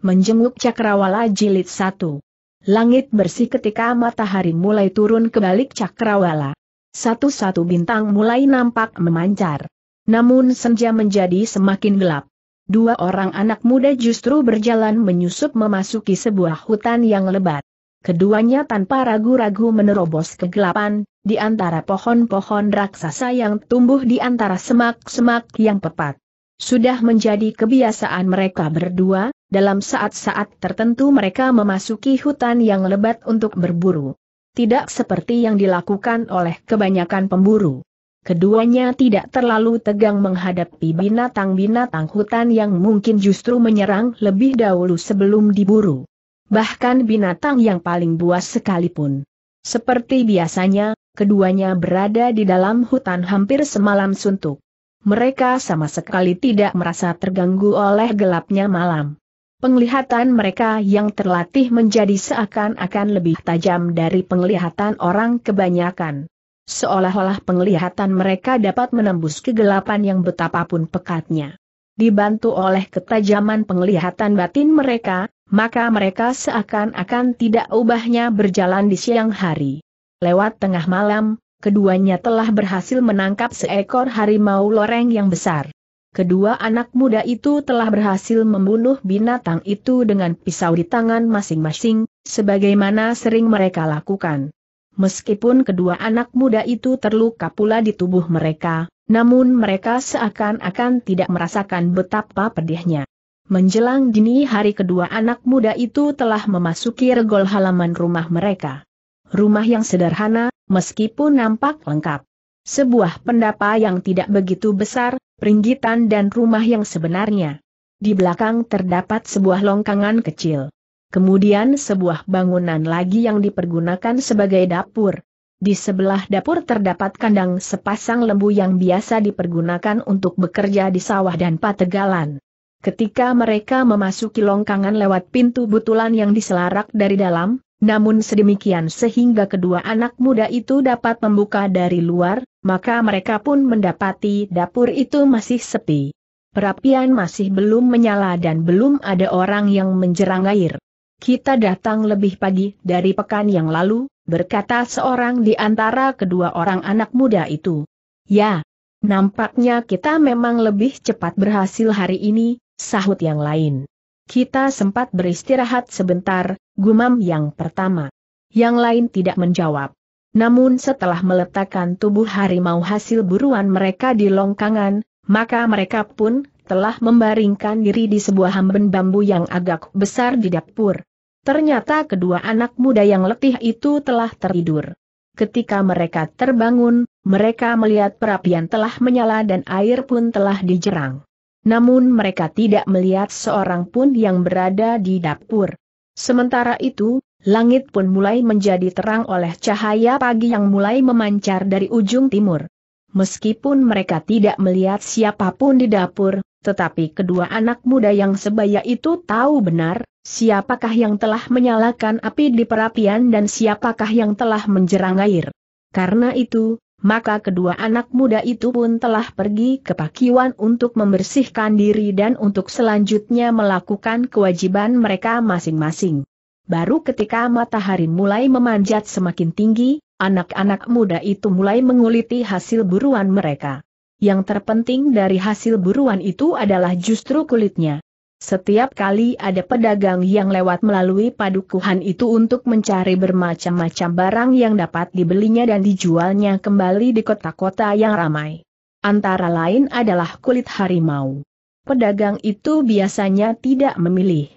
Menjenguk Cakrawala Jilid 1. Langit bersih ketika matahari mulai turun ke balik Cakrawala. Satu-satu bintang mulai nampak memancar. Namun senja menjadi semakin gelap. Dua orang anak muda justru berjalan menyusup memasuki sebuah hutan yang lebat. Keduanya tanpa ragu-ragu menerobos kegelapan, di antara pohon-pohon raksasa yang tumbuh di antara semak-semak yang pepat. Sudah menjadi kebiasaan mereka berdua, dalam saat-saat tertentu mereka memasuki hutan yang lebat untuk berburu. Tidak seperti yang dilakukan oleh kebanyakan pemburu. Keduanya tidak terlalu tegang menghadapi binatang-binatang hutan yang mungkin justru menyerang lebih dahulu sebelum diburu. Bahkan binatang yang paling buas sekalipun. Seperti biasanya, keduanya berada di dalam hutan hampir semalam suntuk. Mereka sama sekali tidak merasa terganggu oleh gelapnya malam. Penglihatan mereka yang terlatih menjadi seakan-akan lebih tajam dari penglihatan orang kebanyakan. Seolah-olah penglihatan mereka dapat menembus kegelapan yang betapapun pekatnya. Dibantu oleh ketajaman penglihatan batin mereka, maka mereka seakan-akan tidak ubahnya berjalan di siang hari. Lewat tengah malam, keduanya telah berhasil menangkap seekor harimau loreng yang besar kedua anak muda itu telah berhasil membunuh binatang itu dengan pisau di tangan masing-masing, sebagaimana sering mereka lakukan. Meskipun kedua anak muda itu terluka pula di tubuh mereka, namun mereka seakan-akan tidak merasakan betapa pedihnya. Menjelang dini hari kedua anak muda itu telah memasuki regol halaman rumah mereka. Rumah yang sederhana, meskipun nampak lengkap. Sebuah pendapa yang tidak begitu besar, peringgitan dan rumah yang sebenarnya. Di belakang terdapat sebuah longkangan kecil. Kemudian sebuah bangunan lagi yang dipergunakan sebagai dapur. Di sebelah dapur terdapat kandang sepasang lembu yang biasa dipergunakan untuk bekerja di sawah dan pategalan. Ketika mereka memasuki longkangan lewat pintu butulan yang diselarak dari dalam, namun sedemikian sehingga kedua anak muda itu dapat membuka dari luar, maka mereka pun mendapati dapur itu masih sepi. Perapian masih belum menyala dan belum ada orang yang menjerang air. Kita datang lebih pagi dari pekan yang lalu, berkata seorang di antara kedua orang anak muda itu. Ya, nampaknya kita memang lebih cepat berhasil hari ini, sahut yang lain. Kita sempat beristirahat sebentar, gumam yang pertama. Yang lain tidak menjawab. Namun setelah meletakkan tubuh harimau hasil buruan mereka di longkangan, maka mereka pun telah membaringkan diri di sebuah hamben bambu yang agak besar di dapur. Ternyata kedua anak muda yang letih itu telah tertidur. Ketika mereka terbangun, mereka melihat perapian telah menyala dan air pun telah dijerang. Namun mereka tidak melihat seorang pun yang berada di dapur. Sementara itu, langit pun mulai menjadi terang oleh cahaya pagi yang mulai memancar dari ujung timur. Meskipun mereka tidak melihat siapapun di dapur, tetapi kedua anak muda yang sebaya itu tahu benar, siapakah yang telah menyalakan api di perapian dan siapakah yang telah menjerang air. Karena itu, maka kedua anak muda itu pun telah pergi ke pakiwan untuk membersihkan diri dan untuk selanjutnya melakukan kewajiban mereka masing-masing. Baru ketika matahari mulai memanjat semakin tinggi, anak-anak muda itu mulai menguliti hasil buruan mereka. Yang terpenting dari hasil buruan itu adalah justru kulitnya. Setiap kali ada pedagang yang lewat melalui padukuhan itu untuk mencari bermacam-macam barang yang dapat dibelinya dan dijualnya kembali di kota-kota yang ramai. Antara lain adalah kulit harimau. Pedagang itu biasanya tidak memilih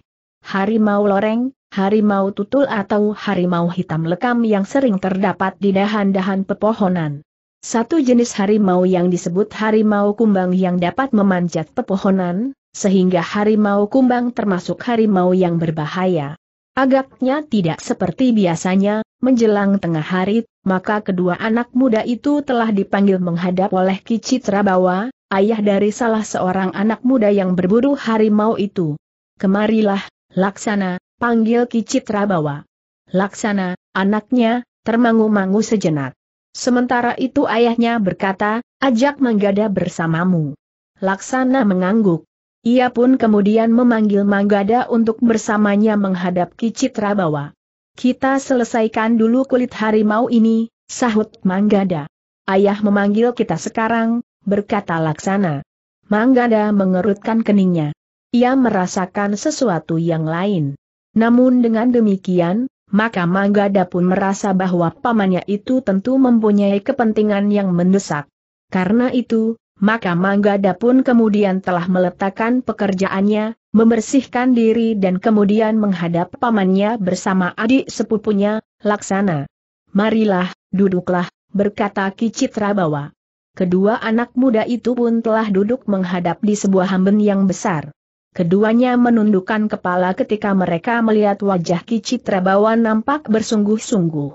harimau loreng, harimau tutul atau harimau hitam lekam yang sering terdapat di dahan-dahan pepohonan. Satu jenis harimau yang disebut harimau kumbang yang dapat memanjat pepohonan, sehingga harimau kumbang termasuk harimau yang berbahaya. Agaknya tidak seperti biasanya, menjelang tengah hari, maka kedua anak muda itu telah dipanggil menghadap oleh Kicitra Bawa, ayah dari salah seorang anak muda yang berburu harimau itu. Kemarilah, Laksana, panggil Kicitra Bawa. Laksana, anaknya, termangu-mangu sejenak. Sementara itu ayahnya berkata, ajak menggada bersamamu. Laksana mengangguk. Ia pun kemudian memanggil Manggada untuk bersamanya menghadap Kicitra Bawa. Kita selesaikan dulu kulit harimau ini, sahut Manggada. Ayah memanggil kita sekarang, berkata Laksana. Manggada mengerutkan keningnya. Ia merasakan sesuatu yang lain. Namun dengan demikian, maka Manggada pun merasa bahwa pamannya itu tentu mempunyai kepentingan yang mendesak. Karena itu, maka Manggada pun kemudian telah meletakkan pekerjaannya, membersihkan diri dan kemudian menghadap pamannya bersama adik sepupunya, Laksana. Marilah, duduklah, berkata Kicitra bawa. Kedua anak muda itu pun telah duduk menghadap di sebuah hamben yang besar. Keduanya menundukkan kepala ketika mereka melihat wajah Kicitrabawa nampak bersungguh-sungguh.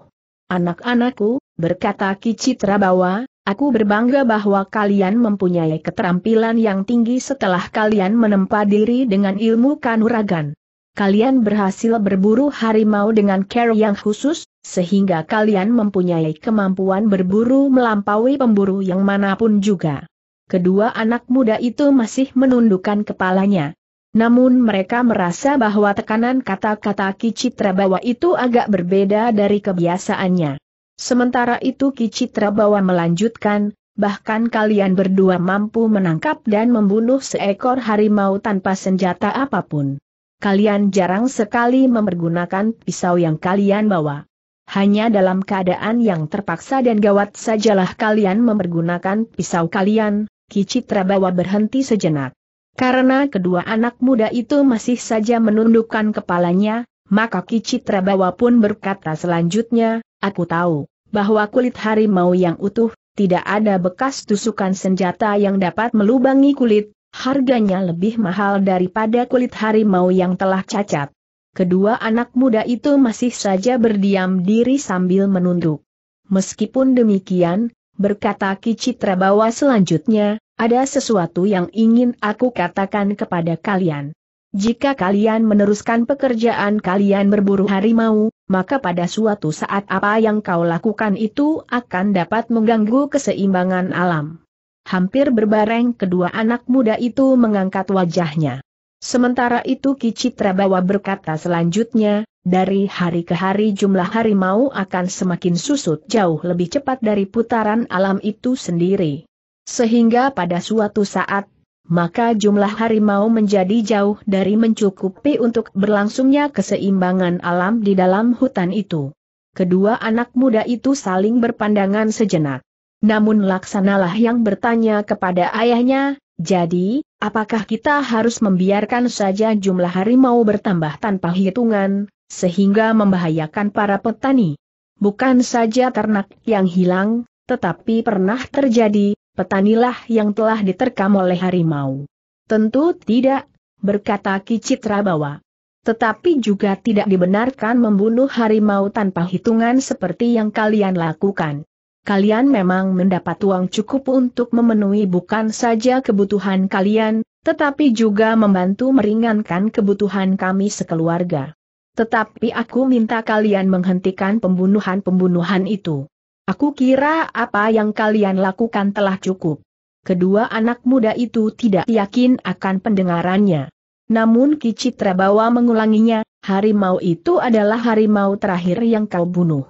Anak-anakku, berkata Kicitrabawa, Aku berbangga bahwa kalian mempunyai keterampilan yang tinggi setelah kalian menempa diri dengan ilmu kanuragan. Kalian berhasil berburu harimau dengan care yang khusus, sehingga kalian mempunyai kemampuan berburu melampaui pemburu yang manapun juga. Kedua anak muda itu masih menundukkan kepalanya. Namun mereka merasa bahwa tekanan kata-kata Kicitra bawa itu agak berbeda dari kebiasaannya. Sementara itu Ki Citra Bawa melanjutkan, bahkan kalian berdua mampu menangkap dan membunuh seekor harimau tanpa senjata apapun. Kalian jarang sekali mempergunakan pisau yang kalian bawa. Hanya dalam keadaan yang terpaksa dan gawat sajalah kalian mempergunakan pisau kalian, Ki Citra Bawa berhenti sejenak. Karena kedua anak muda itu masih saja menundukkan kepalanya, maka Ki Citra Bawa pun berkata selanjutnya, Aku tahu bahwa kulit harimau yang utuh, tidak ada bekas tusukan senjata yang dapat melubangi kulit, harganya lebih mahal daripada kulit harimau yang telah cacat. Kedua anak muda itu masih saja berdiam diri sambil menunduk. Meskipun demikian, berkata Kicitra bahwa selanjutnya, ada sesuatu yang ingin aku katakan kepada kalian. Jika kalian meneruskan pekerjaan kalian berburu harimau, maka pada suatu saat apa yang kau lakukan itu akan dapat mengganggu keseimbangan alam. Hampir berbareng kedua anak muda itu mengangkat wajahnya. Sementara itu Kicitra Bawa berkata selanjutnya, dari hari ke hari jumlah harimau akan semakin susut jauh lebih cepat dari putaran alam itu sendiri. Sehingga pada suatu saat maka jumlah harimau menjadi jauh dari mencukupi untuk berlangsungnya keseimbangan alam di dalam hutan itu. Kedua anak muda itu saling berpandangan sejenak. Namun laksanalah yang bertanya kepada ayahnya, jadi, apakah kita harus membiarkan saja jumlah harimau bertambah tanpa hitungan, sehingga membahayakan para petani? Bukan saja ternak yang hilang, tetapi pernah terjadi, petanilah yang telah diterkam oleh harimau. Tentu tidak, berkata Kicitra bahwa. Tetapi juga tidak dibenarkan membunuh harimau tanpa hitungan seperti yang kalian lakukan. Kalian memang mendapat uang cukup untuk memenuhi bukan saja kebutuhan kalian, tetapi juga membantu meringankan kebutuhan kami sekeluarga. Tetapi aku minta kalian menghentikan pembunuhan-pembunuhan itu. Aku kira apa yang kalian lakukan telah cukup. Kedua anak muda itu tidak yakin akan pendengarannya. Namun Ki Citra bawa mengulanginya, harimau itu adalah harimau terakhir yang kau bunuh.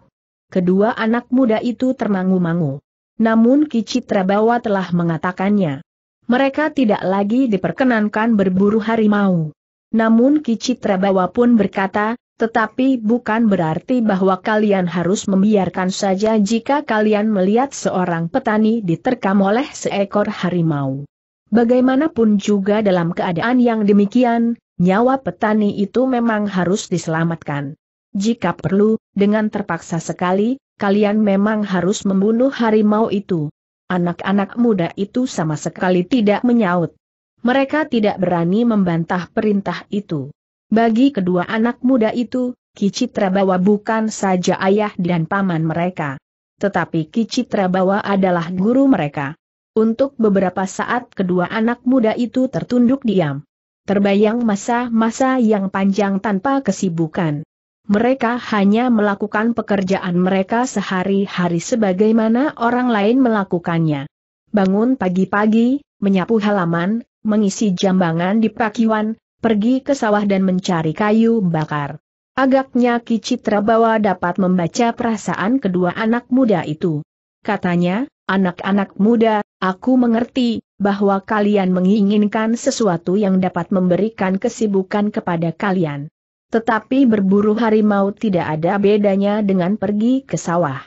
Kedua anak muda itu termangu-mangu. Namun Ki Citra bawa telah mengatakannya. Mereka tidak lagi diperkenankan berburu harimau. Namun Ki Citra bawa pun berkata, tetapi bukan berarti bahwa kalian harus membiarkan saja jika kalian melihat seorang petani diterkam oleh seekor harimau. Bagaimanapun juga dalam keadaan yang demikian, nyawa petani itu memang harus diselamatkan. Jika perlu, dengan terpaksa sekali, kalian memang harus membunuh harimau itu. Anak-anak muda itu sama sekali tidak menyaut. Mereka tidak berani membantah perintah itu. Bagi kedua anak muda itu, Kicitra Bawa bukan saja ayah dan paman mereka. Tetapi Kicitra Bawa adalah guru mereka. Untuk beberapa saat kedua anak muda itu tertunduk diam. Terbayang masa-masa yang panjang tanpa kesibukan. Mereka hanya melakukan pekerjaan mereka sehari-hari sebagaimana orang lain melakukannya. Bangun pagi-pagi, menyapu halaman, mengisi jambangan di pakiwan, pergi ke sawah dan mencari kayu bakar. Agaknya Ki Citra Bawa dapat membaca perasaan kedua anak muda itu. Katanya, anak-anak muda, aku mengerti, bahwa kalian menginginkan sesuatu yang dapat memberikan kesibukan kepada kalian. Tetapi berburu harimau tidak ada bedanya dengan pergi ke sawah.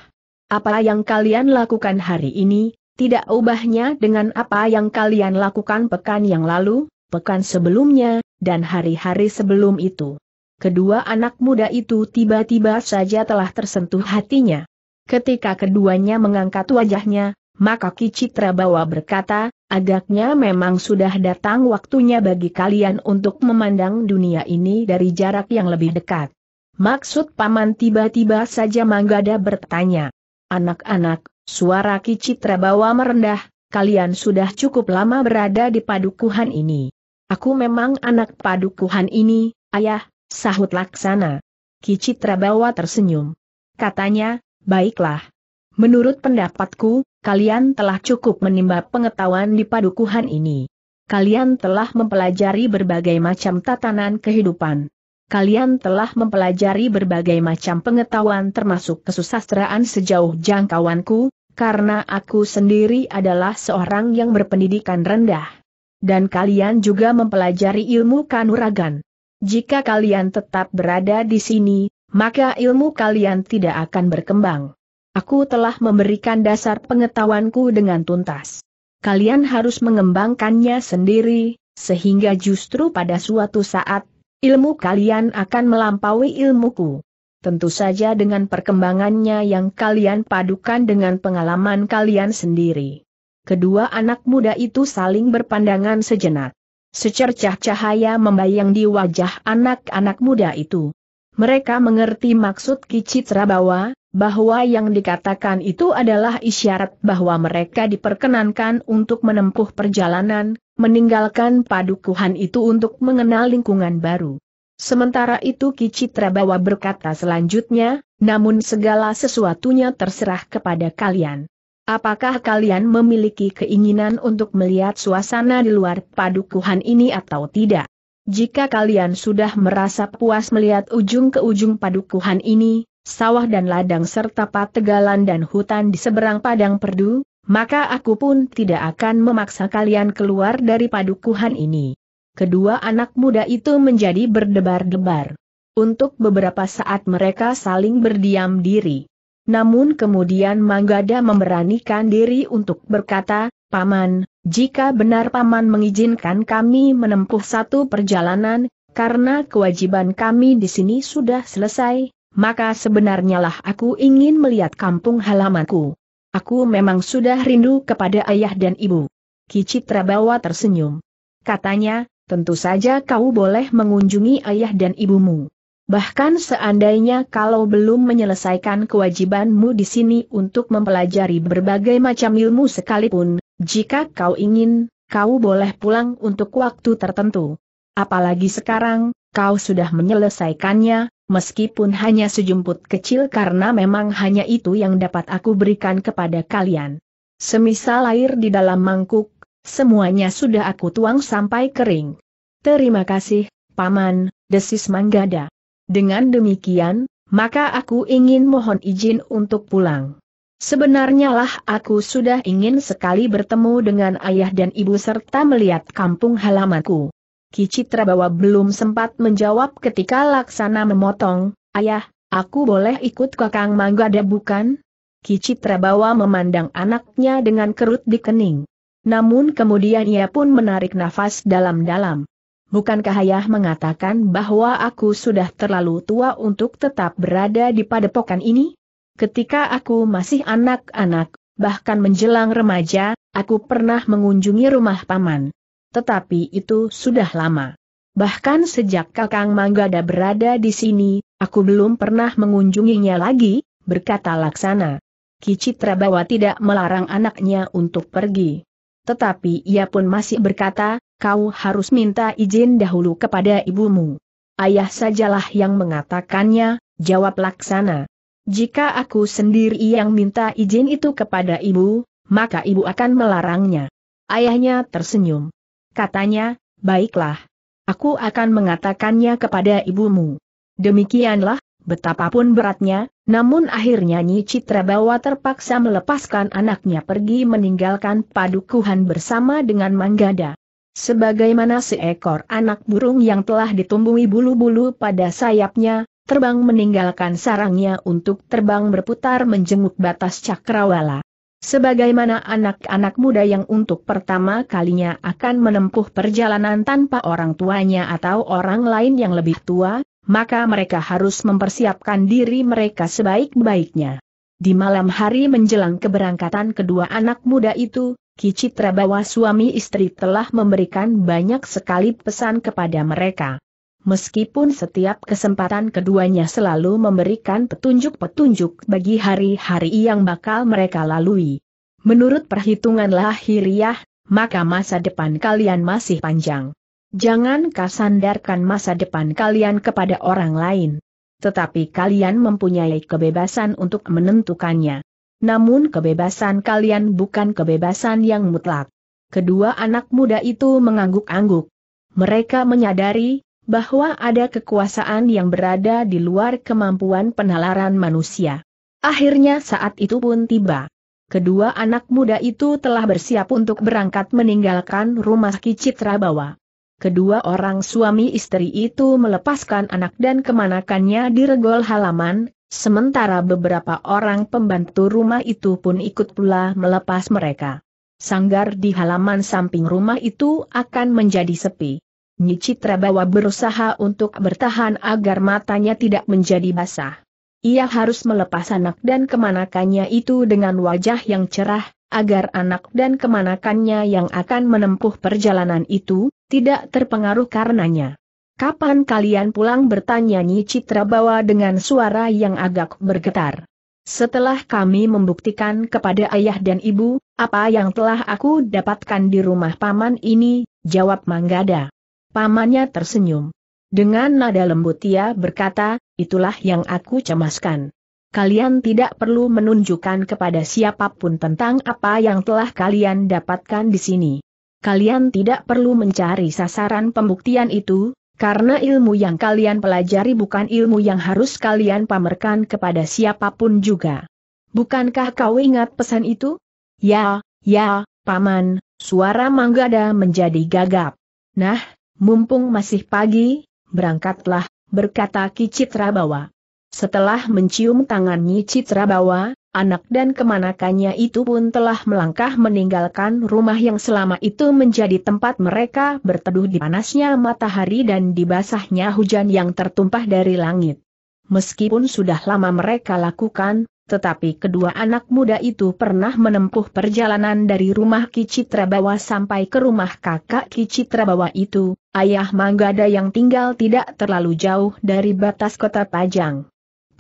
Apa yang kalian lakukan hari ini, tidak ubahnya dengan apa yang kalian lakukan pekan yang lalu, pekan sebelumnya, dan hari-hari sebelum itu. Kedua anak muda itu tiba-tiba saja telah tersentuh hatinya. Ketika keduanya mengangkat wajahnya, maka Ki Citra Bawa berkata, agaknya memang sudah datang waktunya bagi kalian untuk memandang dunia ini dari jarak yang lebih dekat. Maksud paman tiba-tiba saja Manggada bertanya. Anak-anak, suara Ki Citra Bawa merendah, kalian sudah cukup lama berada di padukuhan ini. Aku memang anak padukuhan ini, ayah, sahut laksana. Kicitra bawa tersenyum. Katanya, baiklah. Menurut pendapatku, kalian telah cukup menimba pengetahuan di padukuhan ini. Kalian telah mempelajari berbagai macam tatanan kehidupan. Kalian telah mempelajari berbagai macam pengetahuan termasuk kesusastraan sejauh jangkauanku, karena aku sendiri adalah seorang yang berpendidikan rendah dan kalian juga mempelajari ilmu kanuragan. Jika kalian tetap berada di sini, maka ilmu kalian tidak akan berkembang. Aku telah memberikan dasar pengetahuanku dengan tuntas. Kalian harus mengembangkannya sendiri, sehingga justru pada suatu saat, ilmu kalian akan melampaui ilmuku. Tentu saja dengan perkembangannya yang kalian padukan dengan pengalaman kalian sendiri. Kedua anak muda itu saling berpandangan sejenak. Secercah cahaya membayang di wajah anak-anak muda itu. Mereka mengerti maksud Kicit Rabawa, bahwa yang dikatakan itu adalah isyarat bahwa mereka diperkenankan untuk menempuh perjalanan, meninggalkan padukuhan itu untuk mengenal lingkungan baru. Sementara itu Kicit Rabawa berkata selanjutnya, namun segala sesuatunya terserah kepada kalian. Apakah kalian memiliki keinginan untuk melihat suasana di luar padukuhan ini atau tidak? Jika kalian sudah merasa puas melihat ujung ke ujung padukuhan ini, sawah dan ladang serta pategalan dan hutan di seberang padang perdu, maka aku pun tidak akan memaksa kalian keluar dari padukuhan ini. Kedua anak muda itu menjadi berdebar-debar. Untuk beberapa saat mereka saling berdiam diri. Namun kemudian Manggada memberanikan diri untuk berkata, Paman, jika benar Paman mengizinkan kami menempuh satu perjalanan, karena kewajiban kami di sini sudah selesai, maka sebenarnya aku ingin melihat kampung halamanku. Aku memang sudah rindu kepada ayah dan ibu. Kicitra bawa tersenyum. Katanya, tentu saja kau boleh mengunjungi ayah dan ibumu. Bahkan seandainya kalau belum menyelesaikan kewajibanmu di sini untuk mempelajari berbagai macam ilmu sekalipun, jika kau ingin, kau boleh pulang untuk waktu tertentu. Apalagi sekarang, kau sudah menyelesaikannya, meskipun hanya sejumput kecil karena memang hanya itu yang dapat aku berikan kepada kalian. Semisal air di dalam mangkuk, semuanya sudah aku tuang sampai kering. Terima kasih, Paman, desis Manggada. Dengan demikian, maka aku ingin mohon izin untuk pulang. Sebenarnya lah aku sudah ingin sekali bertemu dengan ayah dan ibu serta melihat kampung halamanku. Kicitra bawa belum sempat menjawab ketika Laksana memotong, Ayah, aku boleh ikut kakang Manggada bukan? Kicitra bawa memandang anaknya dengan kerut di kening. Namun kemudian ia pun menarik nafas dalam-dalam. Bukankah ayah mengatakan bahwa aku sudah terlalu tua untuk tetap berada di padepokan ini? Ketika aku masih anak-anak, bahkan menjelang remaja, aku pernah mengunjungi rumah paman. Tetapi itu sudah lama. Bahkan sejak Kakang Manggada berada di sini, aku belum pernah mengunjunginya lagi, berkata Laksana. Kicitra bahwa tidak melarang anaknya untuk pergi. Tetapi ia pun masih berkata, kau harus minta izin dahulu kepada ibumu. Ayah sajalah yang mengatakannya, jawab laksana. Jika aku sendiri yang minta izin itu kepada ibu, maka ibu akan melarangnya. Ayahnya tersenyum. Katanya, baiklah. Aku akan mengatakannya kepada ibumu. Demikianlah, betapapun beratnya, namun akhirnya Nyi Citra Bawa terpaksa melepaskan anaknya pergi meninggalkan padukuhan bersama dengan Manggada. Sebagaimana seekor anak burung yang telah ditumbuhi bulu-bulu pada sayapnya, terbang meninggalkan sarangnya untuk terbang berputar menjenguk batas cakrawala. Sebagaimana anak-anak muda yang untuk pertama kalinya akan menempuh perjalanan tanpa orang tuanya atau orang lain yang lebih tua, maka mereka harus mempersiapkan diri mereka sebaik-baiknya. Di malam hari menjelang keberangkatan kedua anak muda itu, Kicitra bahwa suami istri telah memberikan banyak sekali pesan kepada mereka. Meskipun setiap kesempatan keduanya selalu memberikan petunjuk-petunjuk bagi hari-hari yang bakal mereka lalui. Menurut perhitungan lahiriah, maka masa depan kalian masih panjang. Jangan kasandarkan masa depan kalian kepada orang lain. Tetapi kalian mempunyai kebebasan untuk menentukannya. Namun kebebasan kalian bukan kebebasan yang mutlak. Kedua anak muda itu mengangguk-angguk. Mereka menyadari bahwa ada kekuasaan yang berada di luar kemampuan penalaran manusia. Akhirnya saat itu pun tiba. Kedua anak muda itu telah bersiap untuk berangkat meninggalkan rumah Kicitra Bawa. Kedua orang suami istri itu melepaskan anak dan kemanakannya di regol halaman, Sementara beberapa orang pembantu rumah itu pun ikut pula melepas mereka. Sanggar di halaman samping rumah itu akan menjadi sepi. Nyi Citra Bawa berusaha untuk bertahan agar matanya tidak menjadi basah. Ia harus melepas anak dan kemanakannya itu dengan wajah yang cerah, agar anak dan kemanakannya yang akan menempuh perjalanan itu, tidak terpengaruh karenanya. Kapan kalian pulang bertanya Nyi Citra Bawa dengan suara yang agak bergetar. Setelah kami membuktikan kepada ayah dan ibu, apa yang telah aku dapatkan di rumah paman ini, jawab Manggada. Pamannya tersenyum. Dengan nada lembut ia berkata, itulah yang aku cemaskan. Kalian tidak perlu menunjukkan kepada siapapun tentang apa yang telah kalian dapatkan di sini. Kalian tidak perlu mencari sasaran pembuktian itu, karena ilmu yang kalian pelajari bukan ilmu yang harus kalian pamerkan kepada siapapun juga. Bukankah kau ingat pesan itu? Ya, ya, Paman, suara Manggada menjadi gagap. Nah, mumpung masih pagi, berangkatlah, berkata Ki Citra Bawa. Setelah mencium tangan Nyi Citra Bawa, anak dan kemanakannya itu pun telah melangkah meninggalkan rumah yang selama itu menjadi tempat mereka berteduh di panasnya matahari dan di basahnya hujan yang tertumpah dari langit. Meskipun sudah lama mereka lakukan, tetapi kedua anak muda itu pernah menempuh perjalanan dari rumah Kicitra Bawa sampai ke rumah kakak Kicitra Bawa itu, ayah Manggada yang tinggal tidak terlalu jauh dari batas kota Pajang.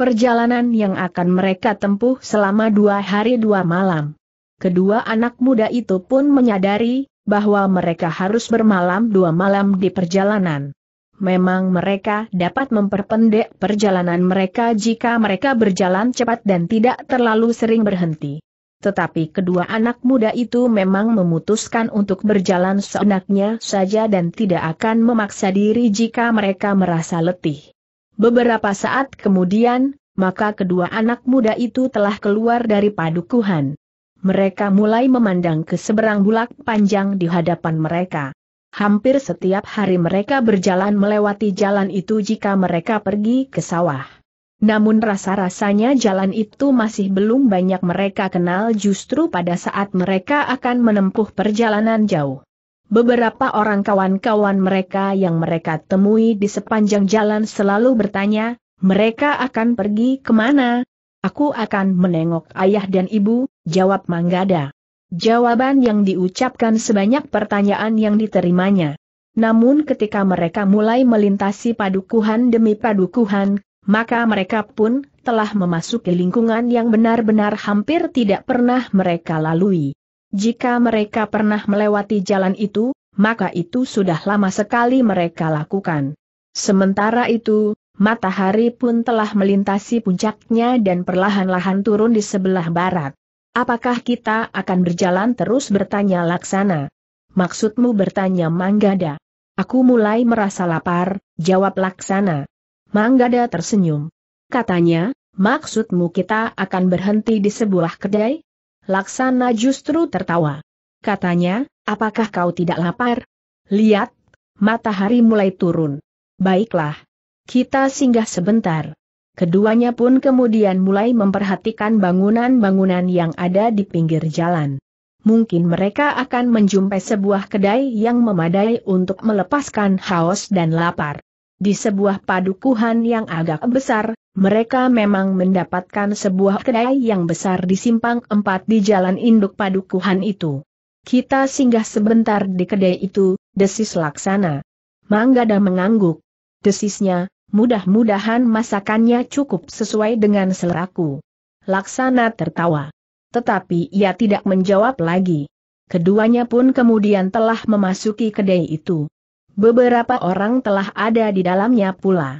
Perjalanan yang akan mereka tempuh selama dua hari dua malam. Kedua anak muda itu pun menyadari bahwa mereka harus bermalam dua malam di perjalanan. Memang mereka dapat memperpendek perjalanan mereka jika mereka berjalan cepat dan tidak terlalu sering berhenti. Tetapi kedua anak muda itu memang memutuskan untuk berjalan seenaknya saja dan tidak akan memaksa diri jika mereka merasa letih. Beberapa saat kemudian, maka kedua anak muda itu telah keluar dari padukuhan. Mereka mulai memandang ke seberang bulak panjang di hadapan mereka. Hampir setiap hari mereka berjalan melewati jalan itu jika mereka pergi ke sawah. Namun rasa-rasanya jalan itu masih belum banyak mereka kenal justru pada saat mereka akan menempuh perjalanan jauh. Beberapa orang kawan-kawan mereka yang mereka temui di sepanjang jalan selalu bertanya, mereka akan pergi kemana? Aku akan menengok ayah dan ibu, jawab Manggada. Jawaban yang diucapkan sebanyak pertanyaan yang diterimanya. Namun ketika mereka mulai melintasi padukuhan demi padukuhan, maka mereka pun telah memasuki lingkungan yang benar-benar hampir tidak pernah mereka lalui. Jika mereka pernah melewati jalan itu, maka itu sudah lama sekali mereka lakukan. Sementara itu, matahari pun telah melintasi puncaknya dan perlahan-lahan turun di sebelah barat. Apakah kita akan berjalan terus bertanya Laksana? Maksudmu bertanya Manggada? Aku mulai merasa lapar, jawab Laksana. Manggada tersenyum. Katanya, maksudmu kita akan berhenti di sebuah kedai? Laksana justru tertawa. Katanya, apakah kau tidak lapar? Lihat, matahari mulai turun. Baiklah. Kita singgah sebentar. Keduanya pun kemudian mulai memperhatikan bangunan-bangunan yang ada di pinggir jalan. Mungkin mereka akan menjumpai sebuah kedai yang memadai untuk melepaskan haus dan lapar. Di sebuah padukuhan yang agak besar, mereka memang mendapatkan sebuah kedai yang besar di simpang empat di jalan induk padukuhan itu. Kita singgah sebentar di kedai itu, desis laksana. Manggada mengangguk. Desisnya, mudah-mudahan masakannya cukup sesuai dengan seleraku. Laksana tertawa. Tetapi ia tidak menjawab lagi. Keduanya pun kemudian telah memasuki kedai itu. Beberapa orang telah ada di dalamnya pula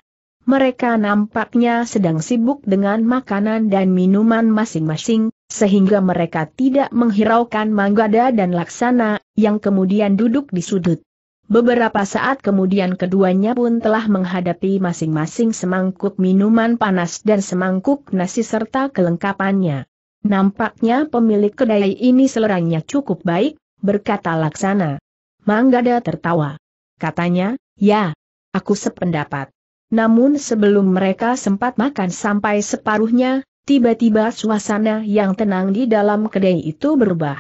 mereka nampaknya sedang sibuk dengan makanan dan minuman masing-masing, sehingga mereka tidak menghiraukan Manggada dan Laksana, yang kemudian duduk di sudut. Beberapa saat kemudian keduanya pun telah menghadapi masing-masing semangkuk minuman panas dan semangkuk nasi serta kelengkapannya. Nampaknya pemilik kedai ini seleranya cukup baik, berkata Laksana. Manggada tertawa. Katanya, ya, aku sependapat. Namun sebelum mereka sempat makan sampai separuhnya, tiba-tiba suasana yang tenang di dalam kedai itu berubah.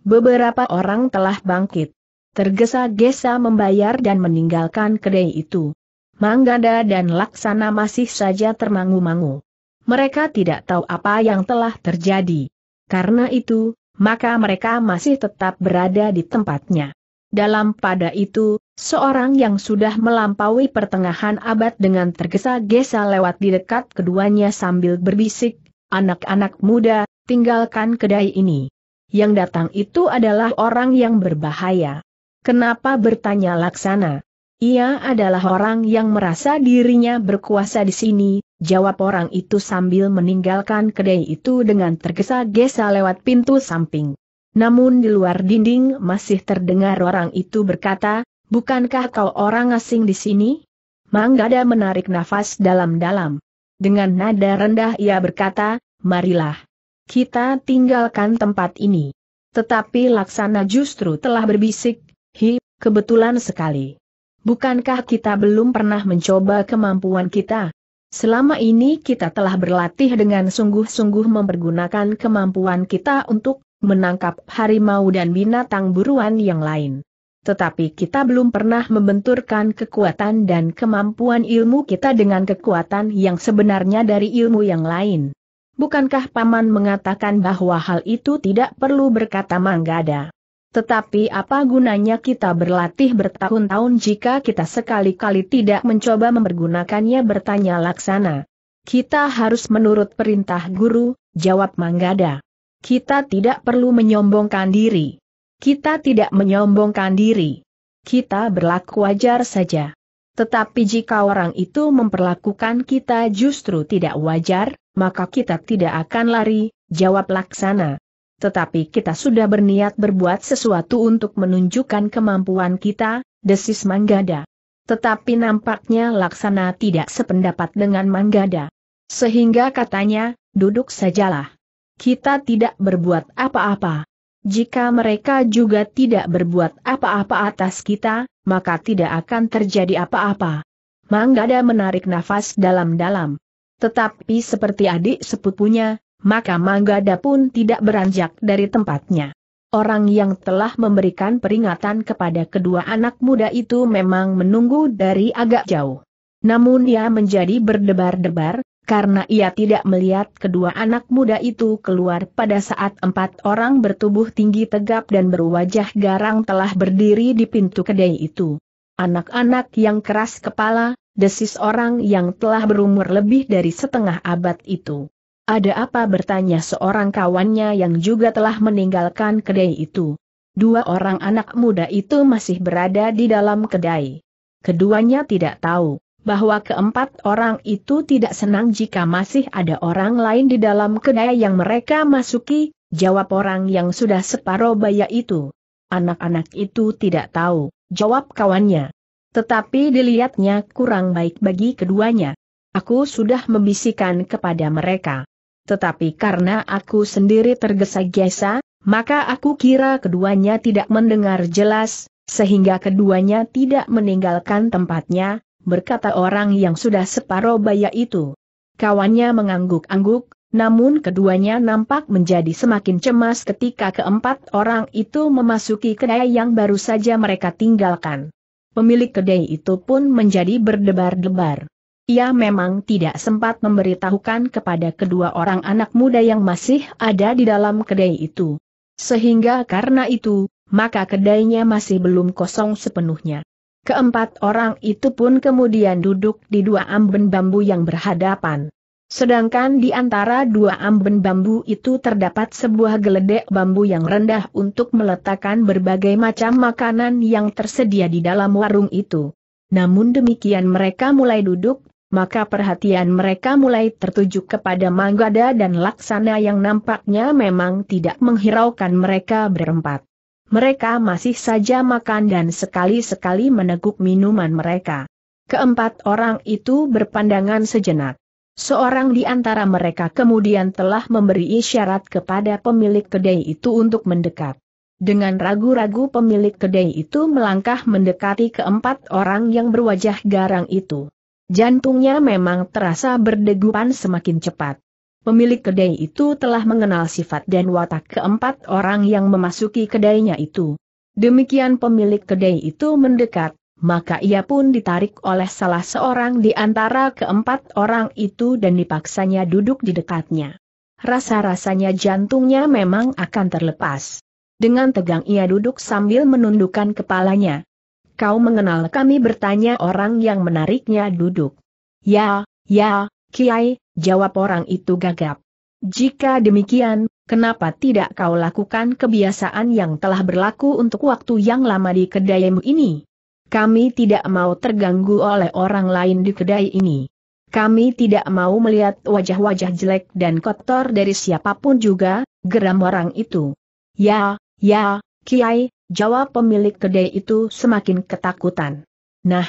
Beberapa orang telah bangkit. Tergesa-gesa membayar dan meninggalkan kedai itu. Manggada dan Laksana masih saja termangu-mangu. Mereka tidak tahu apa yang telah terjadi. Karena itu, maka mereka masih tetap berada di tempatnya. Dalam pada itu, Seorang yang sudah melampaui pertengahan abad dengan tergesa-gesa lewat di dekat keduanya sambil berbisik, anak-anak muda, tinggalkan kedai ini. Yang datang itu adalah orang yang berbahaya. Kenapa bertanya Laksana? Ia adalah orang yang merasa dirinya berkuasa di sini, jawab orang itu sambil meninggalkan kedai itu dengan tergesa-gesa lewat pintu samping. Namun di luar dinding masih terdengar orang itu berkata, Bukankah kau orang asing di sini? Manggada menarik nafas dalam-dalam. Dengan nada rendah ia berkata, marilah. Kita tinggalkan tempat ini. Tetapi Laksana justru telah berbisik, hi, kebetulan sekali. Bukankah kita belum pernah mencoba kemampuan kita? Selama ini kita telah berlatih dengan sungguh-sungguh mempergunakan kemampuan kita untuk menangkap harimau dan binatang buruan yang lain tetapi kita belum pernah membenturkan kekuatan dan kemampuan ilmu kita dengan kekuatan yang sebenarnya dari ilmu yang lain. Bukankah Paman mengatakan bahwa hal itu tidak perlu berkata Manggada? Tetapi apa gunanya kita berlatih bertahun-tahun jika kita sekali-kali tidak mencoba mempergunakannya bertanya Laksana. Kita harus menurut perintah guru, jawab Manggada. Kita tidak perlu menyombongkan diri. Kita tidak menyombongkan diri. Kita berlaku wajar saja. Tetapi jika orang itu memperlakukan kita justru tidak wajar, maka kita tidak akan lari, jawab laksana. Tetapi kita sudah berniat berbuat sesuatu untuk menunjukkan kemampuan kita, desis Manggada. Tetapi nampaknya laksana tidak sependapat dengan Manggada. Sehingga katanya, duduk sajalah. Kita tidak berbuat apa-apa. Jika mereka juga tidak berbuat apa-apa atas kita, maka tidak akan terjadi apa-apa. Manggada menarik nafas dalam-dalam. Tetapi seperti adik sepupunya, maka Manggada pun tidak beranjak dari tempatnya. Orang yang telah memberikan peringatan kepada kedua anak muda itu memang menunggu dari agak jauh. Namun ia menjadi berdebar-debar, karena ia tidak melihat kedua anak muda itu keluar pada saat empat orang bertubuh tinggi tegap dan berwajah garang telah berdiri di pintu kedai itu. Anak-anak yang keras kepala, desis orang yang telah berumur lebih dari setengah abad itu. Ada apa bertanya seorang kawannya yang juga telah meninggalkan kedai itu. Dua orang anak muda itu masih berada di dalam kedai. Keduanya tidak tahu bahwa keempat orang itu tidak senang jika masih ada orang lain di dalam kedai yang mereka masuki, jawab orang yang sudah separoh baya itu. Anak-anak itu tidak tahu, jawab kawannya. Tetapi dilihatnya kurang baik bagi keduanya. Aku sudah membisikkan kepada mereka. Tetapi karena aku sendiri tergesa-gesa, maka aku kira keduanya tidak mendengar jelas, sehingga keduanya tidak meninggalkan tempatnya, berkata orang yang sudah separuh baya itu. Kawannya mengangguk-angguk, namun keduanya nampak menjadi semakin cemas ketika keempat orang itu memasuki kedai yang baru saja mereka tinggalkan. Pemilik kedai itu pun menjadi berdebar-debar. Ia memang tidak sempat memberitahukan kepada kedua orang anak muda yang masih ada di dalam kedai itu. Sehingga karena itu, maka kedainya masih belum kosong sepenuhnya. Keempat orang itu pun kemudian duduk di dua amben bambu yang berhadapan. Sedangkan di antara dua amben bambu itu terdapat sebuah geledek bambu yang rendah untuk meletakkan berbagai macam makanan yang tersedia di dalam warung itu. Namun demikian mereka mulai duduk, maka perhatian mereka mulai tertuju kepada Manggada dan Laksana yang nampaknya memang tidak menghiraukan mereka berempat mereka masih saja makan dan sekali-sekali meneguk minuman mereka. Keempat orang itu berpandangan sejenak. Seorang di antara mereka kemudian telah memberi isyarat kepada pemilik kedai itu untuk mendekat. Dengan ragu-ragu pemilik kedai itu melangkah mendekati keempat orang yang berwajah garang itu. Jantungnya memang terasa berdegupan semakin cepat pemilik kedai itu telah mengenal sifat dan watak keempat orang yang memasuki kedainya itu. Demikian pemilik kedai itu mendekat, maka ia pun ditarik oleh salah seorang di antara keempat orang itu dan dipaksanya duduk di dekatnya. Rasa-rasanya jantungnya memang akan terlepas. Dengan tegang ia duduk sambil menundukkan kepalanya. Kau mengenal kami bertanya orang yang menariknya duduk. Ya, ya, Kiai, jawab orang itu gagap. Jika demikian, kenapa tidak kau lakukan kebiasaan yang telah berlaku untuk waktu yang lama di kedaimu ini? Kami tidak mau terganggu oleh orang lain di kedai ini. Kami tidak mau melihat wajah-wajah jelek dan kotor dari siapapun juga, geram orang itu. Ya, ya, Kiai, jawab pemilik kedai itu semakin ketakutan. Nah,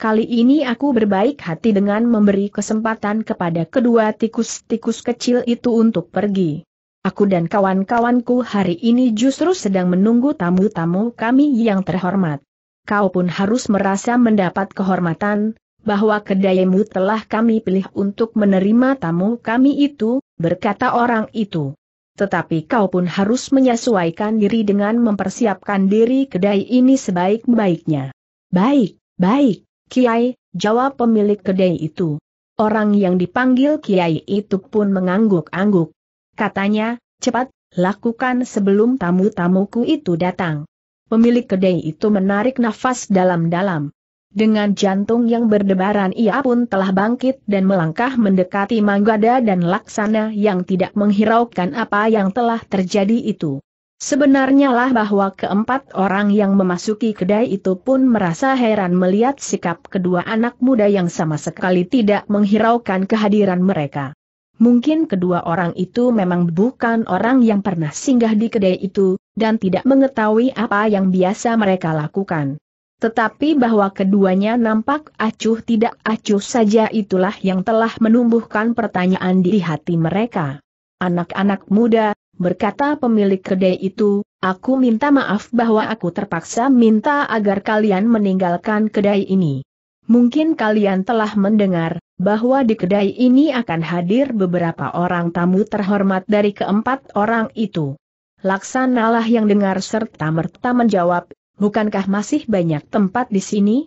Kali ini aku berbaik hati dengan memberi kesempatan kepada kedua tikus-tikus kecil itu untuk pergi. Aku dan kawan-kawanku hari ini justru sedang menunggu tamu-tamu kami yang terhormat. Kau pun harus merasa mendapat kehormatan, bahwa kedaimu telah kami pilih untuk menerima tamu kami itu, berkata orang itu. Tetapi kau pun harus menyesuaikan diri dengan mempersiapkan diri kedai ini sebaik-baiknya. Baik, baik, Kiai, jawab pemilik kedai itu. Orang yang dipanggil Kiai itu pun mengangguk-angguk. Katanya, cepat, lakukan sebelum tamu-tamuku itu datang. Pemilik kedai itu menarik nafas dalam-dalam. Dengan jantung yang berdebaran ia pun telah bangkit dan melangkah mendekati Manggada dan Laksana yang tidak menghiraukan apa yang telah terjadi itu. Sebenarnya lah bahwa keempat orang yang memasuki kedai itu pun merasa heran melihat sikap kedua anak muda yang sama sekali tidak menghiraukan kehadiran mereka. Mungkin kedua orang itu memang bukan orang yang pernah singgah di kedai itu, dan tidak mengetahui apa yang biasa mereka lakukan. Tetapi bahwa keduanya nampak acuh tidak acuh saja itulah yang telah menumbuhkan pertanyaan di hati mereka. Anak-anak muda, berkata pemilik kedai itu, aku minta maaf bahwa aku terpaksa minta agar kalian meninggalkan kedai ini. Mungkin kalian telah mendengar bahwa di kedai ini akan hadir beberapa orang tamu terhormat dari keempat orang itu. Laksanalah yang dengar serta merta menjawab, bukankah masih banyak tempat di sini?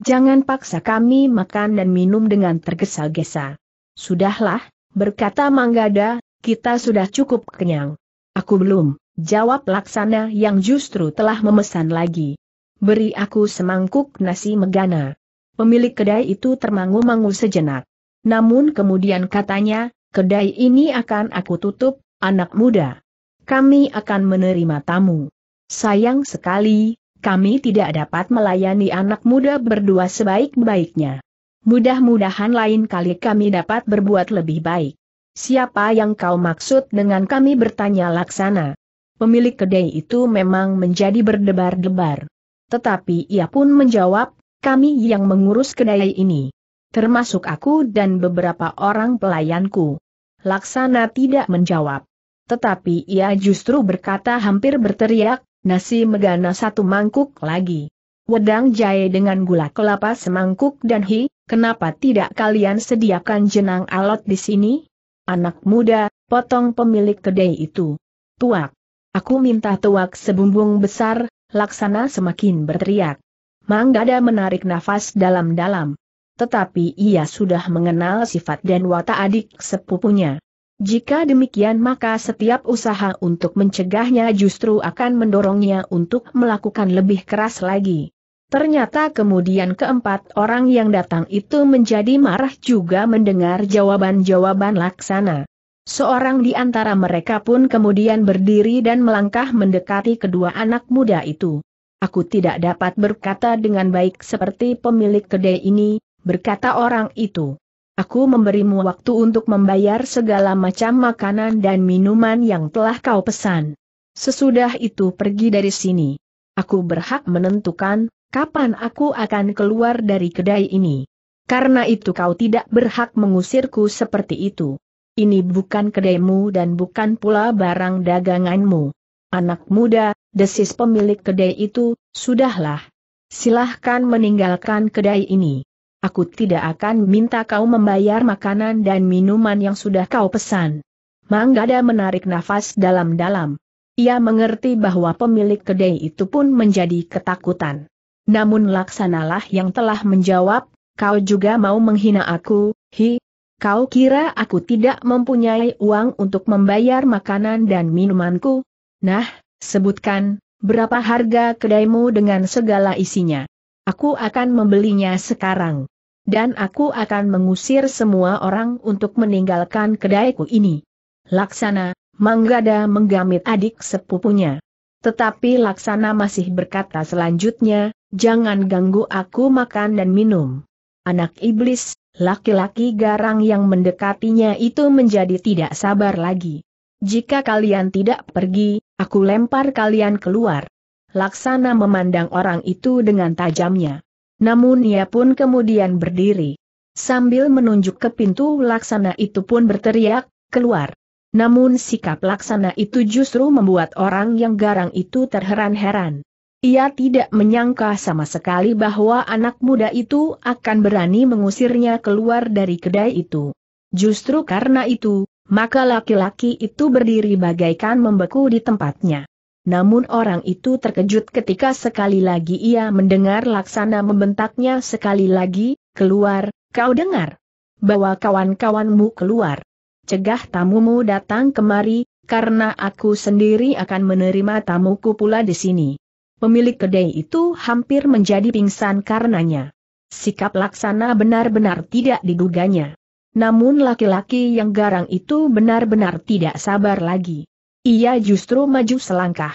Jangan paksa kami makan dan minum dengan tergesa-gesa. Sudahlah, berkata Manggada, kita sudah cukup kenyang. Aku belum, jawab laksana yang justru telah memesan lagi. Beri aku semangkuk nasi megana. Pemilik kedai itu termangu-mangu sejenak. Namun kemudian katanya, kedai ini akan aku tutup, anak muda. Kami akan menerima tamu. Sayang sekali, kami tidak dapat melayani anak muda berdua sebaik-baiknya. Mudah-mudahan lain kali kami dapat berbuat lebih baik. Siapa yang kau maksud dengan kami bertanya laksana? Pemilik kedai itu memang menjadi berdebar-debar. Tetapi ia pun menjawab, kami yang mengurus kedai ini. Termasuk aku dan beberapa orang pelayanku. Laksana tidak menjawab. Tetapi ia justru berkata hampir berteriak, nasi megana satu mangkuk lagi. Wedang jahe dengan gula kelapa semangkuk dan hi, kenapa tidak kalian sediakan jenang alot di sini? Anak muda, potong pemilik kedai itu. Tuak. Aku minta tuak sebumbung besar, laksana semakin berteriak. Manggada menarik nafas dalam-dalam. Tetapi ia sudah mengenal sifat dan watak adik sepupunya. Jika demikian maka setiap usaha untuk mencegahnya justru akan mendorongnya untuk melakukan lebih keras lagi. Ternyata kemudian keempat orang yang datang itu menjadi marah juga mendengar jawaban-jawaban laksana. Seorang di antara mereka pun kemudian berdiri dan melangkah mendekati kedua anak muda itu. Aku tidak dapat berkata dengan baik seperti pemilik kedai ini, berkata orang itu. Aku memberimu waktu untuk membayar segala macam makanan dan minuman yang telah kau pesan. Sesudah itu pergi dari sini. Aku berhak menentukan kapan aku akan keluar dari kedai ini? Karena itu kau tidak berhak mengusirku seperti itu. Ini bukan kedaimu dan bukan pula barang daganganmu. Anak muda, desis pemilik kedai itu, sudahlah. Silahkan meninggalkan kedai ini. Aku tidak akan minta kau membayar makanan dan minuman yang sudah kau pesan. Manggada menarik nafas dalam-dalam. Ia mengerti bahwa pemilik kedai itu pun menjadi ketakutan. Namun laksanalah yang telah menjawab, kau juga mau menghina aku, hi, kau kira aku tidak mempunyai uang untuk membayar makanan dan minumanku? Nah, sebutkan, berapa harga kedaimu dengan segala isinya? Aku akan membelinya sekarang. Dan aku akan mengusir semua orang untuk meninggalkan kedaiku ini. Laksana, Manggada menggamit adik sepupunya. Tetapi Laksana masih berkata selanjutnya, Jangan ganggu aku makan dan minum. Anak iblis, laki-laki garang yang mendekatinya itu menjadi tidak sabar lagi. Jika kalian tidak pergi, aku lempar kalian keluar. Laksana memandang orang itu dengan tajamnya. Namun ia pun kemudian berdiri. Sambil menunjuk ke pintu laksana itu pun berteriak, keluar. Namun sikap laksana itu justru membuat orang yang garang itu terheran-heran. Ia tidak menyangka sama sekali bahwa anak muda itu akan berani mengusirnya keluar dari kedai itu. Justru karena itu, maka laki-laki itu berdiri bagaikan membeku di tempatnya. Namun orang itu terkejut ketika sekali lagi ia mendengar laksana membentaknya sekali lagi, keluar, kau dengar. Bawa kawan-kawanmu keluar. Cegah tamumu datang kemari, karena aku sendiri akan menerima tamuku pula di sini pemilik kedai itu hampir menjadi pingsan karenanya. Sikap laksana benar-benar tidak diduganya. Namun laki-laki yang garang itu benar-benar tidak sabar lagi. Ia justru maju selangkah.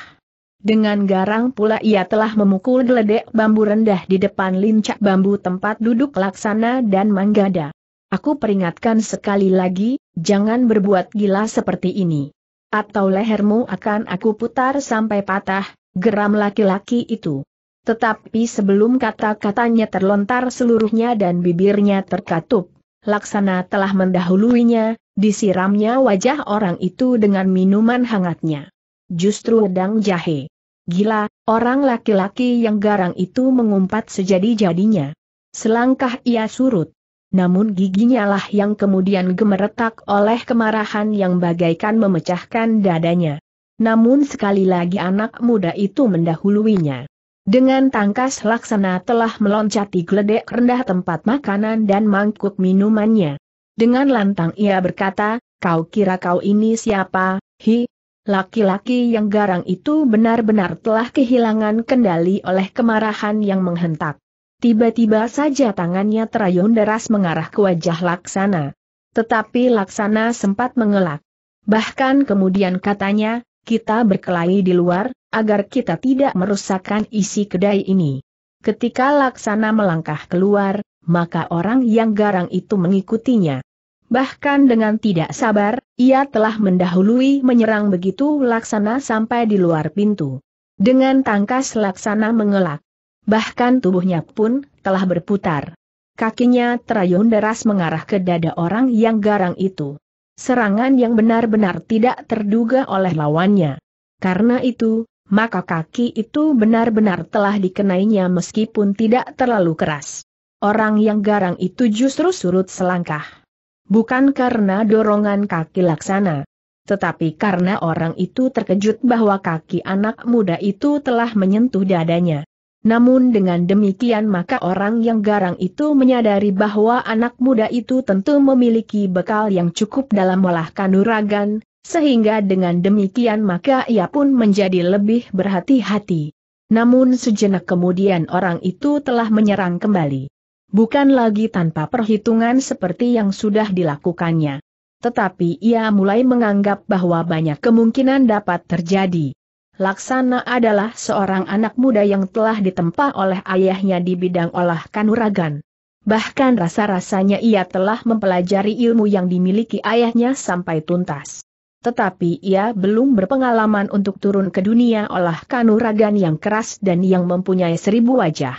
Dengan garang pula ia telah memukul geledek bambu rendah di depan lincak bambu tempat duduk laksana dan manggada. Aku peringatkan sekali lagi, jangan berbuat gila seperti ini. Atau lehermu akan aku putar sampai patah, Geram laki-laki itu. Tetapi sebelum kata-katanya terlontar seluruhnya dan bibirnya terkatup, laksana telah mendahuluinya, disiramnya wajah orang itu dengan minuman hangatnya. Justru wedang jahe. Gila, orang laki-laki yang garang itu mengumpat sejadi-jadinya. Selangkah ia surut. Namun giginya lah yang kemudian gemeretak oleh kemarahan yang bagaikan memecahkan dadanya. Namun sekali lagi anak muda itu mendahuluinya. Dengan tangkas laksana telah meloncati geledek rendah tempat makanan dan mangkuk minumannya. Dengan lantang ia berkata, kau kira kau ini siapa, hi? Laki-laki yang garang itu benar-benar telah kehilangan kendali oleh kemarahan yang menghentak. Tiba-tiba saja tangannya terayun deras mengarah ke wajah laksana. Tetapi laksana sempat mengelak. Bahkan kemudian katanya, kita berkelahi di luar, agar kita tidak merusakkan isi kedai ini. Ketika Laksana melangkah keluar, maka orang yang garang itu mengikutinya. Bahkan dengan tidak sabar, ia telah mendahului menyerang begitu Laksana sampai di luar pintu. Dengan tangkas Laksana mengelak. Bahkan tubuhnya pun telah berputar. Kakinya terayun deras mengarah ke dada orang yang garang itu serangan yang benar-benar tidak terduga oleh lawannya. Karena itu, maka kaki itu benar-benar telah dikenainya meskipun tidak terlalu keras. Orang yang garang itu justru surut selangkah. Bukan karena dorongan kaki laksana. Tetapi karena orang itu terkejut bahwa kaki anak muda itu telah menyentuh dadanya. Namun dengan demikian maka orang yang garang itu menyadari bahwa anak muda itu tentu memiliki bekal yang cukup dalam olah kanuragan, sehingga dengan demikian maka ia pun menjadi lebih berhati-hati. Namun sejenak kemudian orang itu telah menyerang kembali. Bukan lagi tanpa perhitungan seperti yang sudah dilakukannya. Tetapi ia mulai menganggap bahwa banyak kemungkinan dapat terjadi. Laksana adalah seorang anak muda yang telah ditempa oleh ayahnya di bidang olah kanuragan. Bahkan rasa-rasanya ia telah mempelajari ilmu yang dimiliki ayahnya sampai tuntas. Tetapi ia belum berpengalaman untuk turun ke dunia olah kanuragan yang keras dan yang mempunyai seribu wajah.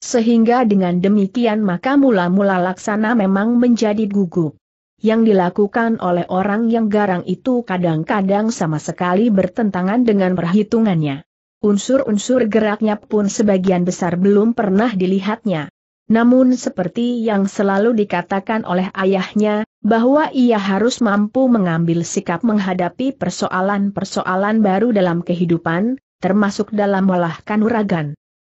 Sehingga dengan demikian maka mula-mula laksana memang menjadi gugup yang dilakukan oleh orang yang garang itu kadang-kadang sama sekali bertentangan dengan perhitungannya. Unsur-unsur geraknya pun sebagian besar belum pernah dilihatnya. Namun seperti yang selalu dikatakan oleh ayahnya, bahwa ia harus mampu mengambil sikap menghadapi persoalan-persoalan baru dalam kehidupan, termasuk dalam melahkan uragan.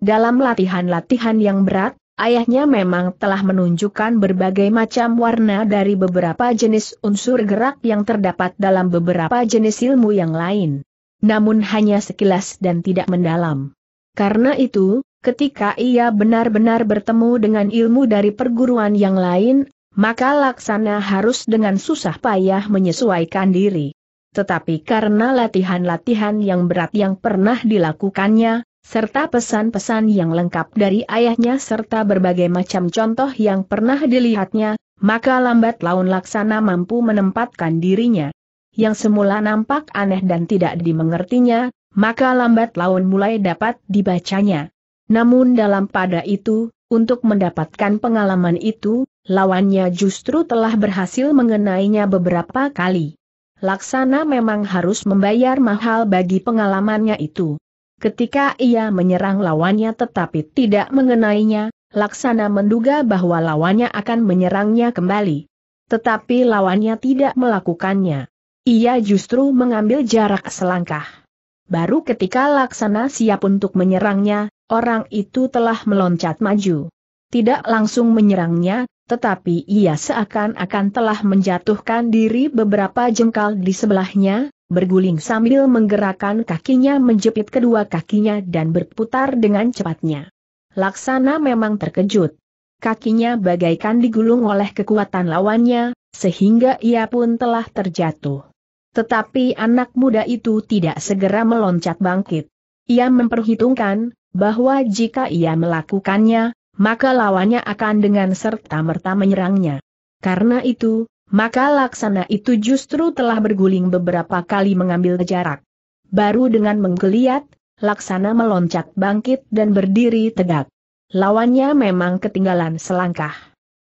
Dalam latihan-latihan yang berat, Ayahnya memang telah menunjukkan berbagai macam warna dari beberapa jenis unsur gerak yang terdapat dalam beberapa jenis ilmu yang lain. Namun hanya sekilas dan tidak mendalam. Karena itu, ketika ia benar-benar bertemu dengan ilmu dari perguruan yang lain, maka laksana harus dengan susah payah menyesuaikan diri. Tetapi karena latihan-latihan yang berat yang pernah dilakukannya, serta pesan-pesan yang lengkap dari ayahnya serta berbagai macam contoh yang pernah dilihatnya, maka lambat laun laksana mampu menempatkan dirinya. Yang semula nampak aneh dan tidak dimengertinya, maka lambat laun mulai dapat dibacanya. Namun dalam pada itu, untuk mendapatkan pengalaman itu, lawannya justru telah berhasil mengenainya beberapa kali. Laksana memang harus membayar mahal bagi pengalamannya itu. Ketika ia menyerang lawannya tetapi tidak mengenainya, Laksana menduga bahwa lawannya akan menyerangnya kembali. Tetapi lawannya tidak melakukannya. Ia justru mengambil jarak selangkah. Baru ketika Laksana siap untuk menyerangnya, orang itu telah meloncat maju. Tidak langsung menyerangnya, tetapi ia seakan-akan telah menjatuhkan diri beberapa jengkal di sebelahnya, berguling sambil menggerakkan kakinya menjepit kedua kakinya dan berputar dengan cepatnya. Laksana memang terkejut. Kakinya bagaikan digulung oleh kekuatan lawannya, sehingga ia pun telah terjatuh. Tetapi anak muda itu tidak segera meloncat bangkit. Ia memperhitungkan, bahwa jika ia melakukannya, maka lawannya akan dengan serta-merta menyerangnya. Karena itu, maka laksana itu justru telah berguling beberapa kali mengambil jarak. Baru dengan menggeliat, laksana meloncat bangkit dan berdiri tegak. Lawannya memang ketinggalan selangkah.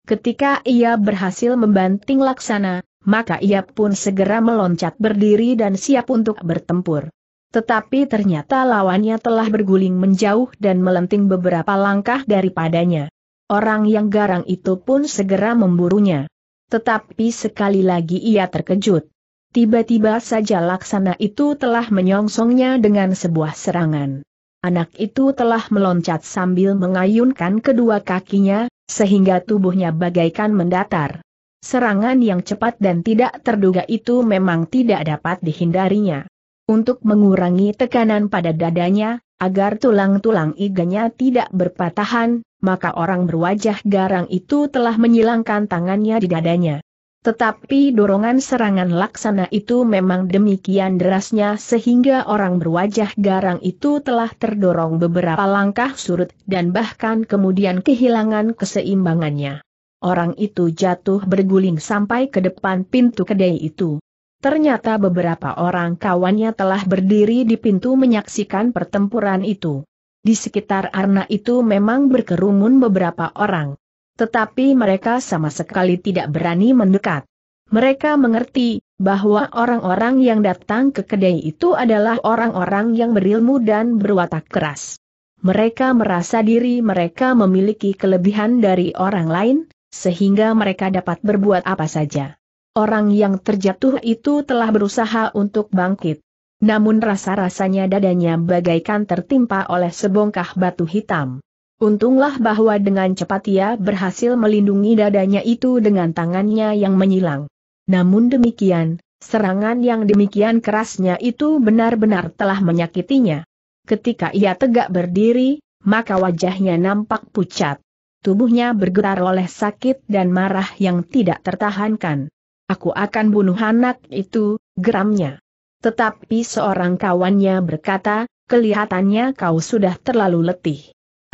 Ketika ia berhasil membanting laksana, maka ia pun segera meloncat berdiri dan siap untuk bertempur. Tetapi ternyata lawannya telah berguling menjauh dan melenting beberapa langkah daripadanya. Orang yang garang itu pun segera memburunya. Tetapi sekali lagi ia terkejut. Tiba-tiba saja laksana itu telah menyongsongnya dengan sebuah serangan. Anak itu telah meloncat sambil mengayunkan kedua kakinya, sehingga tubuhnya bagaikan mendatar. Serangan yang cepat dan tidak terduga itu memang tidak dapat dihindarinya. Untuk mengurangi tekanan pada dadanya, agar tulang-tulang iganya tidak berpatahan, maka orang berwajah garang itu telah menyilangkan tangannya di dadanya. Tetapi dorongan serangan laksana itu memang demikian derasnya sehingga orang berwajah garang itu telah terdorong beberapa langkah surut dan bahkan kemudian kehilangan keseimbangannya. Orang itu jatuh berguling sampai ke depan pintu kedai itu. Ternyata beberapa orang kawannya telah berdiri di pintu menyaksikan pertempuran itu. Di sekitar Arna itu memang berkerumun beberapa orang. Tetapi mereka sama sekali tidak berani mendekat. Mereka mengerti bahwa orang-orang yang datang ke kedai itu adalah orang-orang yang berilmu dan berwatak keras. Mereka merasa diri mereka memiliki kelebihan dari orang lain, sehingga mereka dapat berbuat apa saja. Orang yang terjatuh itu telah berusaha untuk bangkit. Namun rasa-rasanya dadanya bagaikan tertimpa oleh sebongkah batu hitam. Untunglah bahwa dengan cepat ia berhasil melindungi dadanya itu dengan tangannya yang menyilang. Namun demikian, serangan yang demikian kerasnya itu benar-benar telah menyakitinya. Ketika ia tegak berdiri, maka wajahnya nampak pucat. Tubuhnya bergetar oleh sakit dan marah yang tidak tertahankan. Aku akan bunuh anak itu, geramnya. Tetapi seorang kawannya berkata, kelihatannya kau sudah terlalu letih.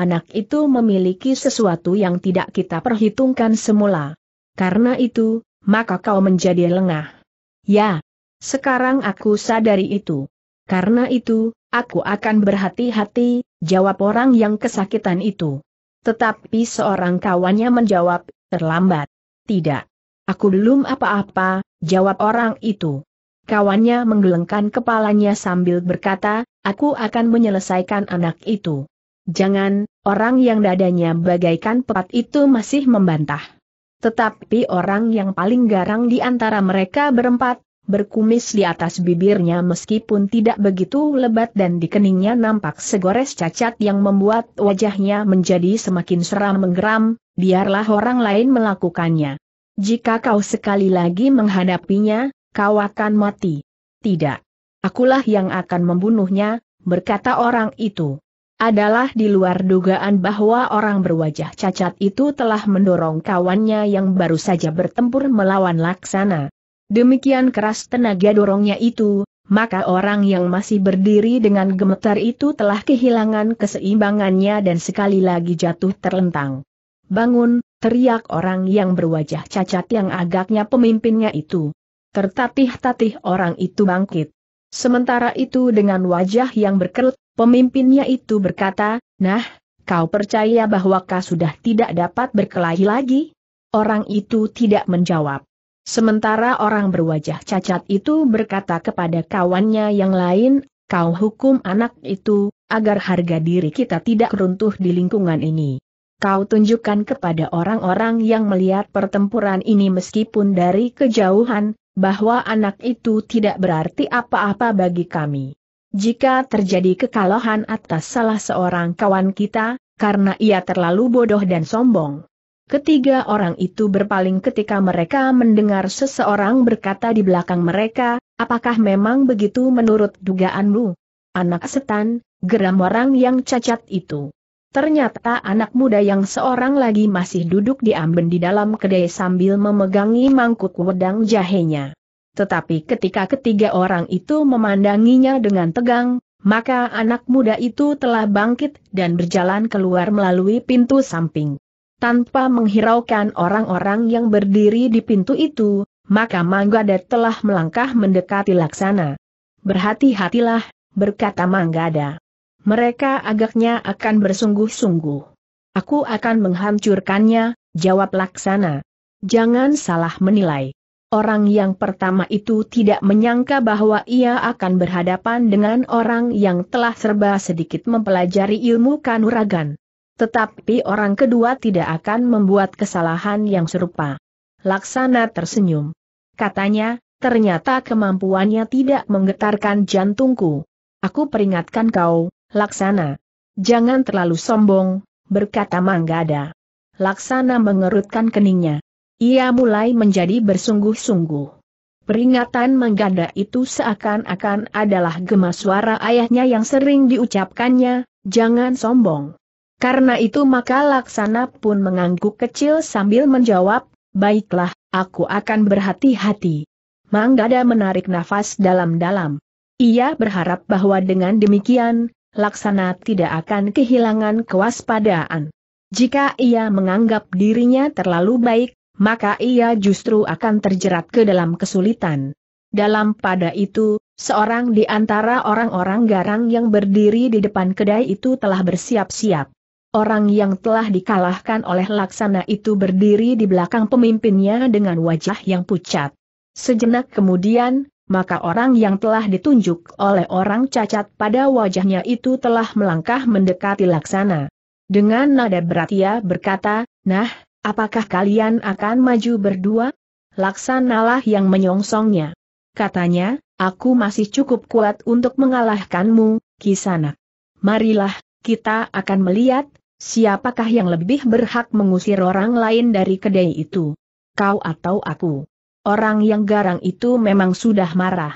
Anak itu memiliki sesuatu yang tidak kita perhitungkan semula. Karena itu, maka kau menjadi lengah. Ya, sekarang aku sadari itu. Karena itu, aku akan berhati-hati, jawab orang yang kesakitan itu. Tetapi seorang kawannya menjawab, terlambat. Tidak. Aku belum apa-apa, jawab orang itu. Kawannya menggelengkan kepalanya sambil berkata, aku akan menyelesaikan anak itu. Jangan, orang yang dadanya bagaikan pepat itu masih membantah. Tetapi orang yang paling garang di antara mereka berempat, berkumis di atas bibirnya meskipun tidak begitu lebat dan di keningnya nampak segores cacat yang membuat wajahnya menjadi semakin seram menggeram, biarlah orang lain melakukannya. Jika kau sekali lagi menghadapinya, kau akan mati. Tidak. Akulah yang akan membunuhnya, berkata orang itu. Adalah di luar dugaan bahwa orang berwajah cacat itu telah mendorong kawannya yang baru saja bertempur melawan laksana. Demikian keras tenaga dorongnya itu, maka orang yang masih berdiri dengan gemetar itu telah kehilangan keseimbangannya dan sekali lagi jatuh terlentang bangun, teriak orang yang berwajah cacat yang agaknya pemimpinnya itu. Tertatih-tatih orang itu bangkit. Sementara itu dengan wajah yang berkerut, pemimpinnya itu berkata, Nah, kau percaya bahwa kau sudah tidak dapat berkelahi lagi? Orang itu tidak menjawab. Sementara orang berwajah cacat itu berkata kepada kawannya yang lain, kau hukum anak itu, agar harga diri kita tidak runtuh di lingkungan ini. Kau tunjukkan kepada orang-orang yang melihat pertempuran ini meskipun dari kejauhan, bahwa anak itu tidak berarti apa-apa bagi kami. Jika terjadi kekalahan atas salah seorang kawan kita, karena ia terlalu bodoh dan sombong. Ketiga orang itu berpaling ketika mereka mendengar seseorang berkata di belakang mereka, apakah memang begitu menurut dugaanmu? Anak setan, geram orang yang cacat itu. Ternyata anak muda yang seorang lagi masih duduk di amben di dalam kedai sambil memegangi mangkuk wedang jahenya. Tetapi ketika ketiga orang itu memandanginya dengan tegang, maka anak muda itu telah bangkit dan berjalan keluar melalui pintu samping. Tanpa menghiraukan orang-orang yang berdiri di pintu itu, maka Manggada telah melangkah mendekati laksana. Berhati-hatilah, berkata Manggada. Mereka agaknya akan bersungguh-sungguh. Aku akan menghancurkannya, jawab Laksana. Jangan salah menilai. Orang yang pertama itu tidak menyangka bahwa ia akan berhadapan dengan orang yang telah serba sedikit mempelajari ilmu kanuragan. Tetapi orang kedua tidak akan membuat kesalahan yang serupa. Laksana tersenyum. Katanya, ternyata kemampuannya tidak menggetarkan jantungku. Aku peringatkan kau, Laksana. Jangan terlalu sombong, berkata Manggada. Laksana mengerutkan keningnya. Ia mulai menjadi bersungguh-sungguh. Peringatan Manggada itu seakan-akan adalah gema suara ayahnya yang sering diucapkannya, jangan sombong. Karena itu maka Laksana pun mengangguk kecil sambil menjawab, baiklah, aku akan berhati-hati. Manggada menarik nafas dalam-dalam. Ia berharap bahwa dengan demikian, laksana tidak akan kehilangan kewaspadaan. Jika ia menganggap dirinya terlalu baik, maka ia justru akan terjerat ke dalam kesulitan. Dalam pada itu, seorang di antara orang-orang garang yang berdiri di depan kedai itu telah bersiap-siap. Orang yang telah dikalahkan oleh laksana itu berdiri di belakang pemimpinnya dengan wajah yang pucat. Sejenak kemudian, maka orang yang telah ditunjuk oleh orang cacat pada wajahnya itu telah melangkah mendekati laksana. Dengan nada berat ia berkata, Nah, apakah kalian akan maju berdua? Laksanalah yang menyongsongnya. Katanya, aku masih cukup kuat untuk mengalahkanmu, Kisana. Marilah, kita akan melihat, siapakah yang lebih berhak mengusir orang lain dari kedai itu. Kau atau aku. Orang yang garang itu memang sudah marah.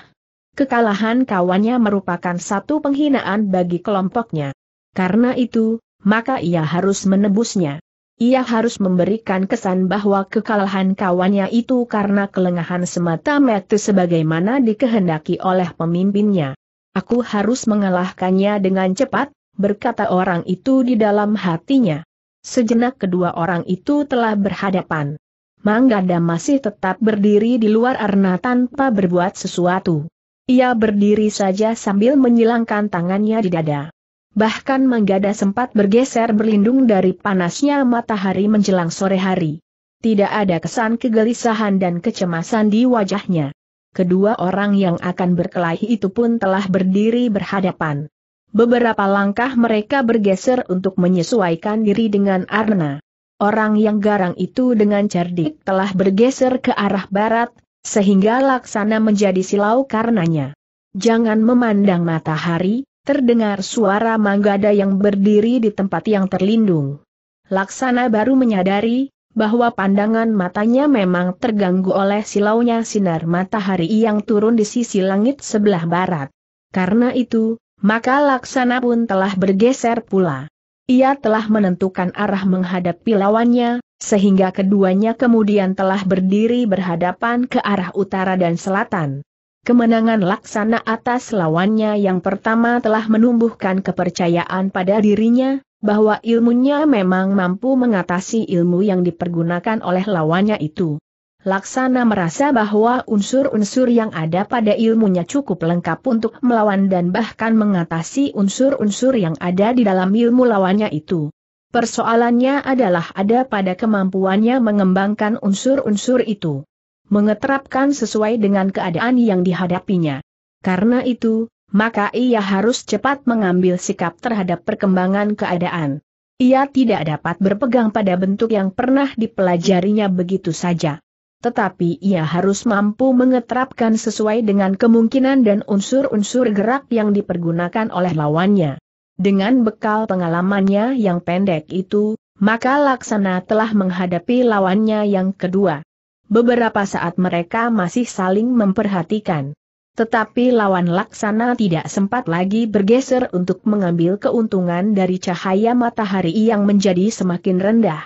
Kekalahan kawannya merupakan satu penghinaan bagi kelompoknya. Karena itu, maka ia harus menebusnya. Ia harus memberikan kesan bahwa kekalahan kawannya itu karena kelengahan semata-mata sebagaimana dikehendaki oleh pemimpinnya. Aku harus mengalahkannya dengan cepat, berkata orang itu di dalam hatinya. Sejenak kedua orang itu telah berhadapan. Manggada masih tetap berdiri di luar arena tanpa berbuat sesuatu. Ia berdiri saja sambil menyilangkan tangannya di dada. Bahkan Manggada sempat bergeser berlindung dari panasnya matahari menjelang sore hari. Tidak ada kesan kegelisahan dan kecemasan di wajahnya. Kedua orang yang akan berkelahi itu pun telah berdiri berhadapan. Beberapa langkah mereka bergeser untuk menyesuaikan diri dengan Arna orang yang garang itu dengan cerdik telah bergeser ke arah barat, sehingga laksana menjadi silau karenanya. Jangan memandang matahari, terdengar suara Manggada yang berdiri di tempat yang terlindung. Laksana baru menyadari, bahwa pandangan matanya memang terganggu oleh silaunya sinar matahari yang turun di sisi langit sebelah barat. Karena itu, maka laksana pun telah bergeser pula. Ia telah menentukan arah menghadapi lawannya, sehingga keduanya kemudian telah berdiri berhadapan ke arah utara dan selatan. Kemenangan laksana atas lawannya yang pertama telah menumbuhkan kepercayaan pada dirinya, bahwa ilmunya memang mampu mengatasi ilmu yang dipergunakan oleh lawannya itu. Laksana merasa bahwa unsur-unsur yang ada pada ilmunya cukup lengkap untuk melawan dan bahkan mengatasi unsur-unsur yang ada di dalam ilmu lawannya itu. Persoalannya adalah ada pada kemampuannya mengembangkan unsur-unsur itu. Mengeterapkan sesuai dengan keadaan yang dihadapinya. Karena itu, maka ia harus cepat mengambil sikap terhadap perkembangan keadaan. Ia tidak dapat berpegang pada bentuk yang pernah dipelajarinya begitu saja tetapi ia harus mampu mengetrapkan sesuai dengan kemungkinan dan unsur-unsur gerak yang dipergunakan oleh lawannya. Dengan bekal pengalamannya yang pendek itu, maka Laksana telah menghadapi lawannya yang kedua. Beberapa saat mereka masih saling memperhatikan. Tetapi lawan Laksana tidak sempat lagi bergeser untuk mengambil keuntungan dari cahaya matahari yang menjadi semakin rendah.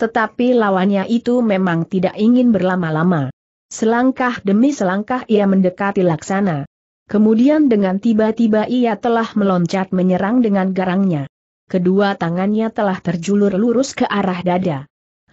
Tetapi lawannya itu memang tidak ingin berlama-lama. Selangkah demi selangkah ia mendekati laksana. Kemudian dengan tiba-tiba ia telah meloncat menyerang dengan garangnya. Kedua tangannya telah terjulur lurus ke arah dada.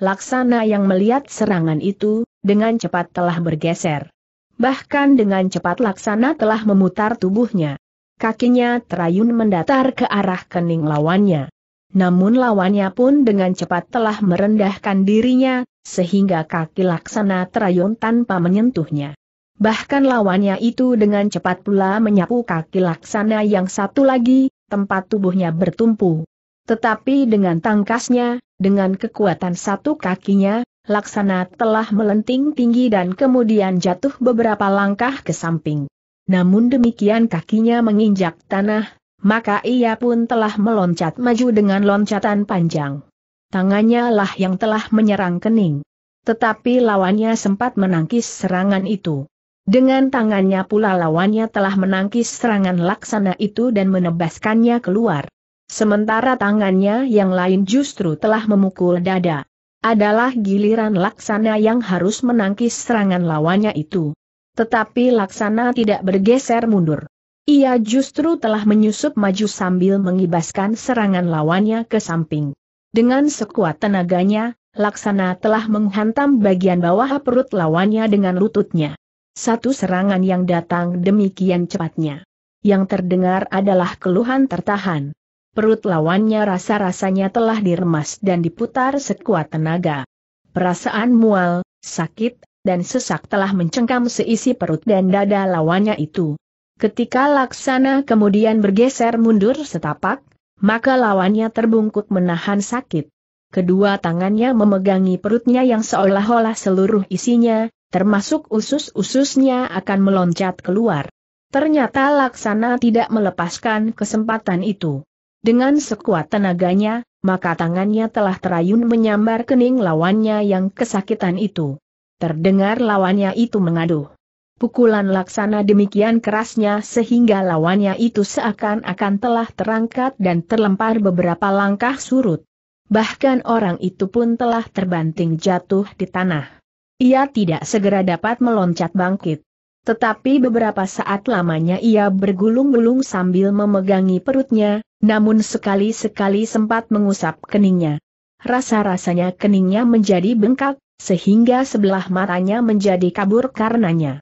Laksana yang melihat serangan itu, dengan cepat telah bergeser. Bahkan dengan cepat Laksana telah memutar tubuhnya. Kakinya terayun mendatar ke arah kening lawannya. Namun lawannya pun dengan cepat telah merendahkan dirinya, sehingga kaki laksana terayun tanpa menyentuhnya. Bahkan lawannya itu dengan cepat pula menyapu kaki laksana yang satu lagi, tempat tubuhnya bertumpu. Tetapi dengan tangkasnya, dengan kekuatan satu kakinya, laksana telah melenting tinggi dan kemudian jatuh beberapa langkah ke samping. Namun demikian kakinya menginjak tanah, maka ia pun telah meloncat maju dengan loncatan panjang. Tangannya lah yang telah menyerang kening. Tetapi lawannya sempat menangkis serangan itu. Dengan tangannya pula lawannya telah menangkis serangan laksana itu dan menebaskannya keluar. Sementara tangannya yang lain justru telah memukul dada. Adalah giliran laksana yang harus menangkis serangan lawannya itu. Tetapi laksana tidak bergeser mundur. Ia justru telah menyusup maju sambil mengibaskan serangan lawannya ke samping. Dengan sekuat tenaganya, Laksana telah menghantam bagian bawah perut lawannya dengan lututnya. Satu serangan yang datang demikian cepatnya. Yang terdengar adalah keluhan tertahan. Perut lawannya rasa-rasanya telah diremas dan diputar sekuat tenaga. Perasaan mual, sakit, dan sesak telah mencengkam seisi perut dan dada lawannya itu. Ketika laksana kemudian bergeser mundur setapak, maka lawannya terbungkuk menahan sakit. Kedua tangannya memegangi perutnya yang seolah-olah seluruh isinya, termasuk usus-ususnya akan meloncat keluar. Ternyata Laksana tidak melepaskan kesempatan itu. Dengan sekuat tenaganya, maka tangannya telah terayun menyambar kening lawannya yang kesakitan itu. Terdengar lawannya itu mengaduh. Pukulan laksana demikian kerasnya sehingga lawannya itu seakan-akan telah terangkat dan terlempar beberapa langkah surut. Bahkan orang itu pun telah terbanting jatuh di tanah. Ia tidak segera dapat meloncat bangkit. Tetapi beberapa saat lamanya ia bergulung-gulung sambil memegangi perutnya, namun sekali-sekali sempat mengusap keningnya. Rasa-rasanya keningnya menjadi bengkak, sehingga sebelah matanya menjadi kabur karenanya.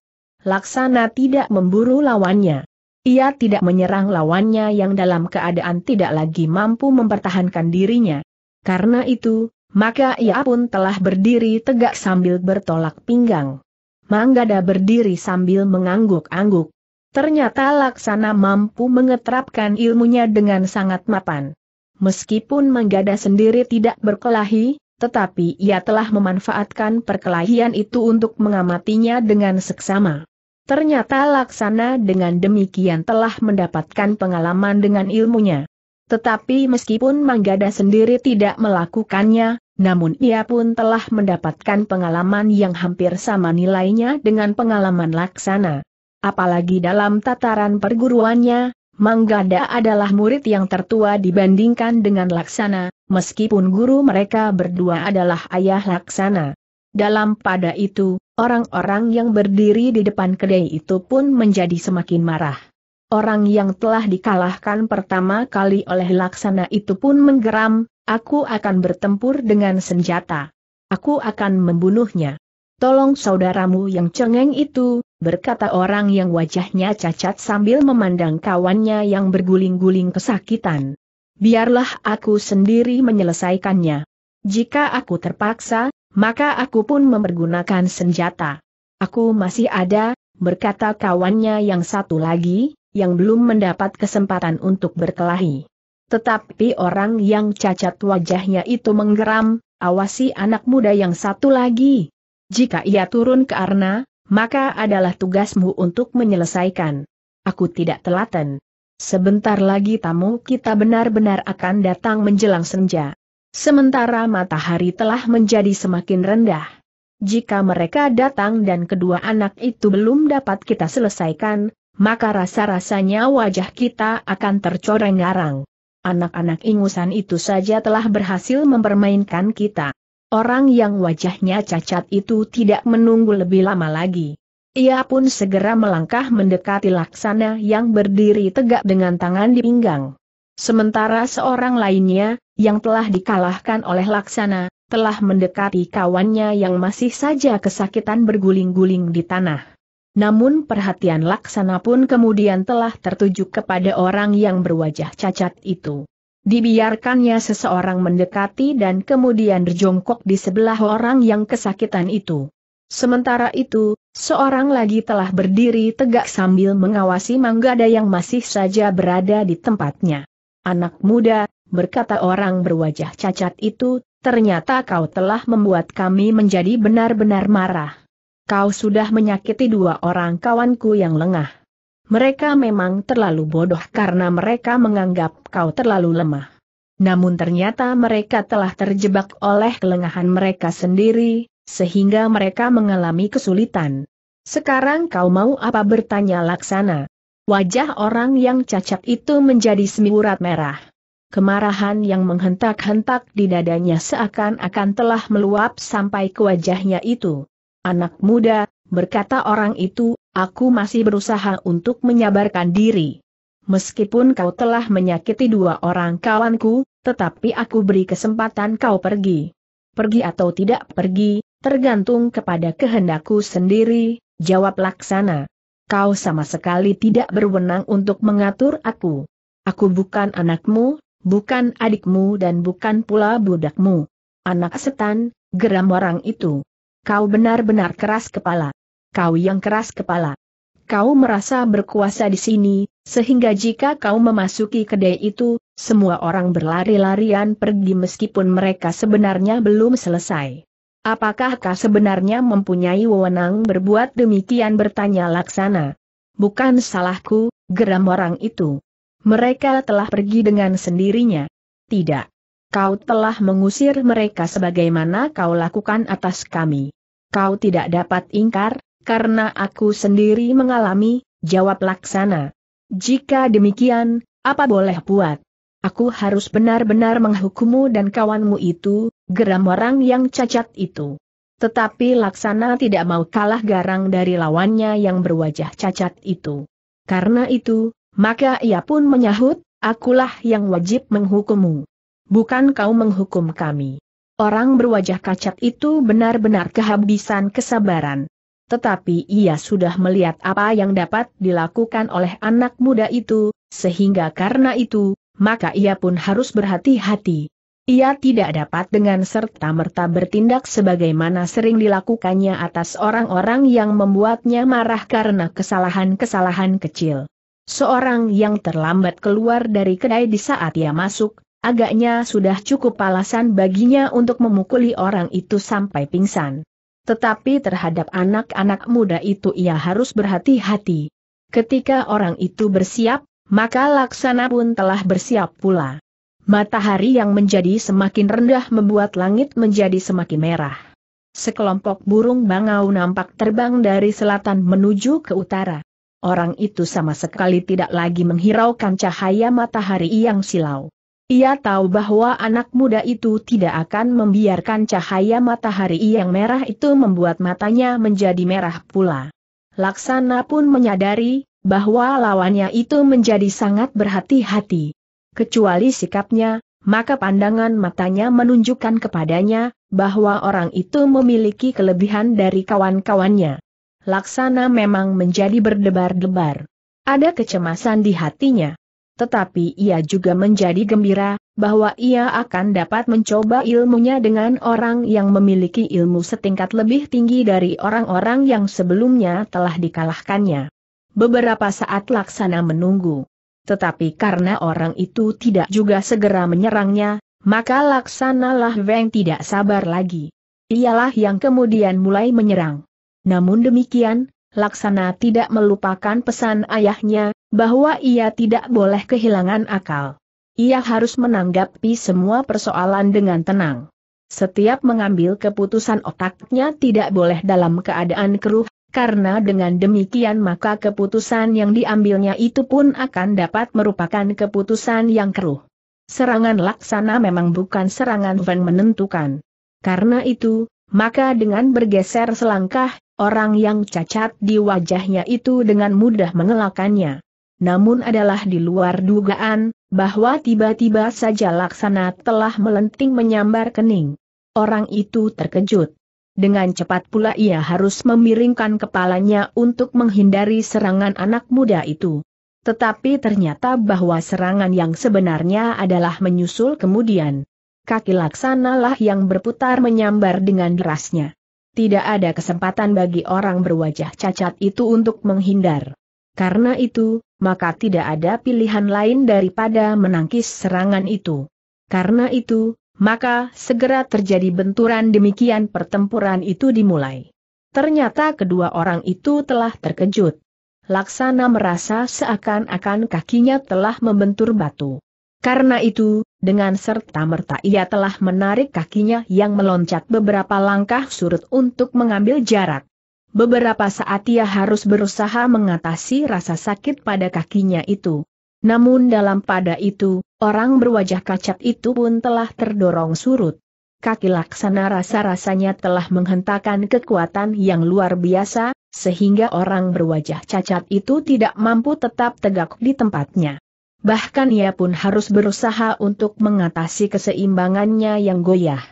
Laksana tidak memburu lawannya. Ia tidak menyerang lawannya yang dalam keadaan tidak lagi mampu mempertahankan dirinya. Karena itu, maka ia pun telah berdiri tegak sambil bertolak pinggang. Manggada berdiri sambil mengangguk-angguk. Ternyata Laksana mampu mengetrapkan ilmunya dengan sangat mapan. Meskipun Manggada sendiri tidak berkelahi, tetapi ia telah memanfaatkan perkelahian itu untuk mengamatinya dengan seksama. Ternyata Laksana dengan demikian telah mendapatkan pengalaman dengan ilmunya. Tetapi meskipun Manggada sendiri tidak melakukannya, namun ia pun telah mendapatkan pengalaman yang hampir sama nilainya dengan pengalaman Laksana. Apalagi dalam tataran perguruannya, Manggada adalah murid yang tertua dibandingkan dengan Laksana, meskipun guru mereka berdua adalah ayah Laksana. Dalam pada itu, Orang-orang yang berdiri di depan kedai itu pun menjadi semakin marah. Orang yang telah dikalahkan pertama kali oleh laksana itu pun menggeram, aku akan bertempur dengan senjata. Aku akan membunuhnya. Tolong saudaramu yang cengeng itu, berkata orang yang wajahnya cacat sambil memandang kawannya yang berguling-guling kesakitan. Biarlah aku sendiri menyelesaikannya. Jika aku terpaksa, maka aku pun mempergunakan senjata. Aku masih ada, berkata kawannya yang satu lagi, yang belum mendapat kesempatan untuk berkelahi. Tetapi orang yang cacat wajahnya itu menggeram, awasi anak muda yang satu lagi. Jika ia turun ke arna, maka adalah tugasmu untuk menyelesaikan. Aku tidak telaten. Sebentar lagi tamu kita benar-benar akan datang menjelang senja. Sementara matahari telah menjadi semakin rendah. Jika mereka datang dan kedua anak itu belum dapat kita selesaikan, maka rasa-rasanya wajah kita akan tercoreng-arang. Anak-anak ingusan itu saja telah berhasil mempermainkan kita. Orang yang wajahnya cacat itu tidak menunggu lebih lama lagi. Ia pun segera melangkah mendekati laksana yang berdiri tegak dengan tangan di pinggang. Sementara seorang lainnya, yang telah dikalahkan oleh Laksana, telah mendekati kawannya yang masih saja kesakitan berguling-guling di tanah. Namun perhatian Laksana pun kemudian telah tertuju kepada orang yang berwajah cacat itu. Dibiarkannya seseorang mendekati dan kemudian berjongkok di sebelah orang yang kesakitan itu. Sementara itu, seorang lagi telah berdiri tegak sambil mengawasi Manggada yang masih saja berada di tempatnya. Anak muda, berkata orang berwajah cacat itu, ternyata kau telah membuat kami menjadi benar-benar marah. Kau sudah menyakiti dua orang kawanku yang lengah. Mereka memang terlalu bodoh karena mereka menganggap kau terlalu lemah. Namun ternyata mereka telah terjebak oleh kelengahan mereka sendiri, sehingga mereka mengalami kesulitan. Sekarang kau mau apa bertanya laksana? Wajah orang yang cacat itu menjadi semiurat merah. Kemarahan yang menghentak-hentak di dadanya seakan-akan telah meluap sampai ke wajahnya itu. Anak muda, berkata orang itu, aku masih berusaha untuk menyabarkan diri. Meskipun kau telah menyakiti dua orang kawanku, tetapi aku beri kesempatan kau pergi. Pergi atau tidak pergi, tergantung kepada kehendakku sendiri, jawab laksana. Kau sama sekali tidak berwenang untuk mengatur aku. Aku bukan anakmu, bukan adikmu dan bukan pula budakmu. Anak setan, geram orang itu. Kau benar-benar keras kepala. Kau yang keras kepala. Kau merasa berkuasa di sini, sehingga jika kau memasuki kedai itu, semua orang berlari-larian pergi meskipun mereka sebenarnya belum selesai. Apakah kau sebenarnya mempunyai wewenang berbuat demikian bertanya laksana? Bukan salahku, geram orang itu. Mereka telah pergi dengan sendirinya. Tidak. Kau telah mengusir mereka sebagaimana kau lakukan atas kami. Kau tidak dapat ingkar, karena aku sendiri mengalami, jawab laksana. Jika demikian, apa boleh buat? Aku harus benar-benar menghukummu dan kawanmu itu, geram orang yang cacat itu. Tetapi Laksana tidak mau kalah garang dari lawannya yang berwajah cacat itu. Karena itu, maka ia pun menyahut, akulah yang wajib menghukummu. Bukan kau menghukum kami. Orang berwajah kacat itu benar-benar kehabisan kesabaran. Tetapi ia sudah melihat apa yang dapat dilakukan oleh anak muda itu, sehingga karena itu, maka ia pun harus berhati-hati. Ia tidak dapat dengan serta-merta bertindak sebagaimana sering dilakukannya atas orang-orang yang membuatnya marah karena kesalahan-kesalahan kecil. Seorang yang terlambat keluar dari kedai di saat ia masuk, agaknya sudah cukup alasan baginya untuk memukuli orang itu sampai pingsan. Tetapi terhadap anak-anak muda itu ia harus berhati-hati. Ketika orang itu bersiap, maka laksana pun telah bersiap pula. Matahari yang menjadi semakin rendah membuat langit menjadi semakin merah. Sekelompok burung bangau nampak terbang dari selatan menuju ke utara orang itu sama sekali tidak lagi menghiraukan cahaya matahari yang silau. Ia tahu bahwa anak muda itu tidak akan membiarkan cahaya matahari yang merah itu membuat matanya menjadi merah pula. Laksana pun menyadari bahwa lawannya itu menjadi sangat berhati-hati. Kecuali sikapnya, maka pandangan matanya menunjukkan kepadanya bahwa orang itu memiliki kelebihan dari kawan-kawannya. Laksana memang menjadi berdebar-debar. Ada kecemasan di hatinya. Tetapi ia juga menjadi gembira, bahwa ia akan dapat mencoba ilmunya dengan orang yang memiliki ilmu setingkat lebih tinggi dari orang-orang yang sebelumnya telah dikalahkannya. Beberapa saat Laksana menunggu. Tetapi karena orang itu tidak juga segera menyerangnya, maka Laksanalah Lah tidak sabar lagi. Ialah yang kemudian mulai menyerang. Namun demikian, Laksana tidak melupakan pesan ayahnya, bahwa ia tidak boleh kehilangan akal. Ia harus menanggapi semua persoalan dengan tenang. Setiap mengambil keputusan otaknya tidak boleh dalam keadaan keruh, karena dengan demikian maka keputusan yang diambilnya itu pun akan dapat merupakan keputusan yang keruh. Serangan laksana memang bukan serangan Van menentukan. Karena itu, maka dengan bergeser selangkah, Orang yang cacat di wajahnya itu dengan mudah mengelakannya. Namun adalah di luar dugaan, bahwa tiba-tiba saja laksana telah melenting menyambar kening. Orang itu terkejut. Dengan cepat pula ia harus memiringkan kepalanya untuk menghindari serangan anak muda itu. Tetapi ternyata bahwa serangan yang sebenarnya adalah menyusul kemudian. Kaki laksanalah yang berputar menyambar dengan derasnya tidak ada kesempatan bagi orang berwajah cacat itu untuk menghindar. Karena itu, maka tidak ada pilihan lain daripada menangkis serangan itu. Karena itu, maka segera terjadi benturan demikian pertempuran itu dimulai. Ternyata kedua orang itu telah terkejut. Laksana merasa seakan-akan kakinya telah membentur batu. Karena itu, dengan serta-merta ia telah menarik kakinya yang meloncat beberapa langkah surut untuk mengambil jarak. Beberapa saat ia harus berusaha mengatasi rasa sakit pada kakinya itu. Namun dalam pada itu, orang berwajah kacat itu pun telah terdorong surut. Kaki laksana rasa-rasanya telah menghentakkan kekuatan yang luar biasa, sehingga orang berwajah cacat itu tidak mampu tetap tegak di tempatnya bahkan ia pun harus berusaha untuk mengatasi keseimbangannya yang goyah.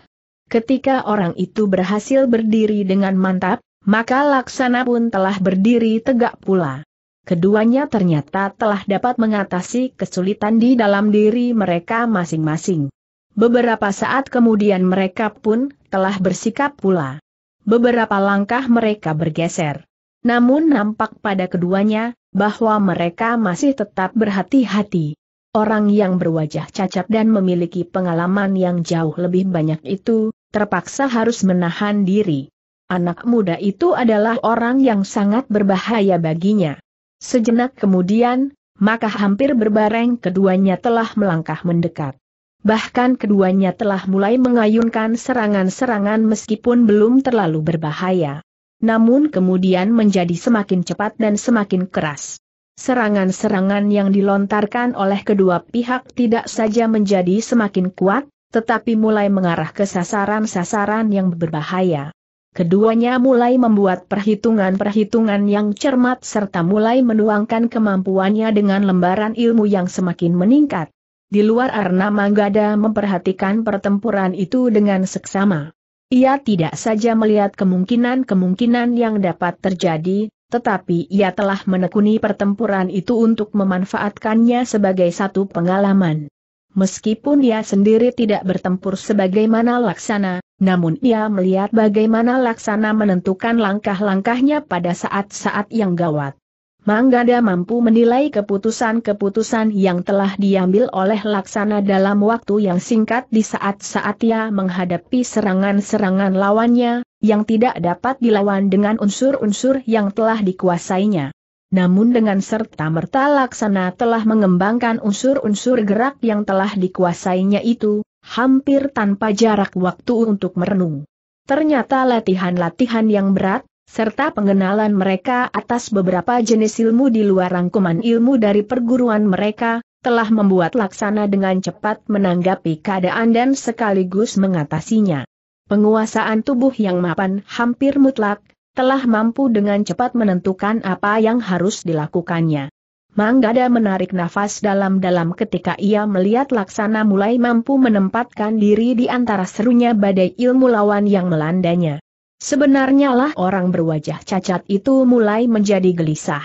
Ketika orang itu berhasil berdiri dengan mantap, maka laksana pun telah berdiri tegak pula. Keduanya ternyata telah dapat mengatasi kesulitan di dalam diri mereka masing-masing. Beberapa saat kemudian mereka pun telah bersikap pula. Beberapa langkah mereka bergeser. Namun nampak pada keduanya, bahwa mereka masih tetap berhati-hati. Orang yang berwajah cacat dan memiliki pengalaman yang jauh lebih banyak itu, terpaksa harus menahan diri. Anak muda itu adalah orang yang sangat berbahaya baginya. Sejenak kemudian, maka hampir berbareng keduanya telah melangkah mendekat. Bahkan keduanya telah mulai mengayunkan serangan-serangan meskipun belum terlalu berbahaya namun kemudian menjadi semakin cepat dan semakin keras. Serangan-serangan yang dilontarkan oleh kedua pihak tidak saja menjadi semakin kuat, tetapi mulai mengarah ke sasaran-sasaran yang berbahaya. Keduanya mulai membuat perhitungan-perhitungan yang cermat serta mulai menuangkan kemampuannya dengan lembaran ilmu yang semakin meningkat. Di luar Arna Manggada memperhatikan pertempuran itu dengan seksama. Ia tidak saja melihat kemungkinan-kemungkinan yang dapat terjadi, tetapi ia telah menekuni pertempuran itu untuk memanfaatkannya sebagai satu pengalaman. Meskipun ia sendiri tidak bertempur sebagaimana laksana, namun ia melihat bagaimana laksana menentukan langkah-langkahnya pada saat-saat yang gawat. Manggada mampu menilai keputusan-keputusan yang telah diambil oleh Laksana dalam waktu yang singkat di saat-saat ia menghadapi serangan-serangan lawannya, yang tidak dapat dilawan dengan unsur-unsur yang telah dikuasainya. Namun dengan serta-merta Laksana telah mengembangkan unsur-unsur gerak yang telah dikuasainya itu, hampir tanpa jarak waktu untuk merenung. Ternyata latihan-latihan yang berat, serta pengenalan mereka atas beberapa jenis ilmu di luar rangkuman ilmu dari perguruan mereka, telah membuat Laksana dengan cepat menanggapi keadaan dan sekaligus mengatasinya. Penguasaan tubuh yang mapan hampir mutlak, telah mampu dengan cepat menentukan apa yang harus dilakukannya. Manggada menarik nafas dalam-dalam ketika ia melihat Laksana mulai mampu menempatkan diri di antara serunya badai ilmu lawan yang melandanya. Sebenarnya lah orang berwajah cacat itu mulai menjadi gelisah.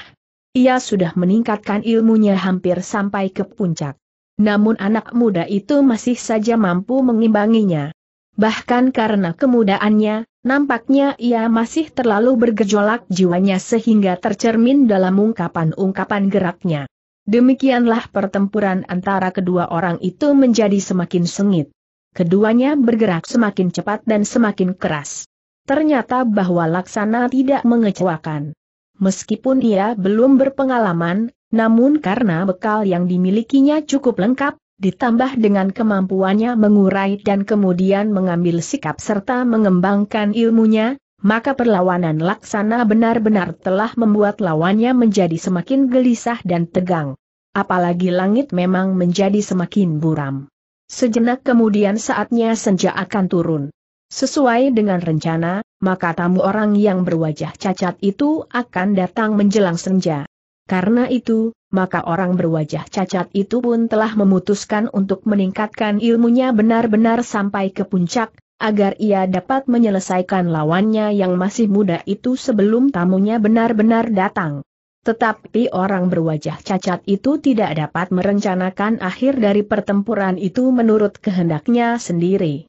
Ia sudah meningkatkan ilmunya hampir sampai ke puncak. Namun anak muda itu masih saja mampu mengimbanginya. Bahkan karena kemudaannya, nampaknya ia masih terlalu bergejolak jiwanya sehingga tercermin dalam ungkapan-ungkapan geraknya. Demikianlah pertempuran antara kedua orang itu menjadi semakin sengit. Keduanya bergerak semakin cepat dan semakin keras. Ternyata bahwa Laksana tidak mengecewakan. Meskipun ia belum berpengalaman, namun karena bekal yang dimilikinya cukup lengkap, ditambah dengan kemampuannya mengurai dan kemudian mengambil sikap serta mengembangkan ilmunya, maka perlawanan Laksana benar-benar telah membuat lawannya menjadi semakin gelisah dan tegang. Apalagi langit memang menjadi semakin buram. Sejenak kemudian saatnya senja akan turun. Sesuai dengan rencana, maka tamu orang yang berwajah cacat itu akan datang menjelang senja. Karena itu, maka orang berwajah cacat itu pun telah memutuskan untuk meningkatkan ilmunya benar-benar sampai ke puncak, agar ia dapat menyelesaikan lawannya yang masih muda itu sebelum tamunya benar-benar datang. Tetapi orang berwajah cacat itu tidak dapat merencanakan akhir dari pertempuran itu menurut kehendaknya sendiri.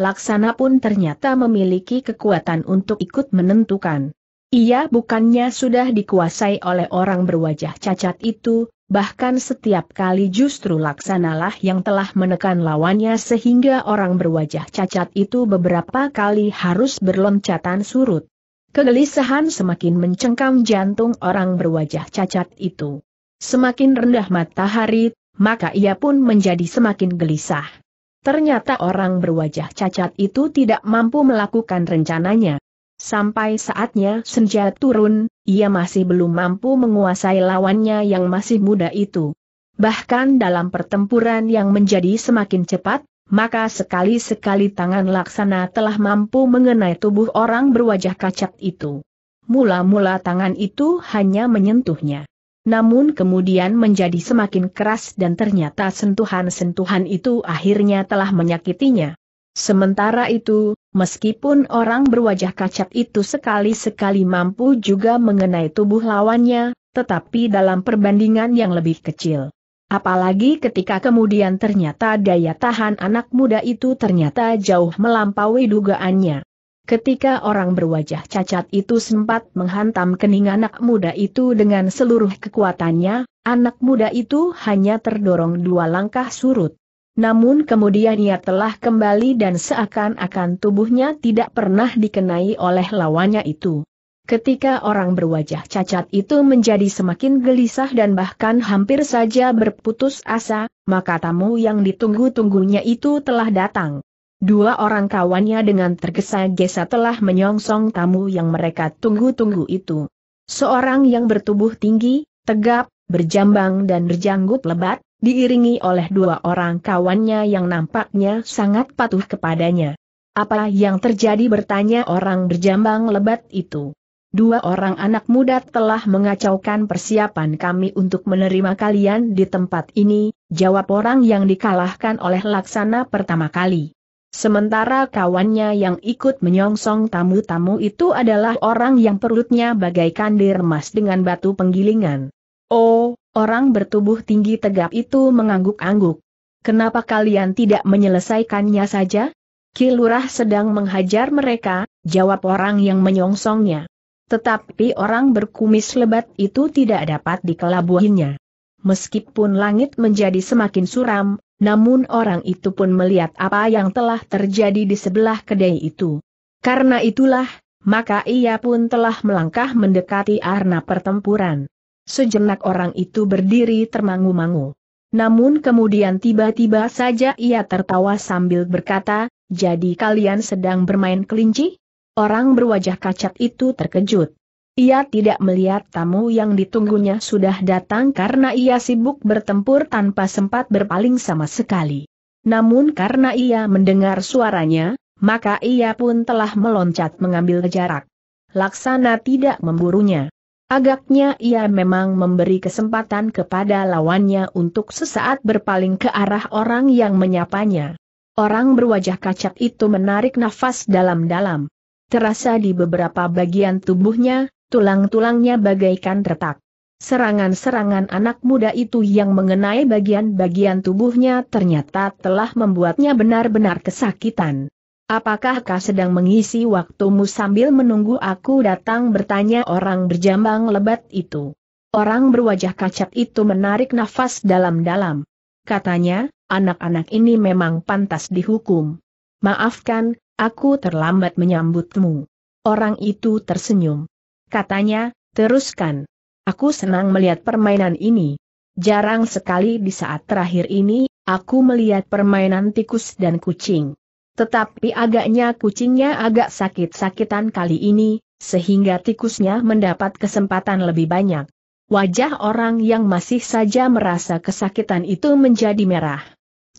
Laksana pun ternyata memiliki kekuatan untuk ikut menentukan. Ia bukannya sudah dikuasai oleh orang berwajah cacat itu, bahkan setiap kali justru Laksanalah yang telah menekan lawannya sehingga orang berwajah cacat itu beberapa kali harus berloncatan surut. Kegelisahan semakin mencengkam jantung orang berwajah cacat itu. Semakin rendah matahari, maka ia pun menjadi semakin gelisah. Ternyata orang berwajah cacat itu tidak mampu melakukan rencananya. Sampai saatnya senja turun, ia masih belum mampu menguasai lawannya yang masih muda itu. Bahkan dalam pertempuran yang menjadi semakin cepat, maka sekali-sekali tangan laksana telah mampu mengenai tubuh orang berwajah cacat itu. Mula-mula tangan itu hanya menyentuhnya namun kemudian menjadi semakin keras dan ternyata sentuhan-sentuhan itu akhirnya telah menyakitinya. Sementara itu, meskipun orang berwajah kacat itu sekali-sekali mampu juga mengenai tubuh lawannya, tetapi dalam perbandingan yang lebih kecil. Apalagi ketika kemudian ternyata daya tahan anak muda itu ternyata jauh melampaui dugaannya. Ketika orang berwajah cacat itu sempat menghantam kening anak muda itu dengan seluruh kekuatannya, anak muda itu hanya terdorong dua langkah surut. Namun kemudian ia telah kembali dan seakan-akan tubuhnya tidak pernah dikenai oleh lawannya itu. Ketika orang berwajah cacat itu menjadi semakin gelisah dan bahkan hampir saja berputus asa, maka tamu yang ditunggu-tunggunya itu telah datang. Dua orang kawannya dengan tergesa-gesa telah menyongsong tamu yang mereka tunggu-tunggu itu. Seorang yang bertubuh tinggi, tegap, berjambang dan berjanggut lebat, diiringi oleh dua orang kawannya yang nampaknya sangat patuh kepadanya. Apa yang terjadi bertanya orang berjambang lebat itu. Dua orang anak muda telah mengacaukan persiapan kami untuk menerima kalian di tempat ini, jawab orang yang dikalahkan oleh laksana pertama kali. Sementara kawannya yang ikut menyongsong tamu-tamu itu adalah orang yang perutnya bagaikan diremas dengan batu penggilingan. Oh, orang bertubuh tinggi tegap itu mengangguk-angguk. Kenapa kalian tidak menyelesaikannya saja? Kilurah sedang menghajar mereka, jawab orang yang menyongsongnya. Tetapi orang berkumis lebat itu tidak dapat dikelabuhinya. Meskipun langit menjadi semakin suram, namun orang itu pun melihat apa yang telah terjadi di sebelah kedai itu. Karena itulah, maka ia pun telah melangkah mendekati arena pertempuran. Sejenak orang itu berdiri termangu-mangu. Namun kemudian tiba-tiba saja ia tertawa sambil berkata, jadi kalian sedang bermain kelinci? Orang berwajah kacat itu terkejut. Ia tidak melihat tamu yang ditunggunya sudah datang karena ia sibuk bertempur tanpa sempat berpaling sama sekali. Namun karena ia mendengar suaranya, maka ia pun telah meloncat mengambil jarak. Laksana tidak memburunya. Agaknya ia memang memberi kesempatan kepada lawannya untuk sesaat berpaling ke arah orang yang menyapanya. Orang berwajah kacak itu menarik nafas dalam-dalam. Terasa di beberapa bagian tubuhnya, tulang-tulangnya bagaikan retak. Serangan-serangan anak muda itu yang mengenai bagian-bagian tubuhnya ternyata telah membuatnya benar-benar kesakitan. Apakah kau sedang mengisi waktumu sambil menunggu aku datang bertanya orang berjambang lebat itu? Orang berwajah kacat itu menarik nafas dalam-dalam. Katanya, anak-anak ini memang pantas dihukum. Maafkan, aku terlambat menyambutmu. Orang itu tersenyum katanya, teruskan. Aku senang melihat permainan ini. Jarang sekali di saat terakhir ini, aku melihat permainan tikus dan kucing. Tetapi agaknya kucingnya agak sakit-sakitan kali ini, sehingga tikusnya mendapat kesempatan lebih banyak. Wajah orang yang masih saja merasa kesakitan itu menjadi merah.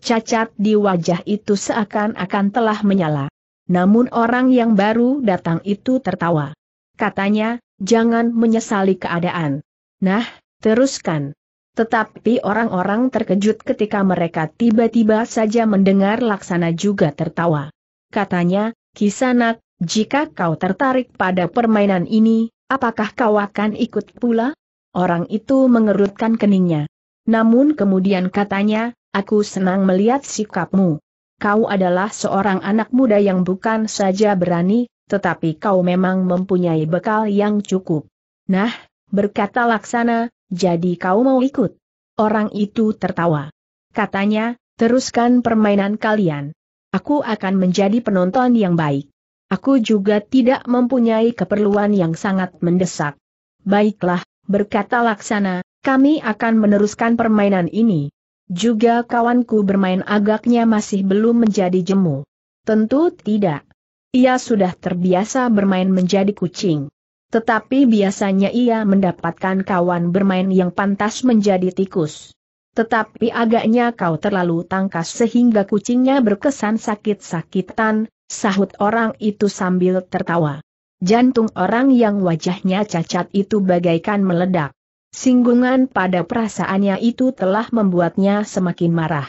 Cacat di wajah itu seakan-akan telah menyala. Namun orang yang baru datang itu tertawa. Katanya, jangan menyesali keadaan. Nah, teruskan. Tetapi orang-orang terkejut ketika mereka tiba-tiba saja mendengar Laksana juga tertawa. Katanya, Kisanak, jika kau tertarik pada permainan ini, apakah kau akan ikut pula? Orang itu mengerutkan keningnya. Namun kemudian katanya, aku senang melihat sikapmu. Kau adalah seorang anak muda yang bukan saja berani, tetapi kau memang mempunyai bekal yang cukup. Nah, berkata Laksana, jadi kau mau ikut. Orang itu tertawa. Katanya, teruskan permainan kalian. Aku akan menjadi penonton yang baik. Aku juga tidak mempunyai keperluan yang sangat mendesak. Baiklah, berkata Laksana, kami akan meneruskan permainan ini. Juga kawanku bermain agaknya masih belum menjadi jemu. Tentu tidak. Ia sudah terbiasa bermain menjadi kucing. Tetapi biasanya ia mendapatkan kawan bermain yang pantas menjadi tikus. Tetapi agaknya kau terlalu tangkas sehingga kucingnya berkesan sakit-sakitan, sahut orang itu sambil tertawa. Jantung orang yang wajahnya cacat itu bagaikan meledak. Singgungan pada perasaannya itu telah membuatnya semakin marah.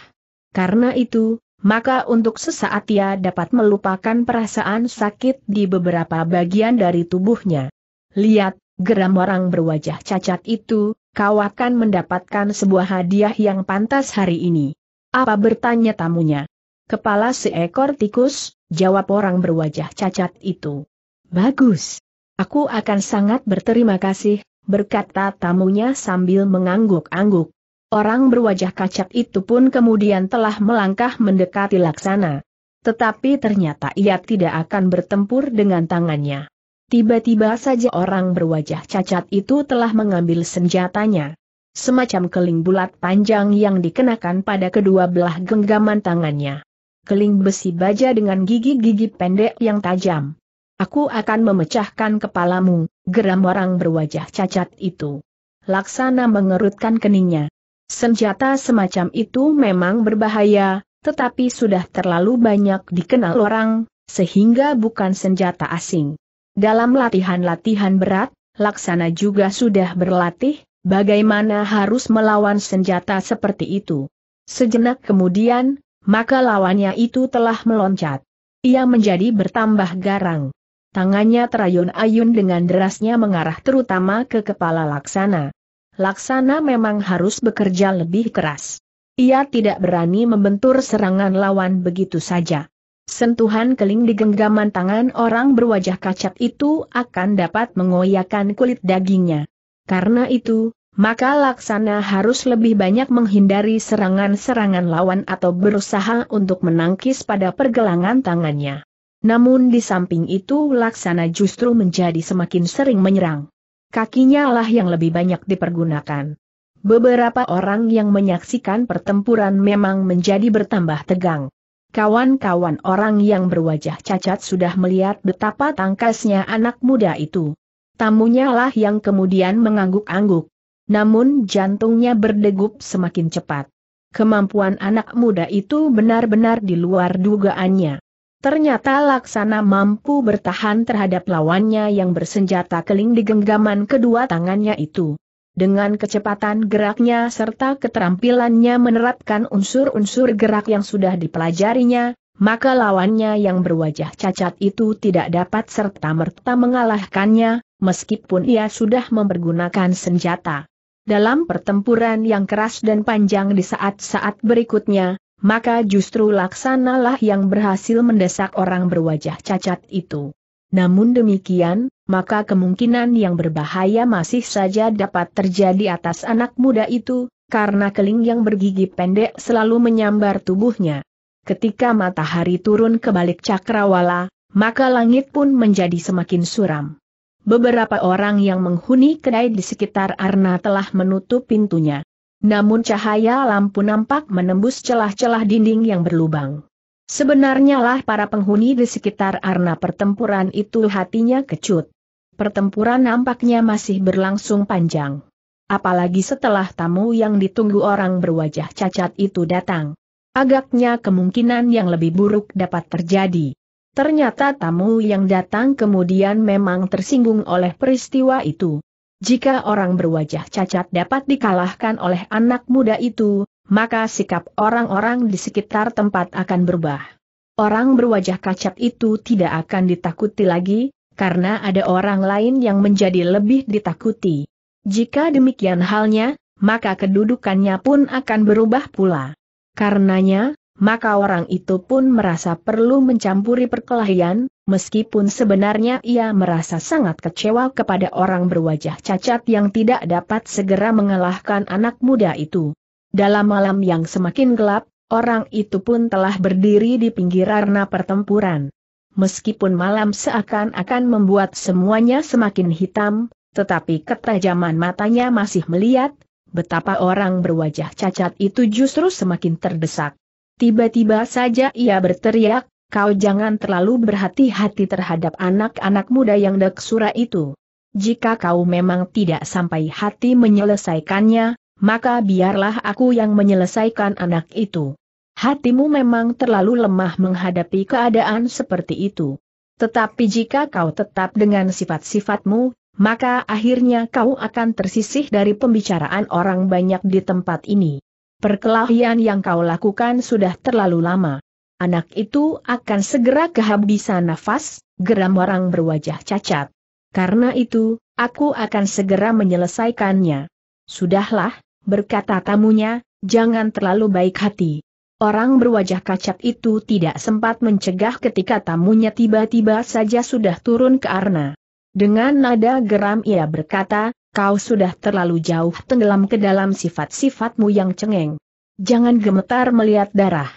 Karena itu, maka untuk sesaat ia dapat melupakan perasaan sakit di beberapa bagian dari tubuhnya. Lihat, geram orang berwajah cacat itu, kau akan mendapatkan sebuah hadiah yang pantas hari ini. Apa bertanya tamunya? Kepala seekor tikus, jawab orang berwajah cacat itu. Bagus. Aku akan sangat berterima kasih, berkata tamunya sambil mengangguk-angguk. Orang berwajah kacat itu pun kemudian telah melangkah mendekati laksana. Tetapi ternyata ia tidak akan bertempur dengan tangannya. Tiba-tiba saja orang berwajah cacat itu telah mengambil senjatanya. Semacam keling bulat panjang yang dikenakan pada kedua belah genggaman tangannya. Keling besi baja dengan gigi-gigi pendek yang tajam. Aku akan memecahkan kepalamu, geram orang berwajah cacat itu. Laksana mengerutkan keningnya. Senjata semacam itu memang berbahaya, tetapi sudah terlalu banyak dikenal orang, sehingga bukan senjata asing. Dalam latihan-latihan berat, Laksana juga sudah berlatih, bagaimana harus melawan senjata seperti itu. Sejenak kemudian, maka lawannya itu telah meloncat. Ia menjadi bertambah garang. Tangannya terayun-ayun dengan derasnya mengarah terutama ke kepala Laksana. Laksana memang harus bekerja lebih keras. Ia tidak berani membentur serangan lawan begitu saja. Sentuhan keling di genggaman tangan orang berwajah kacat itu akan dapat mengoyakkan kulit dagingnya. Karena itu, maka Laksana harus lebih banyak menghindari serangan-serangan lawan atau berusaha untuk menangkis pada pergelangan tangannya. Namun di samping itu Laksana justru menjadi semakin sering menyerang kakinya lah yang lebih banyak dipergunakan. Beberapa orang yang menyaksikan pertempuran memang menjadi bertambah tegang. Kawan-kawan orang yang berwajah cacat sudah melihat betapa tangkasnya anak muda itu. Tamunya lah yang kemudian mengangguk-angguk. Namun jantungnya berdegup semakin cepat. Kemampuan anak muda itu benar-benar di luar dugaannya. Ternyata Laksana mampu bertahan terhadap lawannya yang bersenjata keling di genggaman kedua tangannya itu. Dengan kecepatan geraknya serta keterampilannya menerapkan unsur-unsur gerak yang sudah dipelajarinya, maka lawannya yang berwajah cacat itu tidak dapat serta-merta mengalahkannya, meskipun ia sudah mempergunakan senjata. Dalam pertempuran yang keras dan panjang di saat-saat berikutnya, maka justru laksanalah yang berhasil mendesak orang berwajah cacat itu. Namun demikian, maka kemungkinan yang berbahaya masih saja dapat terjadi atas anak muda itu, karena keling yang bergigi pendek selalu menyambar tubuhnya. Ketika matahari turun ke balik cakrawala, maka langit pun menjadi semakin suram. Beberapa orang yang menghuni kedai di sekitar Arna telah menutup pintunya namun cahaya lampu nampak menembus celah-celah dinding yang berlubang. Sebenarnya lah para penghuni di sekitar arena pertempuran itu hatinya kecut. Pertempuran nampaknya masih berlangsung panjang. Apalagi setelah tamu yang ditunggu orang berwajah cacat itu datang. Agaknya kemungkinan yang lebih buruk dapat terjadi. Ternyata tamu yang datang kemudian memang tersinggung oleh peristiwa itu. Jika orang berwajah cacat dapat dikalahkan oleh anak muda itu, maka sikap orang-orang di sekitar tempat akan berubah. Orang berwajah cacat itu tidak akan ditakuti lagi, karena ada orang lain yang menjadi lebih ditakuti. Jika demikian halnya, maka kedudukannya pun akan berubah pula. Karenanya, maka orang itu pun merasa perlu mencampuri perkelahian, meskipun sebenarnya ia merasa sangat kecewa kepada orang berwajah cacat yang tidak dapat segera mengalahkan anak muda itu. Dalam malam yang semakin gelap, orang itu pun telah berdiri di pinggir arena pertempuran. Meskipun malam seakan-akan membuat semuanya semakin hitam, tetapi ketajaman matanya masih melihat, betapa orang berwajah cacat itu justru semakin terdesak. Tiba-tiba saja ia berteriak, kau jangan terlalu berhati-hati terhadap anak-anak muda yang deksura itu. Jika kau memang tidak sampai hati menyelesaikannya, maka biarlah aku yang menyelesaikan anak itu. Hatimu memang terlalu lemah menghadapi keadaan seperti itu. Tetapi jika kau tetap dengan sifat-sifatmu, maka akhirnya kau akan tersisih dari pembicaraan orang banyak di tempat ini. Perkelahian yang kau lakukan sudah terlalu lama. Anak itu akan segera kehabisan nafas, geram orang berwajah cacat. Karena itu, aku akan segera menyelesaikannya. Sudahlah, berkata tamunya, jangan terlalu baik hati. Orang berwajah cacat itu tidak sempat mencegah ketika tamunya tiba-tiba saja sudah turun ke arna. Dengan nada geram ia berkata, kau sudah terlalu jauh tenggelam ke dalam sifat-sifatmu yang cengeng. Jangan gemetar melihat darah.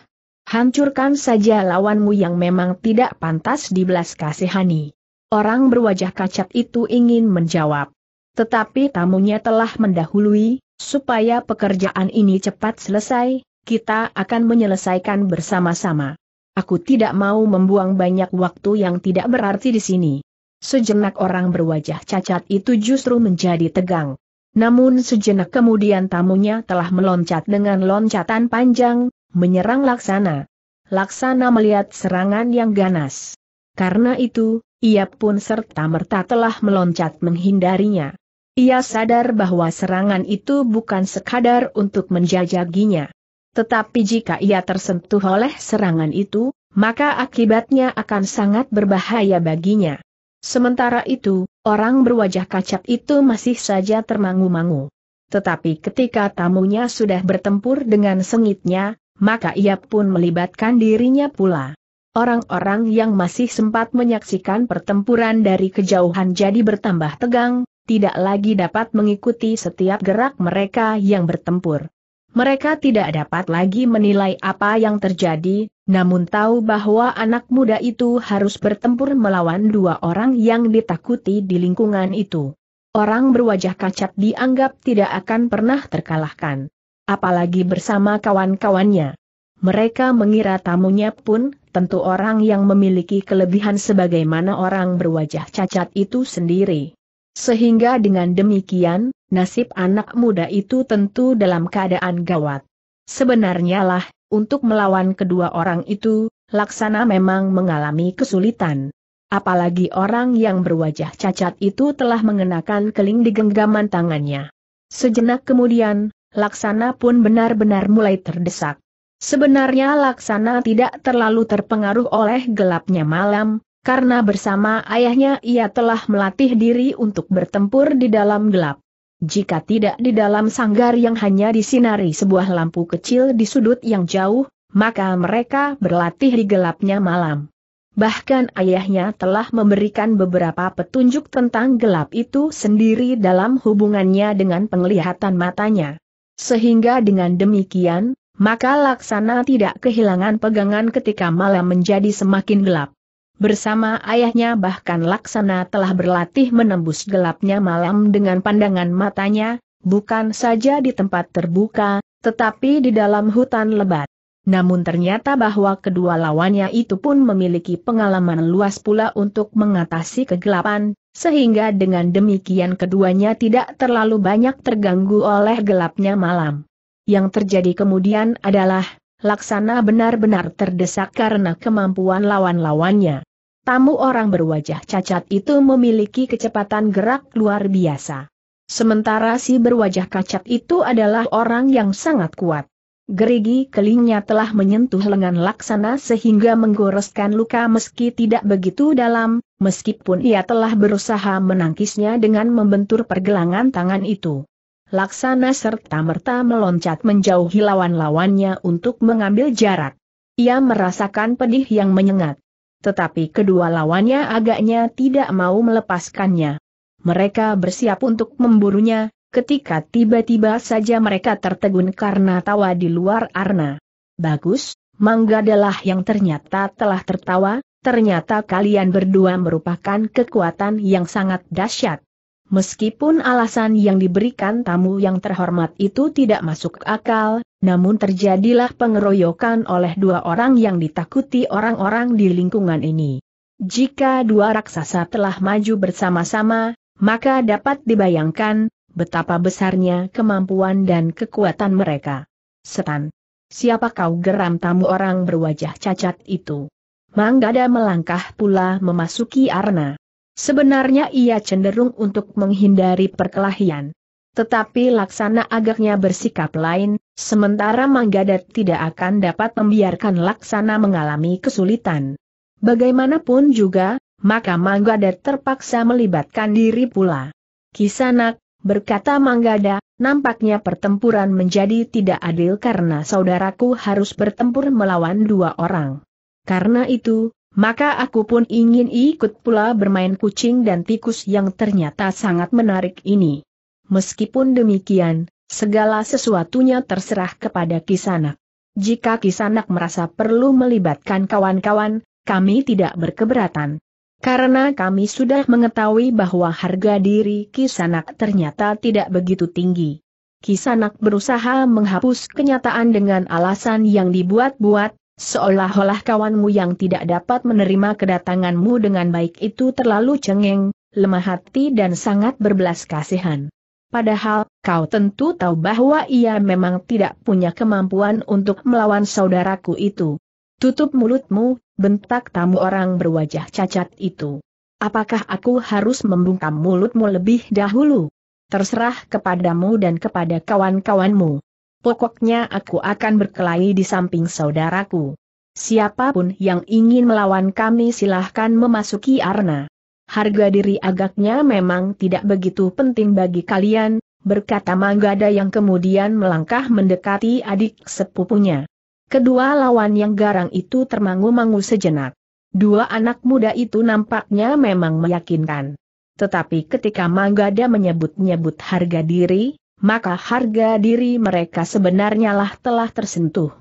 Hancurkan saja lawanmu yang memang tidak pantas dibelas kasihani. Orang berwajah kacat itu ingin menjawab. Tetapi tamunya telah mendahului, supaya pekerjaan ini cepat selesai, kita akan menyelesaikan bersama-sama. Aku tidak mau membuang banyak waktu yang tidak berarti di sini sejenak orang berwajah cacat itu justru menjadi tegang. Namun sejenak kemudian tamunya telah meloncat dengan loncatan panjang, menyerang Laksana. Laksana melihat serangan yang ganas. Karena itu, ia pun serta-merta telah meloncat menghindarinya. Ia sadar bahwa serangan itu bukan sekadar untuk menjajaginya. Tetapi jika ia tersentuh oleh serangan itu, maka akibatnya akan sangat berbahaya baginya. Sementara itu, orang berwajah kacat itu masih saja termangu-mangu. Tetapi ketika tamunya sudah bertempur dengan sengitnya, maka ia pun melibatkan dirinya pula. Orang-orang yang masih sempat menyaksikan pertempuran dari kejauhan jadi bertambah tegang, tidak lagi dapat mengikuti setiap gerak mereka yang bertempur. Mereka tidak dapat lagi menilai apa yang terjadi, namun tahu bahwa anak muda itu harus bertempur melawan dua orang yang ditakuti di lingkungan itu. Orang berwajah kacat dianggap tidak akan pernah terkalahkan. Apalagi bersama kawan-kawannya. Mereka mengira tamunya pun tentu orang yang memiliki kelebihan sebagaimana orang berwajah cacat itu sendiri. Sehingga dengan demikian, nasib anak muda itu tentu dalam keadaan gawat. Sebenarnya lah, untuk melawan kedua orang itu, Laksana memang mengalami kesulitan. Apalagi orang yang berwajah cacat itu telah mengenakan keling di genggaman tangannya. Sejenak kemudian, Laksana pun benar-benar mulai terdesak. Sebenarnya Laksana tidak terlalu terpengaruh oleh gelapnya malam, karena bersama ayahnya ia telah melatih diri untuk bertempur di dalam gelap. Jika tidak di dalam sanggar yang hanya disinari sebuah lampu kecil di sudut yang jauh, maka mereka berlatih di gelapnya malam. Bahkan ayahnya telah memberikan beberapa petunjuk tentang gelap itu sendiri dalam hubungannya dengan penglihatan matanya. Sehingga dengan demikian, maka laksana tidak kehilangan pegangan ketika malam menjadi semakin gelap. Bersama ayahnya bahkan Laksana telah berlatih menembus gelapnya malam dengan pandangan matanya, bukan saja di tempat terbuka, tetapi di dalam hutan lebat. Namun ternyata bahwa kedua lawannya itu pun memiliki pengalaman luas pula untuk mengatasi kegelapan, sehingga dengan demikian keduanya tidak terlalu banyak terganggu oleh gelapnya malam. Yang terjadi kemudian adalah, Laksana benar-benar terdesak karena kemampuan lawan-lawannya. Tamu orang berwajah cacat itu memiliki kecepatan gerak luar biasa. Sementara si berwajah cacat itu adalah orang yang sangat kuat. Gerigi kelingnya telah menyentuh lengan laksana sehingga menggoreskan luka meski tidak begitu dalam, meskipun ia telah berusaha menangkisnya dengan membentur pergelangan tangan itu laksana serta merta meloncat menjauhi lawan-lawannya untuk mengambil jarak. Ia merasakan pedih yang menyengat. Tetapi kedua lawannya agaknya tidak mau melepaskannya. Mereka bersiap untuk memburunya, ketika tiba-tiba saja mereka tertegun karena tawa di luar arna. Bagus, Mangga adalah yang ternyata telah tertawa, ternyata kalian berdua merupakan kekuatan yang sangat dahsyat. Meskipun alasan yang diberikan tamu yang terhormat itu tidak masuk akal, namun terjadilah pengeroyokan oleh dua orang yang ditakuti orang-orang di lingkungan ini. Jika dua raksasa telah maju bersama-sama, maka dapat dibayangkan betapa besarnya kemampuan dan kekuatan mereka. Setan. Siapa kau geram tamu orang berwajah cacat itu? Manggada melangkah pula memasuki arna. Sebenarnya ia cenderung untuk menghindari perkelahian. Tetapi Laksana agaknya bersikap lain, sementara Manggadat tidak akan dapat membiarkan Laksana mengalami kesulitan. Bagaimanapun juga, maka Manggadat terpaksa melibatkan diri pula. Kisanak, berkata Manggada, nampaknya pertempuran menjadi tidak adil karena saudaraku harus bertempur melawan dua orang. Karena itu, maka aku pun ingin ikut pula bermain kucing dan tikus yang ternyata sangat menarik ini. Meskipun demikian, segala sesuatunya terserah kepada Kisanak. Jika Kisanak merasa perlu melibatkan kawan-kawan, kami tidak berkeberatan. Karena kami sudah mengetahui bahwa harga diri Kisanak ternyata tidak begitu tinggi. Kisanak berusaha menghapus kenyataan dengan alasan yang dibuat-buat, Seolah-olah kawanmu yang tidak dapat menerima kedatanganmu dengan baik itu terlalu cengeng, lemah hati dan sangat berbelas kasihan. Padahal, kau tentu tahu bahwa ia memang tidak punya kemampuan untuk melawan saudaraku itu. Tutup mulutmu, bentak tamu orang berwajah cacat itu. Apakah aku harus membungkam mulutmu lebih dahulu? Terserah kepadamu dan kepada kawan-kawanmu pokoknya aku akan berkelahi di samping saudaraku. Siapapun yang ingin melawan kami silahkan memasuki arena. Harga diri agaknya memang tidak begitu penting bagi kalian, berkata Manggada yang kemudian melangkah mendekati adik sepupunya. Kedua lawan yang garang itu termangu-mangu sejenak. Dua anak muda itu nampaknya memang meyakinkan. Tetapi ketika Manggada menyebut-nyebut harga diri, maka harga diri mereka sebenarnya lah telah tersentuh.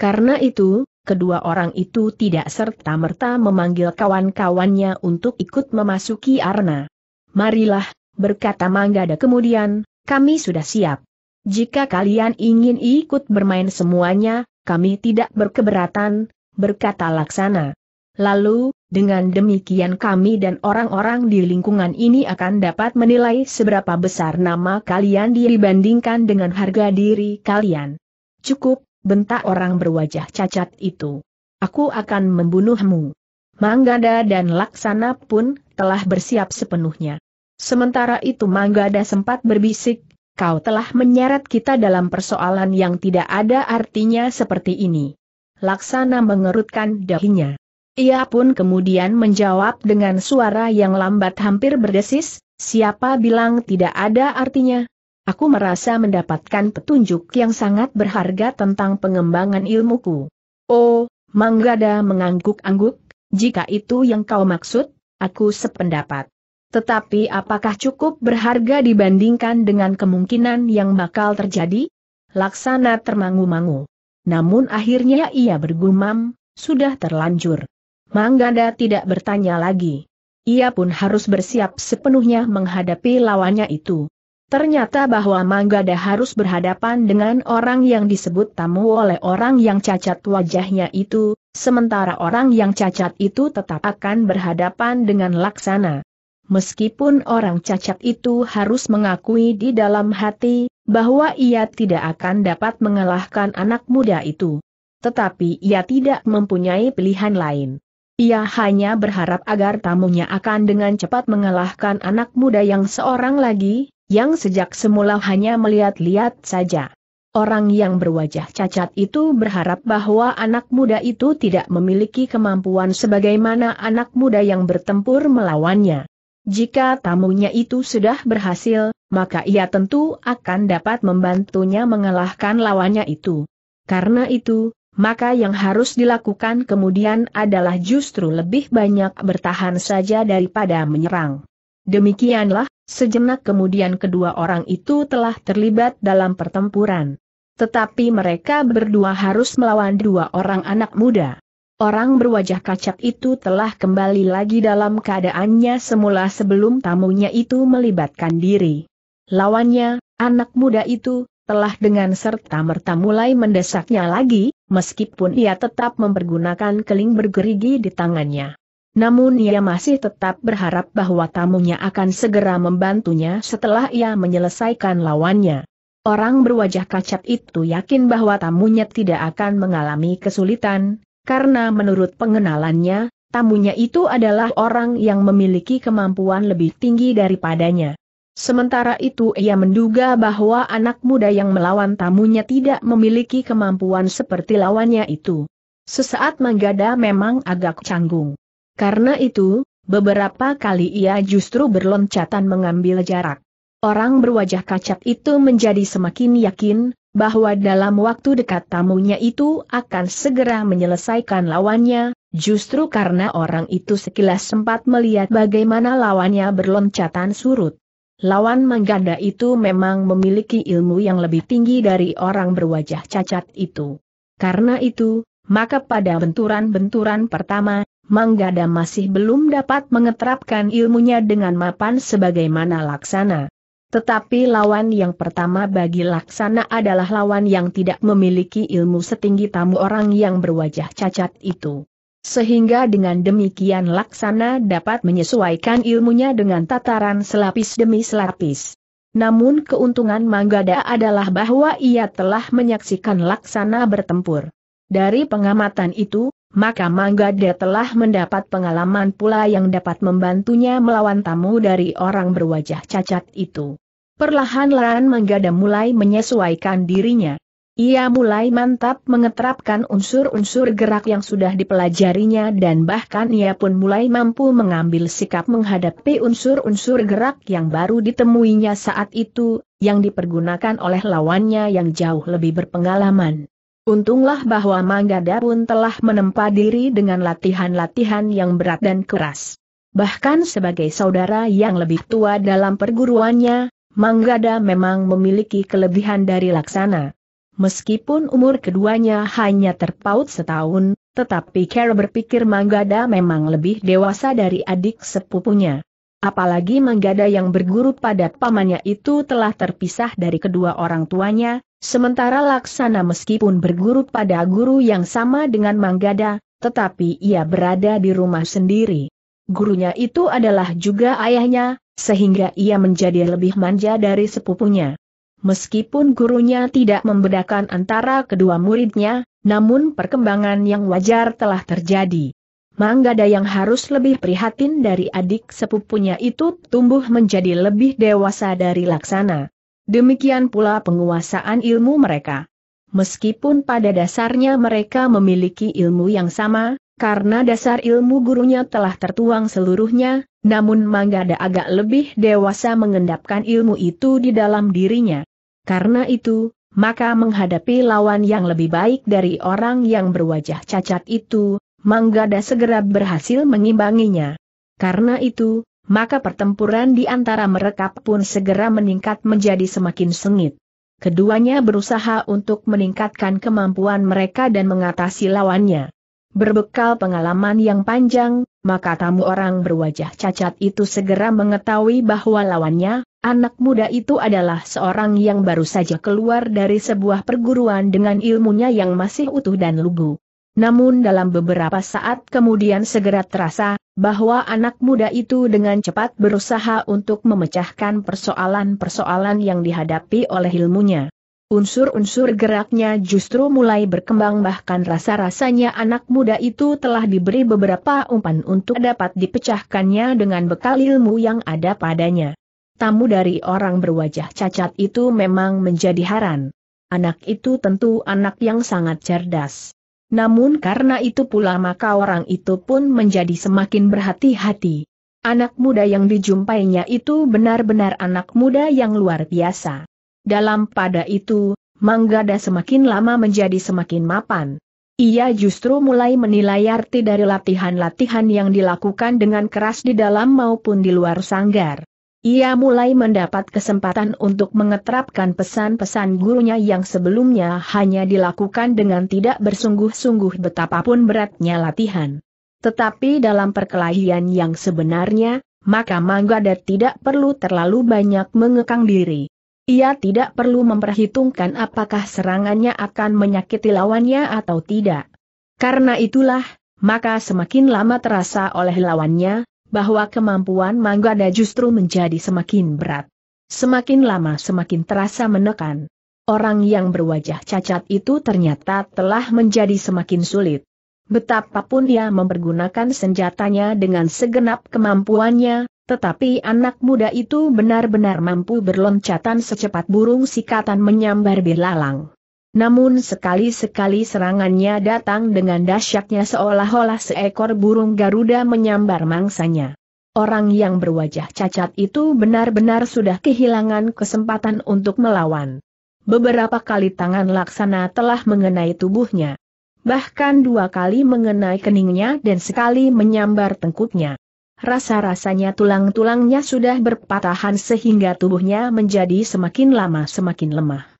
Karena itu, kedua orang itu tidak serta-merta memanggil kawan-kawannya untuk ikut memasuki arena. Marilah, berkata Manggada kemudian, kami sudah siap. Jika kalian ingin ikut bermain semuanya, kami tidak berkeberatan, berkata Laksana. Lalu, dengan demikian kami dan orang-orang di lingkungan ini akan dapat menilai seberapa besar nama kalian dibandingkan dengan harga diri kalian. Cukup, bentak orang berwajah cacat itu. Aku akan membunuhmu. Manggada dan Laksana pun telah bersiap sepenuhnya. Sementara itu Manggada sempat berbisik, kau telah menyeret kita dalam persoalan yang tidak ada artinya seperti ini. Laksana mengerutkan dahinya. Ia pun kemudian menjawab dengan suara yang lambat hampir berdesis, siapa bilang tidak ada artinya? Aku merasa mendapatkan petunjuk yang sangat berharga tentang pengembangan ilmuku. Oh, Manggada mengangguk-angguk, jika itu yang kau maksud, aku sependapat. Tetapi apakah cukup berharga dibandingkan dengan kemungkinan yang bakal terjadi? Laksana termangu-mangu. Namun akhirnya ia bergumam, sudah terlanjur. Manggada tidak bertanya lagi. Ia pun harus bersiap sepenuhnya menghadapi lawannya itu. Ternyata bahwa Manggada harus berhadapan dengan orang yang disebut tamu oleh orang yang cacat wajahnya itu, sementara orang yang cacat itu tetap akan berhadapan dengan laksana. Meskipun orang cacat itu harus mengakui di dalam hati, bahwa ia tidak akan dapat mengalahkan anak muda itu. Tetapi ia tidak mempunyai pilihan lain. Ia hanya berharap agar tamunya akan dengan cepat mengalahkan anak muda yang seorang lagi, yang sejak semula hanya melihat-lihat saja. Orang yang berwajah cacat itu berharap bahwa anak muda itu tidak memiliki kemampuan sebagaimana anak muda yang bertempur melawannya. Jika tamunya itu sudah berhasil, maka ia tentu akan dapat membantunya mengalahkan lawannya itu. Karena itu, maka yang harus dilakukan kemudian adalah justru lebih banyak bertahan saja daripada menyerang. Demikianlah, sejenak kemudian kedua orang itu telah terlibat dalam pertempuran. Tetapi mereka berdua harus melawan dua orang anak muda. Orang berwajah kacak itu telah kembali lagi dalam keadaannya semula sebelum tamunya itu melibatkan diri. Lawannya, anak muda itu, telah dengan serta merta mulai mendesaknya lagi, meskipun ia tetap mempergunakan keling bergerigi di tangannya. Namun ia masih tetap berharap bahwa tamunya akan segera membantunya setelah ia menyelesaikan lawannya. Orang berwajah kacat itu yakin bahwa tamunya tidak akan mengalami kesulitan, karena menurut pengenalannya, tamunya itu adalah orang yang memiliki kemampuan lebih tinggi daripadanya. Sementara itu ia menduga bahwa anak muda yang melawan tamunya tidak memiliki kemampuan seperti lawannya itu. Sesaat Manggada memang agak canggung. Karena itu, beberapa kali ia justru berloncatan mengambil jarak. Orang berwajah kacat itu menjadi semakin yakin, bahwa dalam waktu dekat tamunya itu akan segera menyelesaikan lawannya, justru karena orang itu sekilas sempat melihat bagaimana lawannya berloncatan surut. Lawan Mangganda itu memang memiliki ilmu yang lebih tinggi dari orang berwajah cacat itu. Karena itu, maka pada benturan-benturan pertama, Manggada masih belum dapat mengeterapkan ilmunya dengan mapan sebagaimana Laksana. Tetapi lawan yang pertama bagi Laksana adalah lawan yang tidak memiliki ilmu setinggi tamu orang yang berwajah cacat itu. Sehingga dengan demikian Laksana dapat menyesuaikan ilmunya dengan tataran selapis demi selapis. Namun keuntungan Manggada adalah bahwa ia telah menyaksikan Laksana bertempur. Dari pengamatan itu, maka Manggada telah mendapat pengalaman pula yang dapat membantunya melawan tamu dari orang berwajah cacat itu. Perlahan-lahan Manggada mulai menyesuaikan dirinya. Ia mulai mantap mengeterapkan unsur-unsur gerak yang sudah dipelajarinya dan bahkan ia pun mulai mampu mengambil sikap menghadapi unsur-unsur gerak yang baru ditemuinya saat itu, yang dipergunakan oleh lawannya yang jauh lebih berpengalaman. Untunglah bahwa Manggada pun telah menempa diri dengan latihan-latihan yang berat dan keras. Bahkan sebagai saudara yang lebih tua dalam perguruannya, Manggada memang memiliki kelebihan dari laksana. Meskipun umur keduanya hanya terpaut setahun, tetapi Kara berpikir Manggada memang lebih dewasa dari adik sepupunya. Apalagi Manggada yang berguru pada pamannya itu telah terpisah dari kedua orang tuanya, sementara Laksana meskipun berguru pada guru yang sama dengan Manggada, tetapi ia berada di rumah sendiri. Gurunya itu adalah juga ayahnya, sehingga ia menjadi lebih manja dari sepupunya. Meskipun gurunya tidak membedakan antara kedua muridnya, namun perkembangan yang wajar telah terjadi. Manggada yang harus lebih prihatin dari adik sepupunya itu tumbuh menjadi lebih dewasa dari laksana. Demikian pula penguasaan ilmu mereka. Meskipun pada dasarnya mereka memiliki ilmu yang sama, karena dasar ilmu gurunya telah tertuang seluruhnya, namun Manggada agak lebih dewasa mengendapkan ilmu itu di dalam dirinya. Karena itu, maka menghadapi lawan yang lebih baik dari orang yang berwajah cacat itu, Manggada segera berhasil mengimbanginya. Karena itu, maka pertempuran di antara mereka pun segera meningkat menjadi semakin sengit. Keduanya berusaha untuk meningkatkan kemampuan mereka dan mengatasi lawannya. Berbekal pengalaman yang panjang, maka tamu orang berwajah cacat itu segera mengetahui bahwa lawannya Anak muda itu adalah seorang yang baru saja keluar dari sebuah perguruan dengan ilmunya yang masih utuh dan lugu. Namun dalam beberapa saat kemudian segera terasa, bahwa anak muda itu dengan cepat berusaha untuk memecahkan persoalan-persoalan yang dihadapi oleh ilmunya. Unsur-unsur geraknya justru mulai berkembang bahkan rasa-rasanya anak muda itu telah diberi beberapa umpan untuk dapat dipecahkannya dengan bekal ilmu yang ada padanya. Tamu dari orang berwajah cacat itu memang menjadi haran. Anak itu tentu anak yang sangat cerdas. Namun karena itu pula maka orang itu pun menjadi semakin berhati-hati. Anak muda yang dijumpainya itu benar-benar anak muda yang luar biasa. Dalam pada itu, Manggada semakin lama menjadi semakin mapan. Ia justru mulai menilai arti dari latihan-latihan yang dilakukan dengan keras di dalam maupun di luar sanggar. Ia mulai mendapat kesempatan untuk mengeterapkan pesan-pesan gurunya yang sebelumnya hanya dilakukan dengan tidak bersungguh-sungguh betapapun beratnya latihan. Tetapi dalam perkelahian yang sebenarnya, maka Manggada tidak perlu terlalu banyak mengekang diri. Ia tidak perlu memperhitungkan apakah serangannya akan menyakiti lawannya atau tidak. Karena itulah, maka semakin lama terasa oleh lawannya, bahwa kemampuan Manggada justru menjadi semakin berat. Semakin lama semakin terasa menekan. Orang yang berwajah cacat itu ternyata telah menjadi semakin sulit. Betapapun dia mempergunakan senjatanya dengan segenap kemampuannya, tetapi anak muda itu benar-benar mampu berloncatan secepat burung sikatan menyambar belalang. Namun sekali-sekali serangannya datang dengan dahsyatnya seolah-olah seekor burung Garuda menyambar mangsanya. Orang yang berwajah cacat itu benar-benar sudah kehilangan kesempatan untuk melawan. Beberapa kali tangan laksana telah mengenai tubuhnya. Bahkan dua kali mengenai keningnya dan sekali menyambar tengkuknya. Rasa-rasanya tulang-tulangnya sudah berpatahan sehingga tubuhnya menjadi semakin lama semakin lemah.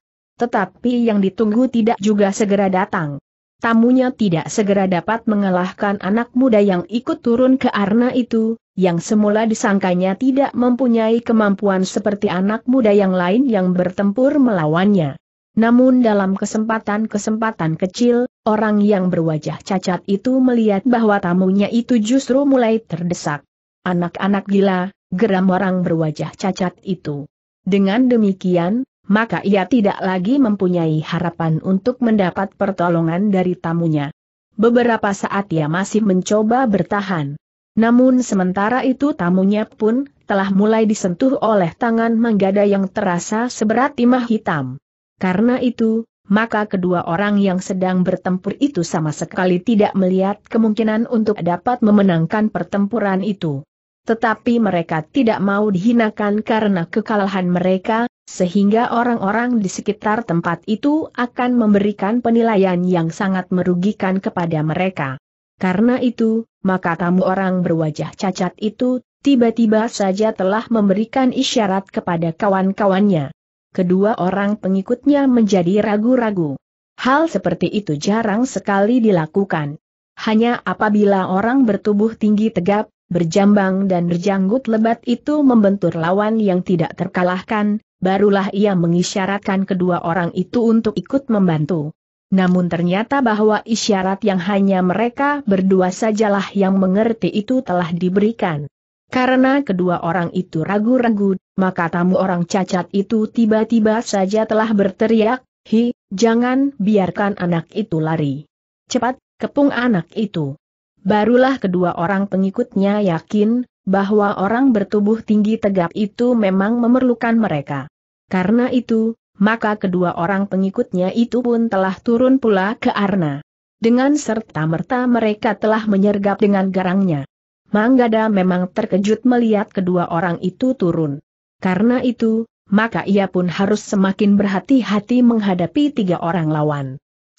Tetapi yang ditunggu tidak juga segera datang. Tamunya tidak segera dapat mengalahkan anak muda yang ikut turun ke arna itu, yang semula disangkanya tidak mempunyai kemampuan seperti anak muda yang lain yang bertempur melawannya. Namun dalam kesempatan-kesempatan kecil, orang yang berwajah cacat itu melihat bahwa tamunya itu justru mulai terdesak. Anak-anak gila, geram orang berwajah cacat itu. Dengan demikian, maka ia tidak lagi mempunyai harapan untuk mendapat pertolongan dari tamunya. Beberapa saat ia masih mencoba bertahan. Namun sementara itu tamunya pun telah mulai disentuh oleh tangan menggada yang terasa seberat timah hitam. Karena itu, maka kedua orang yang sedang bertempur itu sama sekali tidak melihat kemungkinan untuk dapat memenangkan pertempuran itu. Tetapi mereka tidak mau dihinakan karena kekalahan mereka, sehingga orang-orang di sekitar tempat itu akan memberikan penilaian yang sangat merugikan kepada mereka. Karena itu, maka tamu orang berwajah cacat itu tiba-tiba saja telah memberikan isyarat kepada kawan-kawannya. Kedua orang pengikutnya menjadi ragu-ragu. Hal seperti itu jarang sekali dilakukan. Hanya apabila orang bertubuh tinggi tegap, berjambang dan berjanggut lebat itu membentur lawan yang tidak terkalahkan, barulah ia mengisyaratkan kedua orang itu untuk ikut membantu. Namun ternyata bahwa isyarat yang hanya mereka berdua sajalah yang mengerti itu telah diberikan. Karena kedua orang itu ragu-ragu, maka tamu orang cacat itu tiba-tiba saja telah berteriak, Hi, jangan biarkan anak itu lari. Cepat, kepung anak itu. Barulah kedua orang pengikutnya yakin bahwa orang bertubuh tinggi tegap itu memang memerlukan mereka. Karena itu, maka kedua orang pengikutnya itu pun telah turun pula ke Arna. Dengan serta-merta mereka telah menyergap dengan garangnya. Manggada memang terkejut melihat kedua orang itu turun. Karena itu, maka ia pun harus semakin berhati-hati menghadapi tiga orang lawan.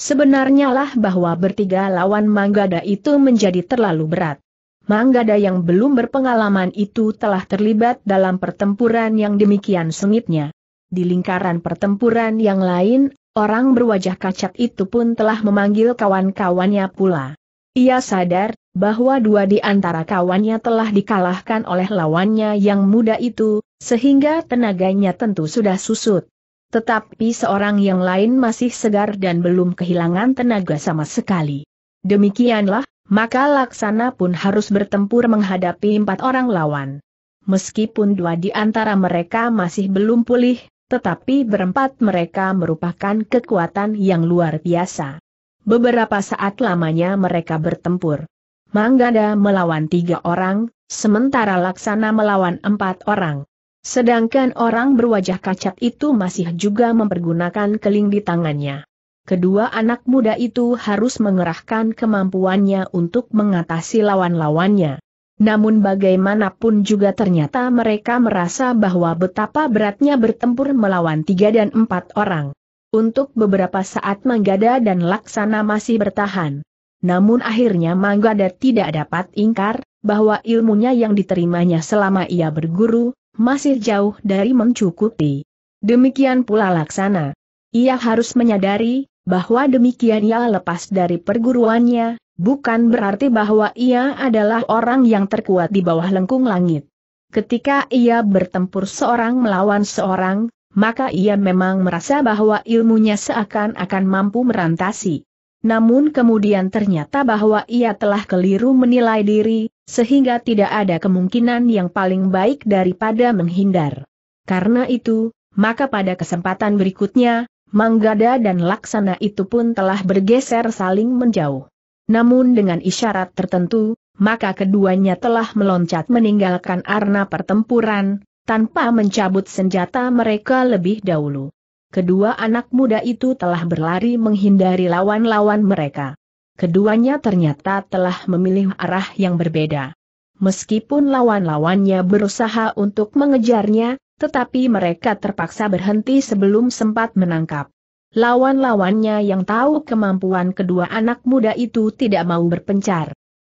Sebenarnya lah bahwa bertiga lawan Manggada itu menjadi terlalu berat. Manggada yang belum berpengalaman itu telah terlibat dalam pertempuran yang demikian sengitnya. Di lingkaran pertempuran yang lain, orang berwajah kacat itu pun telah memanggil kawan-kawannya pula. Ia sadar bahwa dua di antara kawannya telah dikalahkan oleh lawannya yang muda itu, sehingga tenaganya tentu sudah susut. Tetapi seorang yang lain masih segar dan belum kehilangan tenaga sama sekali. Demikianlah, maka laksana pun harus bertempur menghadapi empat orang lawan. Meskipun dua di antara mereka masih belum pulih, tetapi berempat mereka merupakan kekuatan yang luar biasa. Beberapa saat lamanya mereka bertempur. Manggada melawan tiga orang, sementara Laksana melawan empat orang. Sedangkan orang berwajah kacat itu masih juga mempergunakan keling di tangannya. Kedua anak muda itu harus mengerahkan kemampuannya untuk mengatasi lawan-lawannya. Namun bagaimanapun juga ternyata mereka merasa bahwa betapa beratnya bertempur melawan tiga dan empat orang. Untuk beberapa saat Manggada dan Laksana masih bertahan. Namun akhirnya Manggada tidak dapat ingkar, bahwa ilmunya yang diterimanya selama ia berguru, masih jauh dari mencukupi. Demikian pula laksana. Ia harus menyadari, bahwa demikian ia lepas dari perguruannya, bukan berarti bahwa ia adalah orang yang terkuat di bawah lengkung langit. Ketika ia bertempur seorang melawan seorang, maka ia memang merasa bahwa ilmunya seakan-akan mampu merantasi namun kemudian ternyata bahwa ia telah keliru menilai diri, sehingga tidak ada kemungkinan yang paling baik daripada menghindar. Karena itu, maka pada kesempatan berikutnya, Manggada dan Laksana itu pun telah bergeser saling menjauh. Namun dengan isyarat tertentu, maka keduanya telah meloncat meninggalkan arena pertempuran, tanpa mencabut senjata mereka lebih dahulu kedua anak muda itu telah berlari menghindari lawan-lawan mereka. Keduanya ternyata telah memilih arah yang berbeda. Meskipun lawan-lawannya berusaha untuk mengejarnya, tetapi mereka terpaksa berhenti sebelum sempat menangkap. Lawan-lawannya yang tahu kemampuan kedua anak muda itu tidak mau berpencar.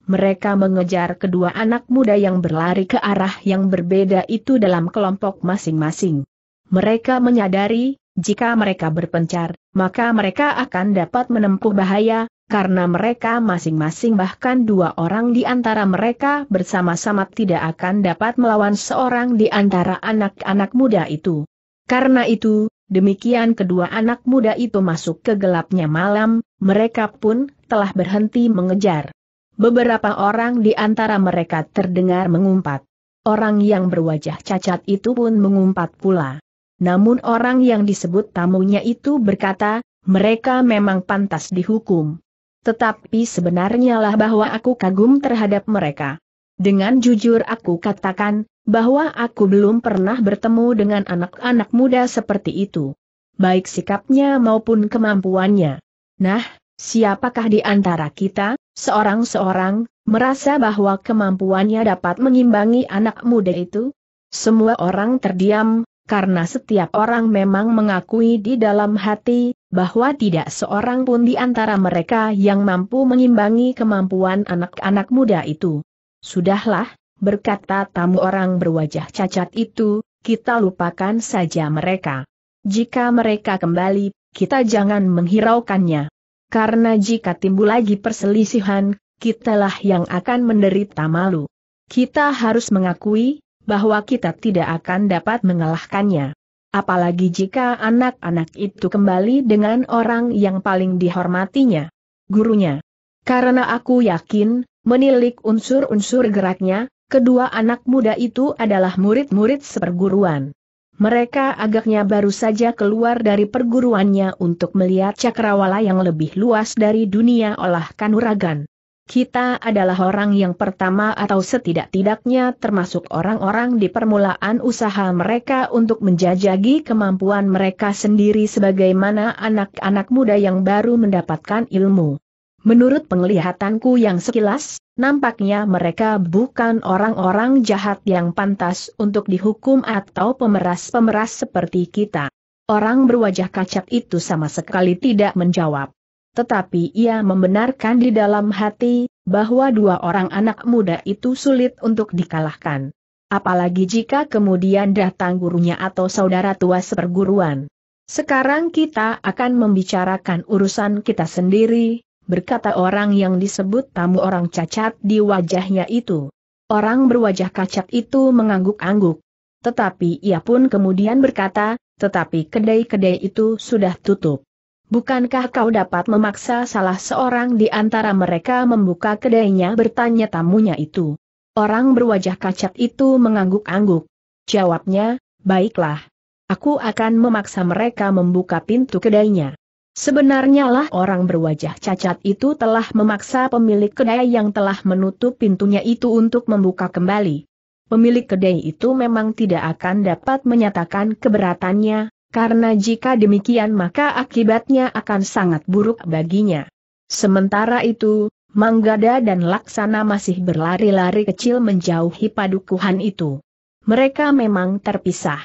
Mereka mengejar kedua anak muda yang berlari ke arah yang berbeda itu dalam kelompok masing-masing. Mereka menyadari jika mereka berpencar, maka mereka akan dapat menempuh bahaya, karena mereka masing-masing bahkan dua orang di antara mereka bersama-sama tidak akan dapat melawan seorang di antara anak-anak muda itu. Karena itu, demikian kedua anak muda itu masuk ke gelapnya malam, mereka pun telah berhenti mengejar. Beberapa orang di antara mereka terdengar mengumpat. Orang yang berwajah cacat itu pun mengumpat pula. Namun orang yang disebut tamunya itu berkata, mereka memang pantas dihukum. Tetapi sebenarnya lah bahwa aku kagum terhadap mereka. Dengan jujur aku katakan, bahwa aku belum pernah bertemu dengan anak-anak muda seperti itu. Baik sikapnya maupun kemampuannya. Nah, siapakah di antara kita, seorang-seorang, merasa bahwa kemampuannya dapat mengimbangi anak muda itu? Semua orang terdiam, karena setiap orang memang mengakui di dalam hati, bahwa tidak seorang pun di antara mereka yang mampu mengimbangi kemampuan anak-anak muda itu. Sudahlah, berkata tamu orang berwajah cacat itu, kita lupakan saja mereka. Jika mereka kembali, kita jangan menghiraukannya. Karena jika timbul lagi perselisihan, kitalah yang akan menderita malu. Kita harus mengakui, bahwa kita tidak akan dapat mengalahkannya. Apalagi jika anak-anak itu kembali dengan orang yang paling dihormatinya, gurunya. Karena aku yakin, menilik unsur-unsur geraknya, kedua anak muda itu adalah murid-murid seperguruan. Mereka agaknya baru saja keluar dari perguruannya untuk melihat cakrawala yang lebih luas dari dunia olah kanuragan. Kita adalah orang yang pertama atau setidak-tidaknya termasuk orang-orang di permulaan usaha mereka untuk menjajagi kemampuan mereka sendiri sebagaimana anak-anak muda yang baru mendapatkan ilmu. Menurut penglihatanku yang sekilas, nampaknya mereka bukan orang-orang jahat yang pantas untuk dihukum atau pemeras-pemeras seperti kita. Orang berwajah kacat itu sama sekali tidak menjawab. Tetapi ia membenarkan di dalam hati, bahwa dua orang anak muda itu sulit untuk dikalahkan. Apalagi jika kemudian datang gurunya atau saudara tua seperguruan. Sekarang kita akan membicarakan urusan kita sendiri, berkata orang yang disebut tamu orang cacat di wajahnya itu. Orang berwajah cacat itu mengangguk-angguk. Tetapi ia pun kemudian berkata, tetapi kedai-kedai itu sudah tutup. Bukankah kau dapat memaksa salah seorang di antara mereka membuka kedainya bertanya tamunya itu? Orang berwajah kacat itu mengangguk-angguk. Jawabnya, baiklah. Aku akan memaksa mereka membuka pintu kedainya. Sebenarnya lah orang berwajah cacat itu telah memaksa pemilik kedai yang telah menutup pintunya itu untuk membuka kembali. Pemilik kedai itu memang tidak akan dapat menyatakan keberatannya, karena jika demikian maka akibatnya akan sangat buruk baginya. Sementara itu, Manggada dan Laksana masih berlari-lari kecil menjauhi padukuhan itu. Mereka memang terpisah.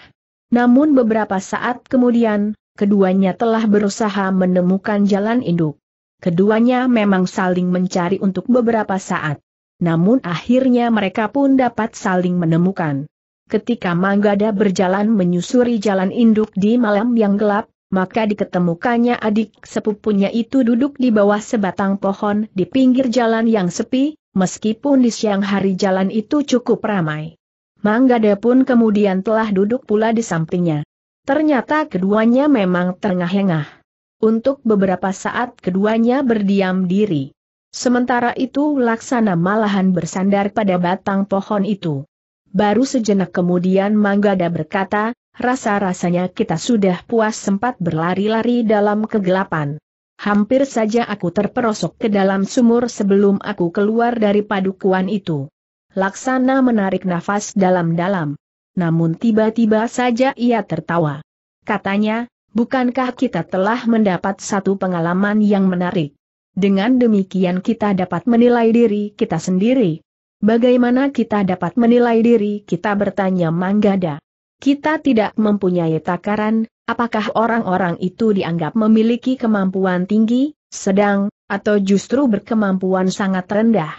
Namun beberapa saat kemudian, keduanya telah berusaha menemukan jalan induk. Keduanya memang saling mencari untuk beberapa saat. Namun akhirnya mereka pun dapat saling menemukan. Ketika Manggada berjalan menyusuri jalan induk di malam yang gelap, maka diketemukannya adik sepupunya itu duduk di bawah sebatang pohon di pinggir jalan yang sepi, meskipun di siang hari jalan itu cukup ramai. Manggada pun kemudian telah duduk pula di sampingnya. Ternyata keduanya memang terengah-engah. Untuk beberapa saat keduanya berdiam diri. Sementara itu laksana malahan bersandar pada batang pohon itu. Baru sejenak kemudian Manggada berkata, rasa-rasanya kita sudah puas sempat berlari-lari dalam kegelapan. Hampir saja aku terperosok ke dalam sumur sebelum aku keluar dari padukuan itu. Laksana menarik nafas dalam-dalam. Namun tiba-tiba saja ia tertawa. Katanya, bukankah kita telah mendapat satu pengalaman yang menarik? Dengan demikian kita dapat menilai diri kita sendiri, Bagaimana kita dapat menilai diri kita bertanya Manggada? Kita tidak mempunyai takaran, apakah orang-orang itu dianggap memiliki kemampuan tinggi, sedang, atau justru berkemampuan sangat rendah.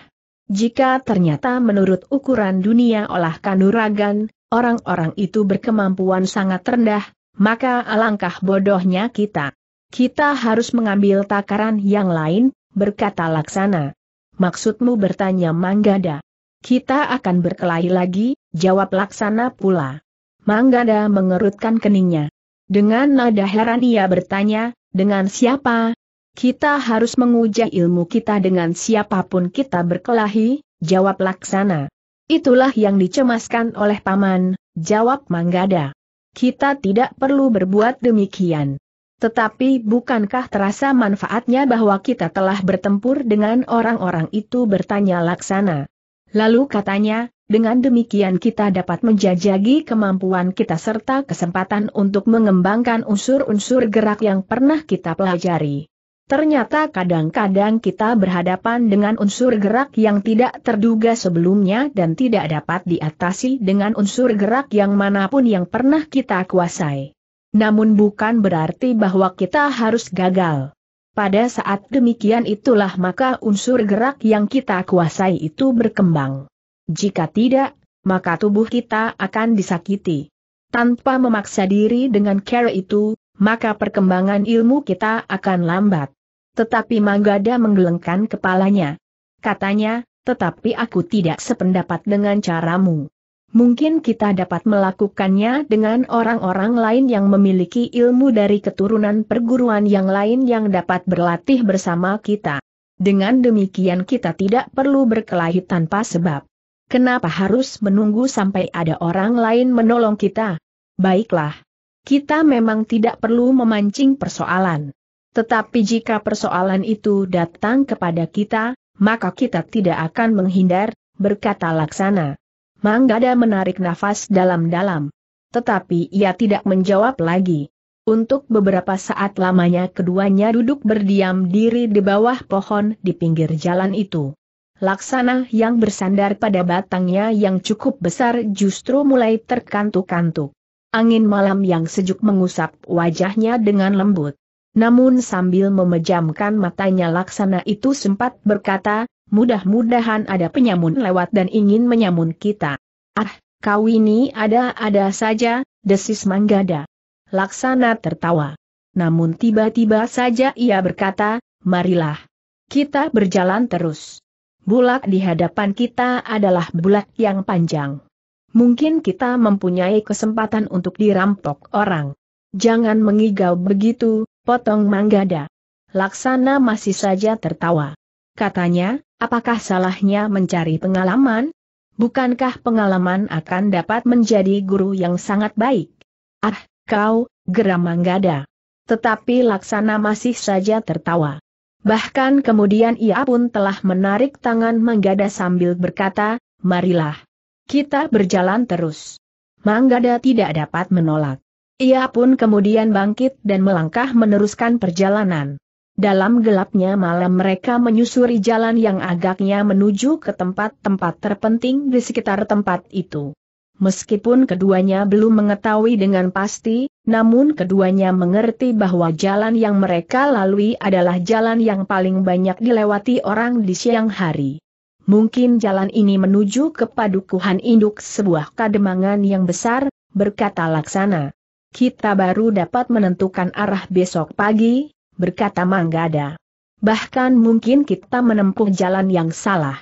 Jika ternyata menurut ukuran dunia olah kanuragan, orang-orang itu berkemampuan sangat rendah, maka alangkah bodohnya kita. Kita harus mengambil takaran yang lain, berkata laksana. Maksudmu bertanya Manggada. Kita akan berkelahi lagi, jawab laksana pula. Manggada mengerutkan keningnya. Dengan nada heran ia bertanya, dengan siapa? Kita harus menguji ilmu kita dengan siapapun kita berkelahi, jawab laksana. Itulah yang dicemaskan oleh paman, jawab Manggada. Kita tidak perlu berbuat demikian. Tetapi bukankah terasa manfaatnya bahwa kita telah bertempur dengan orang-orang itu bertanya laksana. Lalu katanya, dengan demikian kita dapat menjajagi kemampuan kita serta kesempatan untuk mengembangkan unsur-unsur gerak yang pernah kita pelajari. Ternyata kadang-kadang kita berhadapan dengan unsur gerak yang tidak terduga sebelumnya dan tidak dapat diatasi dengan unsur gerak yang manapun yang pernah kita kuasai. Namun bukan berarti bahwa kita harus gagal. Pada saat demikian itulah maka unsur gerak yang kita kuasai itu berkembang. Jika tidak, maka tubuh kita akan disakiti. Tanpa memaksa diri dengan care itu, maka perkembangan ilmu kita akan lambat. Tetapi Manggada menggelengkan kepalanya. Katanya, tetapi aku tidak sependapat dengan caramu. Mungkin kita dapat melakukannya dengan orang-orang lain yang memiliki ilmu dari keturunan perguruan yang lain yang dapat berlatih bersama kita. Dengan demikian kita tidak perlu berkelahi tanpa sebab. Kenapa harus menunggu sampai ada orang lain menolong kita? Baiklah. Kita memang tidak perlu memancing persoalan. Tetapi jika persoalan itu datang kepada kita, maka kita tidak akan menghindar, berkata laksana. Manggada menarik nafas dalam-dalam. Tetapi ia tidak menjawab lagi. Untuk beberapa saat lamanya keduanya duduk berdiam diri di bawah pohon di pinggir jalan itu. Laksana yang bersandar pada batangnya yang cukup besar justru mulai terkantuk-kantuk. Angin malam yang sejuk mengusap wajahnya dengan lembut. Namun sambil memejamkan matanya laksana itu sempat berkata, mudah-mudahan ada penyamun lewat dan ingin menyamun kita. Ah, kau ini ada-ada saja, desis Manggada. Laksana tertawa. Namun tiba-tiba saja ia berkata, marilah. Kita berjalan terus. Bulak di hadapan kita adalah bulak yang panjang. Mungkin kita mempunyai kesempatan untuk dirampok orang. Jangan mengigau begitu, potong Manggada. Laksana masih saja tertawa katanya, apakah salahnya mencari pengalaman? Bukankah pengalaman akan dapat menjadi guru yang sangat baik? Ah, kau, geram Manggada. Tetapi Laksana masih saja tertawa. Bahkan kemudian ia pun telah menarik tangan Manggada sambil berkata, marilah. Kita berjalan terus. Manggada tidak dapat menolak. Ia pun kemudian bangkit dan melangkah meneruskan perjalanan. Dalam gelapnya malam mereka menyusuri jalan yang agaknya menuju ke tempat-tempat terpenting di sekitar tempat itu. Meskipun keduanya belum mengetahui dengan pasti, namun keduanya mengerti bahwa jalan yang mereka lalui adalah jalan yang paling banyak dilewati orang di siang hari. Mungkin jalan ini menuju ke padukuhan induk sebuah kademangan yang besar, berkata Laksana. Kita baru dapat menentukan arah besok pagi, berkata Manggada. Bahkan mungkin kita menempuh jalan yang salah.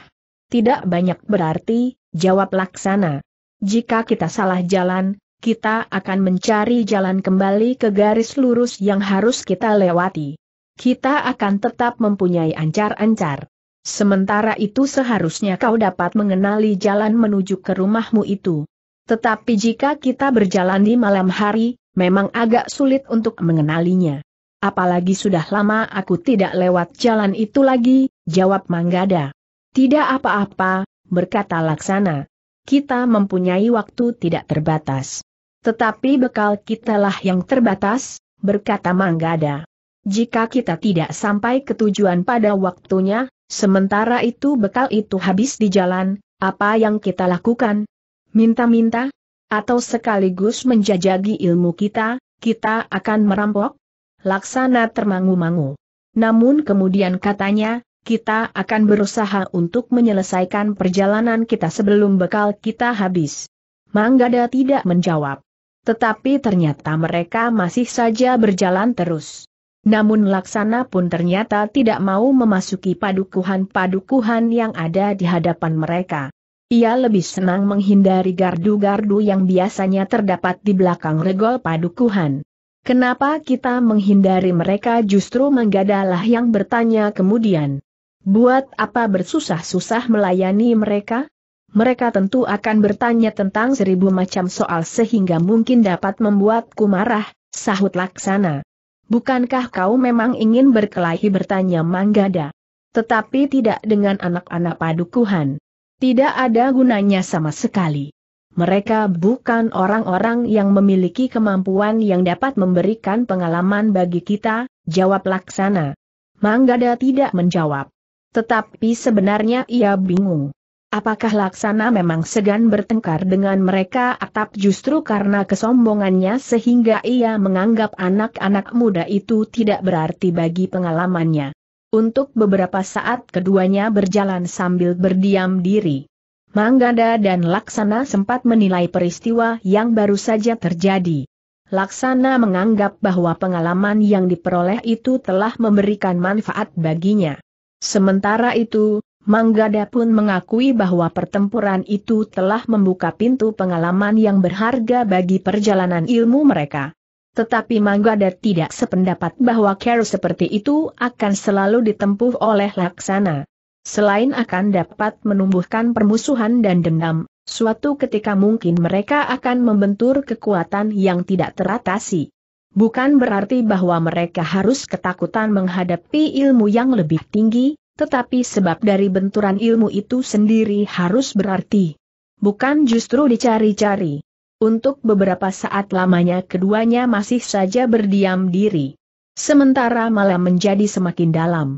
Tidak banyak berarti, jawab Laksana. Jika kita salah jalan, kita akan mencari jalan kembali ke garis lurus yang harus kita lewati. Kita akan tetap mempunyai ancar-ancar. Sementara itu seharusnya kau dapat mengenali jalan menuju ke rumahmu itu. Tetapi jika kita berjalan di malam hari, memang agak sulit untuk mengenalinya apalagi sudah lama aku tidak lewat jalan itu lagi, jawab Manggada. Tidak apa-apa, berkata Laksana. Kita mempunyai waktu tidak terbatas. Tetapi bekal kitalah yang terbatas, berkata Manggada. Jika kita tidak sampai ke tujuan pada waktunya, sementara itu bekal itu habis di jalan, apa yang kita lakukan? Minta-minta? Atau sekaligus menjajagi ilmu kita, kita akan merampok? laksana termangu-mangu. Namun kemudian katanya, kita akan berusaha untuk menyelesaikan perjalanan kita sebelum bekal kita habis. Manggada tidak menjawab. Tetapi ternyata mereka masih saja berjalan terus. Namun Laksana pun ternyata tidak mau memasuki padukuhan-padukuhan yang ada di hadapan mereka. Ia lebih senang menghindari gardu-gardu yang biasanya terdapat di belakang regol padukuhan. Kenapa kita menghindari mereka justru menggadalah yang bertanya kemudian. Buat apa bersusah-susah melayani mereka? Mereka tentu akan bertanya tentang seribu macam soal sehingga mungkin dapat membuatku marah, sahut laksana. Bukankah kau memang ingin berkelahi bertanya Manggada? Tetapi tidak dengan anak-anak padukuhan. Tidak ada gunanya sama sekali mereka bukan orang-orang yang memiliki kemampuan yang dapat memberikan pengalaman bagi kita, jawab Laksana. Manggada tidak menjawab. Tetapi sebenarnya ia bingung. Apakah Laksana memang segan bertengkar dengan mereka atap justru karena kesombongannya sehingga ia menganggap anak-anak muda itu tidak berarti bagi pengalamannya. Untuk beberapa saat keduanya berjalan sambil berdiam diri. Manggada dan Laksana sempat menilai peristiwa yang baru saja terjadi. Laksana menganggap bahwa pengalaman yang diperoleh itu telah memberikan manfaat baginya. Sementara itu, Manggada pun mengakui bahwa pertempuran itu telah membuka pintu pengalaman yang berharga bagi perjalanan ilmu mereka. Tetapi Manggada tidak sependapat bahwa kerus seperti itu akan selalu ditempuh oleh Laksana. Selain akan dapat menumbuhkan permusuhan dan dendam, suatu ketika mungkin mereka akan membentur kekuatan yang tidak teratasi. Bukan berarti bahwa mereka harus ketakutan menghadapi ilmu yang lebih tinggi, tetapi sebab dari benturan ilmu itu sendiri harus berarti. Bukan justru dicari-cari. Untuk beberapa saat lamanya keduanya masih saja berdiam diri. Sementara malam menjadi semakin dalam.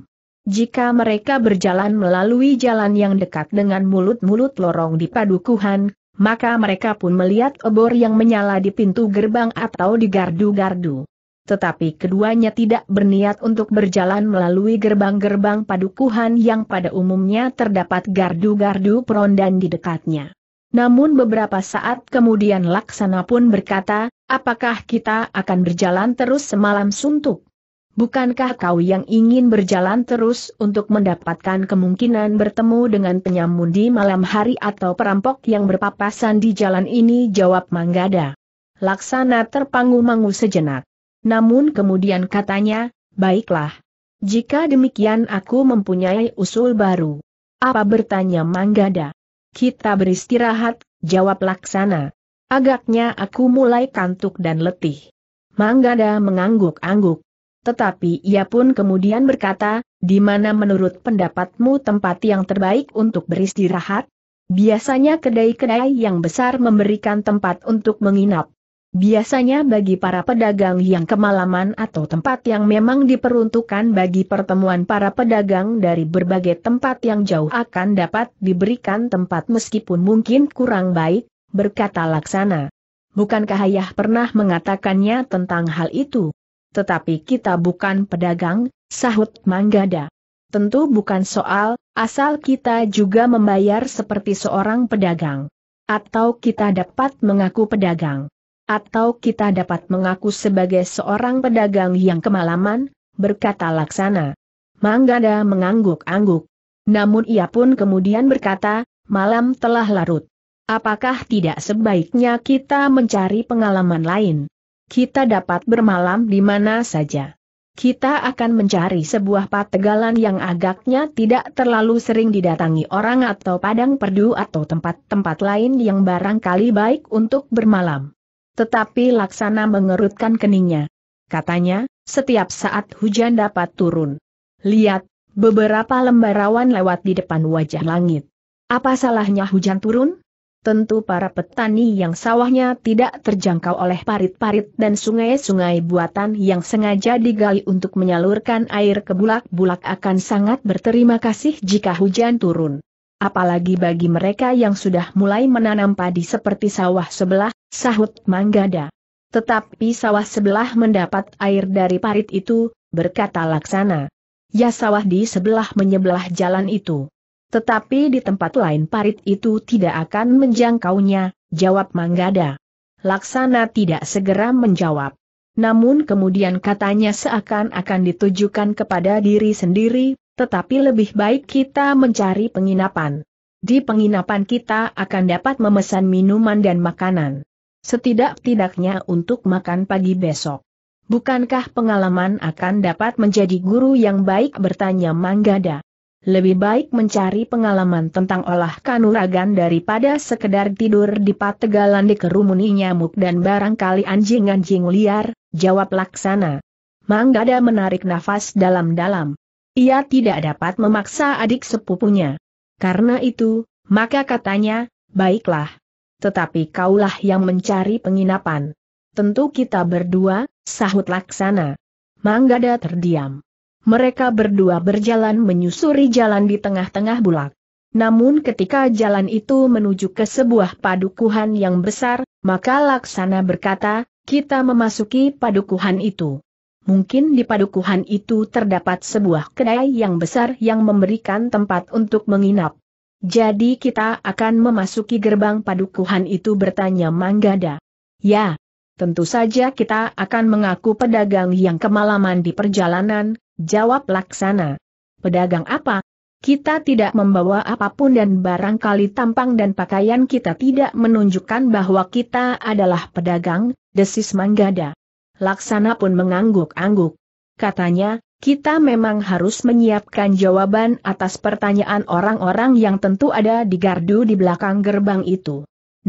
Jika mereka berjalan melalui jalan yang dekat dengan mulut-mulut lorong di padukuhan, maka mereka pun melihat obor yang menyala di pintu gerbang atau di gardu-gardu. Tetapi keduanya tidak berniat untuk berjalan melalui gerbang-gerbang padukuhan yang pada umumnya terdapat gardu-gardu perondan di dekatnya. Namun beberapa saat kemudian Laksana pun berkata, apakah kita akan berjalan terus semalam suntuk? Bukankah kau yang ingin berjalan terus untuk mendapatkan kemungkinan bertemu dengan penyamun di malam hari atau perampok yang berpapasan di jalan ini? Jawab Manggada. Laksana terpangu-mangu sejenak. Namun kemudian katanya, baiklah. Jika demikian aku mempunyai usul baru. Apa bertanya Manggada? Kita beristirahat, jawab Laksana. Agaknya aku mulai kantuk dan letih. Manggada mengangguk-angguk. Tetapi ia pun kemudian berkata, di mana menurut pendapatmu tempat yang terbaik untuk beristirahat? Biasanya kedai-kedai yang besar memberikan tempat untuk menginap. Biasanya bagi para pedagang yang kemalaman atau tempat yang memang diperuntukkan bagi pertemuan para pedagang dari berbagai tempat yang jauh akan dapat diberikan tempat meskipun mungkin kurang baik, berkata Laksana. Bukankah ayah pernah mengatakannya tentang hal itu? tetapi kita bukan pedagang, sahut Manggada. Tentu bukan soal, asal kita juga membayar seperti seorang pedagang. Atau kita dapat mengaku pedagang. Atau kita dapat mengaku sebagai seorang pedagang yang kemalaman, berkata Laksana. Manggada mengangguk-angguk. Namun ia pun kemudian berkata, malam telah larut. Apakah tidak sebaiknya kita mencari pengalaman lain? kita dapat bermalam di mana saja. Kita akan mencari sebuah pategalan yang agaknya tidak terlalu sering didatangi orang atau padang perdu atau tempat-tempat lain yang barangkali baik untuk bermalam. Tetapi Laksana mengerutkan keningnya. Katanya, setiap saat hujan dapat turun. Lihat, beberapa lembar awan lewat di depan wajah langit. Apa salahnya hujan turun? Tentu para petani yang sawahnya tidak terjangkau oleh parit-parit dan sungai-sungai buatan yang sengaja digali untuk menyalurkan air ke bulak-bulak akan sangat berterima kasih jika hujan turun. Apalagi bagi mereka yang sudah mulai menanam padi seperti sawah sebelah, sahut Manggada. Tetapi sawah sebelah mendapat air dari parit itu, berkata Laksana. Ya sawah di sebelah menyebelah jalan itu. Tetapi di tempat lain parit itu tidak akan menjangkaunya, jawab Manggada. Laksana tidak segera menjawab. Namun kemudian katanya seakan-akan ditujukan kepada diri sendiri, tetapi lebih baik kita mencari penginapan. Di penginapan kita akan dapat memesan minuman dan makanan. Setidak-tidaknya untuk makan pagi besok. Bukankah pengalaman akan dapat menjadi guru yang baik bertanya Manggada? lebih baik mencari pengalaman tentang olah kanuragan daripada sekedar tidur di pategalan dikerumuni nyamuk dan barangkali anjing-anjing liar, jawab laksana. Manggada menarik nafas dalam-dalam. Ia tidak dapat memaksa adik sepupunya. Karena itu, maka katanya, baiklah. Tetapi kaulah yang mencari penginapan. Tentu kita berdua, sahut laksana. Manggada terdiam mereka berdua berjalan menyusuri jalan di tengah-tengah bulak. Namun ketika jalan itu menuju ke sebuah padukuhan yang besar, maka Laksana berkata, kita memasuki padukuhan itu. Mungkin di padukuhan itu terdapat sebuah kedai yang besar yang memberikan tempat untuk menginap. Jadi kita akan memasuki gerbang padukuhan itu bertanya Manggada. Ya, tentu saja kita akan mengaku pedagang yang kemalaman di perjalanan, Jawab laksana. Pedagang apa? Kita tidak membawa apapun dan barangkali tampang dan pakaian kita tidak menunjukkan bahwa kita adalah pedagang, desis Manggada. Laksana pun mengangguk-angguk. Katanya, kita memang harus menyiapkan jawaban atas pertanyaan orang-orang yang tentu ada di gardu di belakang gerbang itu.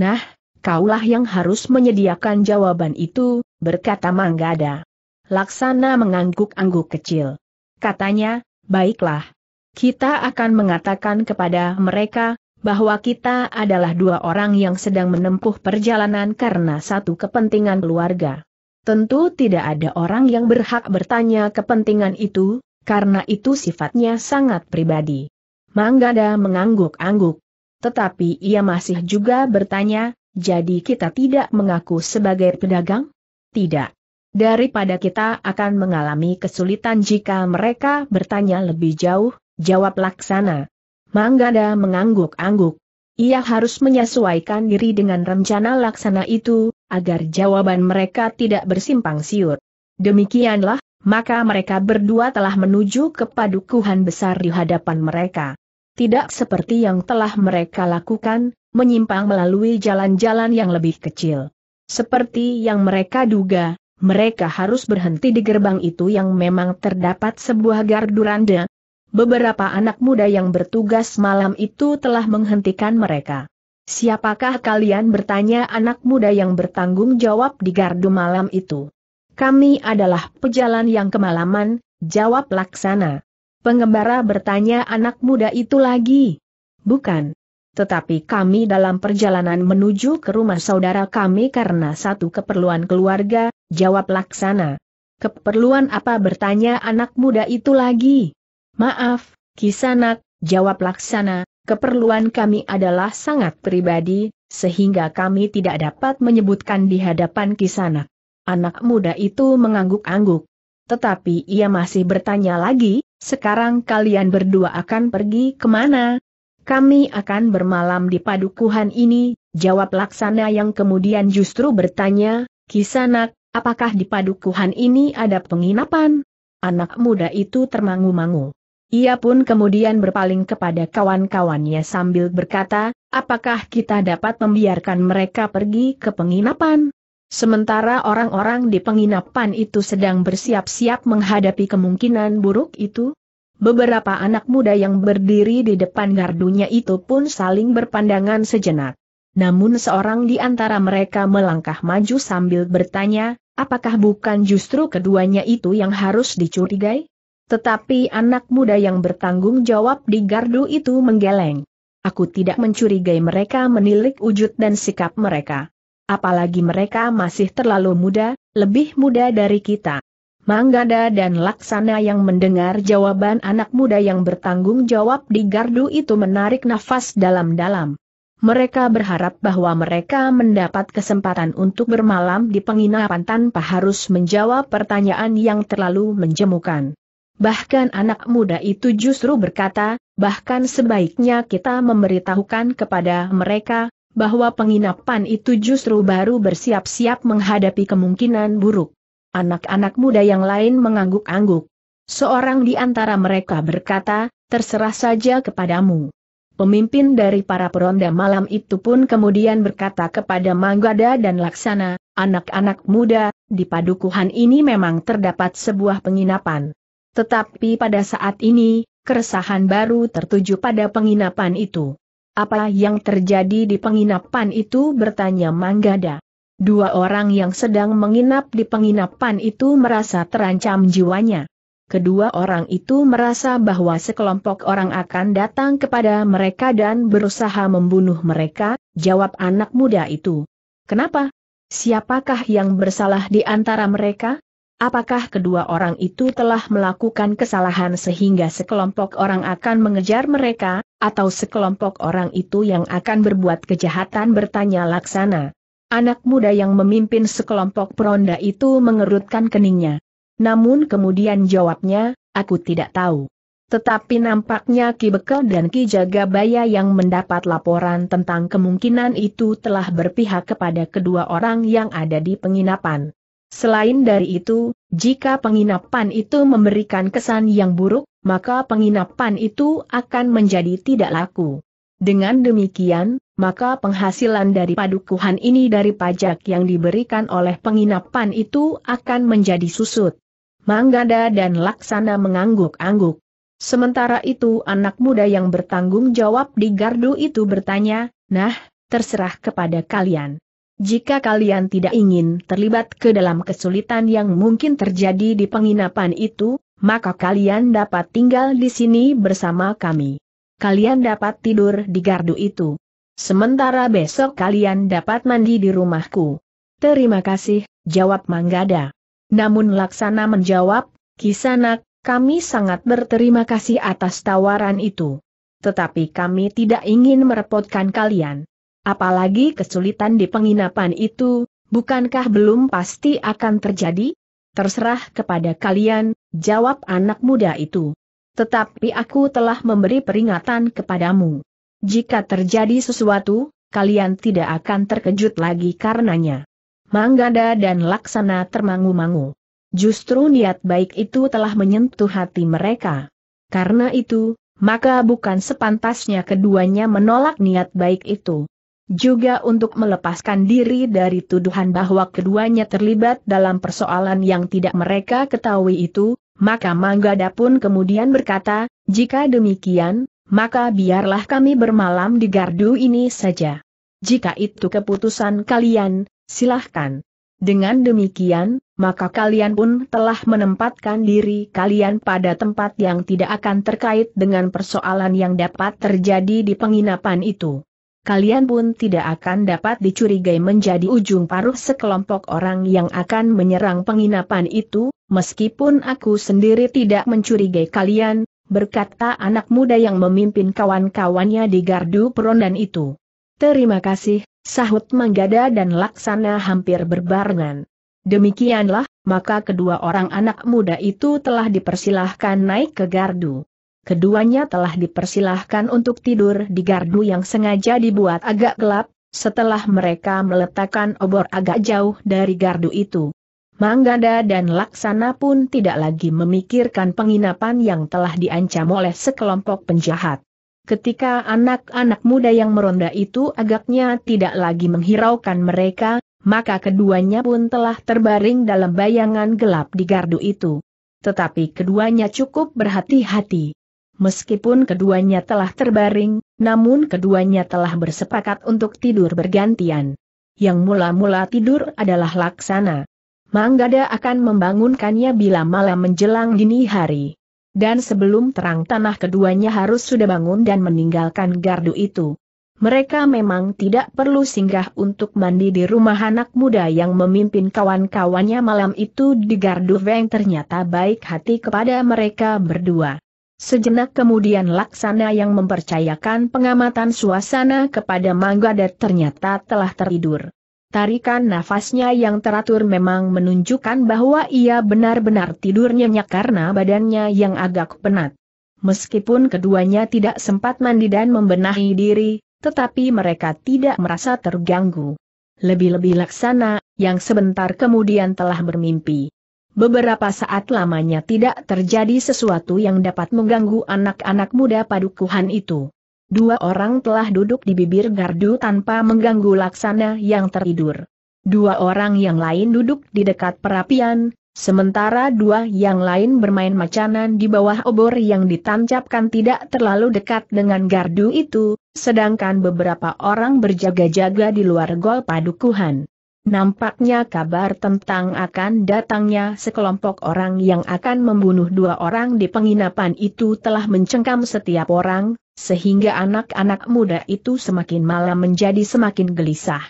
Nah, kaulah yang harus menyediakan jawaban itu, berkata Manggada. Laksana mengangguk-angguk kecil. Katanya, baiklah. Kita akan mengatakan kepada mereka, bahwa kita adalah dua orang yang sedang menempuh perjalanan karena satu kepentingan keluarga. Tentu tidak ada orang yang berhak bertanya kepentingan itu, karena itu sifatnya sangat pribadi. Manggada mengangguk-angguk. Tetapi ia masih juga bertanya, jadi kita tidak mengaku sebagai pedagang? Tidak. Daripada kita akan mengalami kesulitan jika mereka bertanya lebih jauh, jawab laksana. Manggada mengangguk-angguk. Ia harus menyesuaikan diri dengan rencana laksana itu, agar jawaban mereka tidak bersimpang siur. Demikianlah, maka mereka berdua telah menuju ke padukuhan besar di hadapan mereka. Tidak seperti yang telah mereka lakukan, menyimpang melalui jalan-jalan yang lebih kecil. Seperti yang mereka duga, mereka harus berhenti di gerbang itu yang memang terdapat sebuah gardu randa. Beberapa anak muda yang bertugas malam itu telah menghentikan mereka. Siapakah kalian bertanya anak muda yang bertanggung jawab di gardu malam itu? Kami adalah pejalan yang kemalaman, jawab laksana. Pengembara bertanya anak muda itu lagi. Bukan. Tetapi kami dalam perjalanan menuju ke rumah saudara kami karena satu keperluan keluarga, Jawab laksana. Keperluan apa bertanya anak muda itu lagi? Maaf, kisanak, jawab laksana, keperluan kami adalah sangat pribadi, sehingga kami tidak dapat menyebutkan di hadapan kisanak. Anak muda itu mengangguk-angguk. Tetapi ia masih bertanya lagi, sekarang kalian berdua akan pergi kemana? Kami akan bermalam di padukuhan ini, jawab laksana yang kemudian justru bertanya, Kisanak, Apakah di padukuhan ini ada penginapan? Anak muda itu termangu-mangu. Ia pun kemudian berpaling kepada kawan-kawannya sambil berkata, apakah kita dapat membiarkan mereka pergi ke penginapan? Sementara orang-orang di penginapan itu sedang bersiap-siap menghadapi kemungkinan buruk itu, beberapa anak muda yang berdiri di depan gardunya itu pun saling berpandangan sejenak. Namun seorang di antara mereka melangkah maju sambil bertanya, Apakah bukan justru keduanya itu yang harus dicurigai? Tetapi anak muda yang bertanggung jawab di gardu itu menggeleng. Aku tidak mencurigai mereka menilik wujud dan sikap mereka. Apalagi mereka masih terlalu muda, lebih muda dari kita. Manggada dan Laksana yang mendengar jawaban anak muda yang bertanggung jawab di gardu itu menarik nafas dalam-dalam mereka berharap bahwa mereka mendapat kesempatan untuk bermalam di penginapan tanpa harus menjawab pertanyaan yang terlalu menjemukan. Bahkan anak muda itu justru berkata, bahkan sebaiknya kita memberitahukan kepada mereka, bahwa penginapan itu justru baru bersiap-siap menghadapi kemungkinan buruk. Anak-anak muda yang lain mengangguk-angguk. Seorang di antara mereka berkata, terserah saja kepadamu. Pemimpin dari para peronda malam itu pun kemudian berkata kepada Manggada dan Laksana, anak-anak muda, di padukuhan ini memang terdapat sebuah penginapan. Tetapi pada saat ini, keresahan baru tertuju pada penginapan itu. Apa yang terjadi di penginapan itu bertanya Manggada. Dua orang yang sedang menginap di penginapan itu merasa terancam jiwanya. Kedua orang itu merasa bahwa sekelompok orang akan datang kepada mereka dan berusaha membunuh mereka, jawab anak muda itu. Kenapa? Siapakah yang bersalah di antara mereka? Apakah kedua orang itu telah melakukan kesalahan sehingga sekelompok orang akan mengejar mereka, atau sekelompok orang itu yang akan berbuat kejahatan bertanya laksana? Anak muda yang memimpin sekelompok peronda itu mengerutkan keningnya. Namun kemudian jawabnya, aku tidak tahu. Tetapi nampaknya Ki Bekel dan Ki Jagabaya yang mendapat laporan tentang kemungkinan itu telah berpihak kepada kedua orang yang ada di penginapan. Selain dari itu, jika penginapan itu memberikan kesan yang buruk, maka penginapan itu akan menjadi tidak laku. Dengan demikian, maka penghasilan dari padukuhan ini dari pajak yang diberikan oleh penginapan itu akan menjadi susut. Manggada dan Laksana mengangguk-angguk. Sementara itu anak muda yang bertanggung jawab di gardu itu bertanya, nah, terserah kepada kalian. Jika kalian tidak ingin terlibat ke dalam kesulitan yang mungkin terjadi di penginapan itu, maka kalian dapat tinggal di sini bersama kami. Kalian dapat tidur di gardu itu. Sementara besok kalian dapat mandi di rumahku. Terima kasih, jawab Manggada. Namun Laksana menjawab, Kisanak, kami sangat berterima kasih atas tawaran itu. Tetapi kami tidak ingin merepotkan kalian. Apalagi kesulitan di penginapan itu, bukankah belum pasti akan terjadi? Terserah kepada kalian, jawab anak muda itu. Tetapi aku telah memberi peringatan kepadamu. Jika terjadi sesuatu, kalian tidak akan terkejut lagi karenanya. Manggada dan Laksana termangu-mangu. Justru niat baik itu telah menyentuh hati mereka. Karena itu, maka bukan sepantasnya keduanya menolak niat baik itu. Juga untuk melepaskan diri dari tuduhan bahwa keduanya terlibat dalam persoalan yang tidak mereka ketahui itu, maka Manggada pun kemudian berkata, jika demikian, maka biarlah kami bermalam di gardu ini saja. Jika itu keputusan kalian, silahkan. Dengan demikian, maka kalian pun telah menempatkan diri kalian pada tempat yang tidak akan terkait dengan persoalan yang dapat terjadi di penginapan itu. Kalian pun tidak akan dapat dicurigai menjadi ujung paruh sekelompok orang yang akan menyerang penginapan itu, meskipun aku sendiri tidak mencurigai kalian, berkata anak muda yang memimpin kawan-kawannya di gardu perondan itu. Terima kasih, Sahut Manggada dan Laksana hampir berbarengan. Demikianlah, maka kedua orang anak muda itu telah dipersilahkan naik ke gardu. Keduanya telah dipersilahkan untuk tidur di gardu yang sengaja dibuat agak gelap, setelah mereka meletakkan obor agak jauh dari gardu itu. Manggada dan Laksana pun tidak lagi memikirkan penginapan yang telah diancam oleh sekelompok penjahat. Ketika anak-anak muda yang meronda itu agaknya tidak lagi menghiraukan mereka, maka keduanya pun telah terbaring dalam bayangan gelap di gardu itu. Tetapi keduanya cukup berhati-hati. Meskipun keduanya telah terbaring, namun keduanya telah bersepakat untuk tidur bergantian. Yang mula-mula tidur adalah laksana. Manggada akan membangunkannya bila malam menjelang dini hari dan sebelum terang tanah keduanya harus sudah bangun dan meninggalkan gardu itu. Mereka memang tidak perlu singgah untuk mandi di rumah anak muda yang memimpin kawan-kawannya malam itu di gardu Veng ternyata baik hati kepada mereka berdua. Sejenak kemudian Laksana yang mempercayakan pengamatan suasana kepada Manggadat ternyata telah tertidur. Tarikan nafasnya yang teratur memang menunjukkan bahwa ia benar-benar tidur nyenyak karena badannya yang agak penat. Meskipun keduanya tidak sempat mandi dan membenahi diri, tetapi mereka tidak merasa terganggu. Lebih-lebih laksana, yang sebentar kemudian telah bermimpi. Beberapa saat lamanya tidak terjadi sesuatu yang dapat mengganggu anak-anak muda padukuhan itu dua orang telah duduk di bibir gardu tanpa mengganggu laksana yang tertidur. Dua orang yang lain duduk di dekat perapian, sementara dua yang lain bermain macanan di bawah obor yang ditancapkan tidak terlalu dekat dengan gardu itu, sedangkan beberapa orang berjaga-jaga di luar gol padukuhan. Nampaknya kabar tentang akan datangnya sekelompok orang yang akan membunuh dua orang di penginapan itu telah mencengkam setiap orang, sehingga anak-anak muda itu semakin malam menjadi semakin gelisah.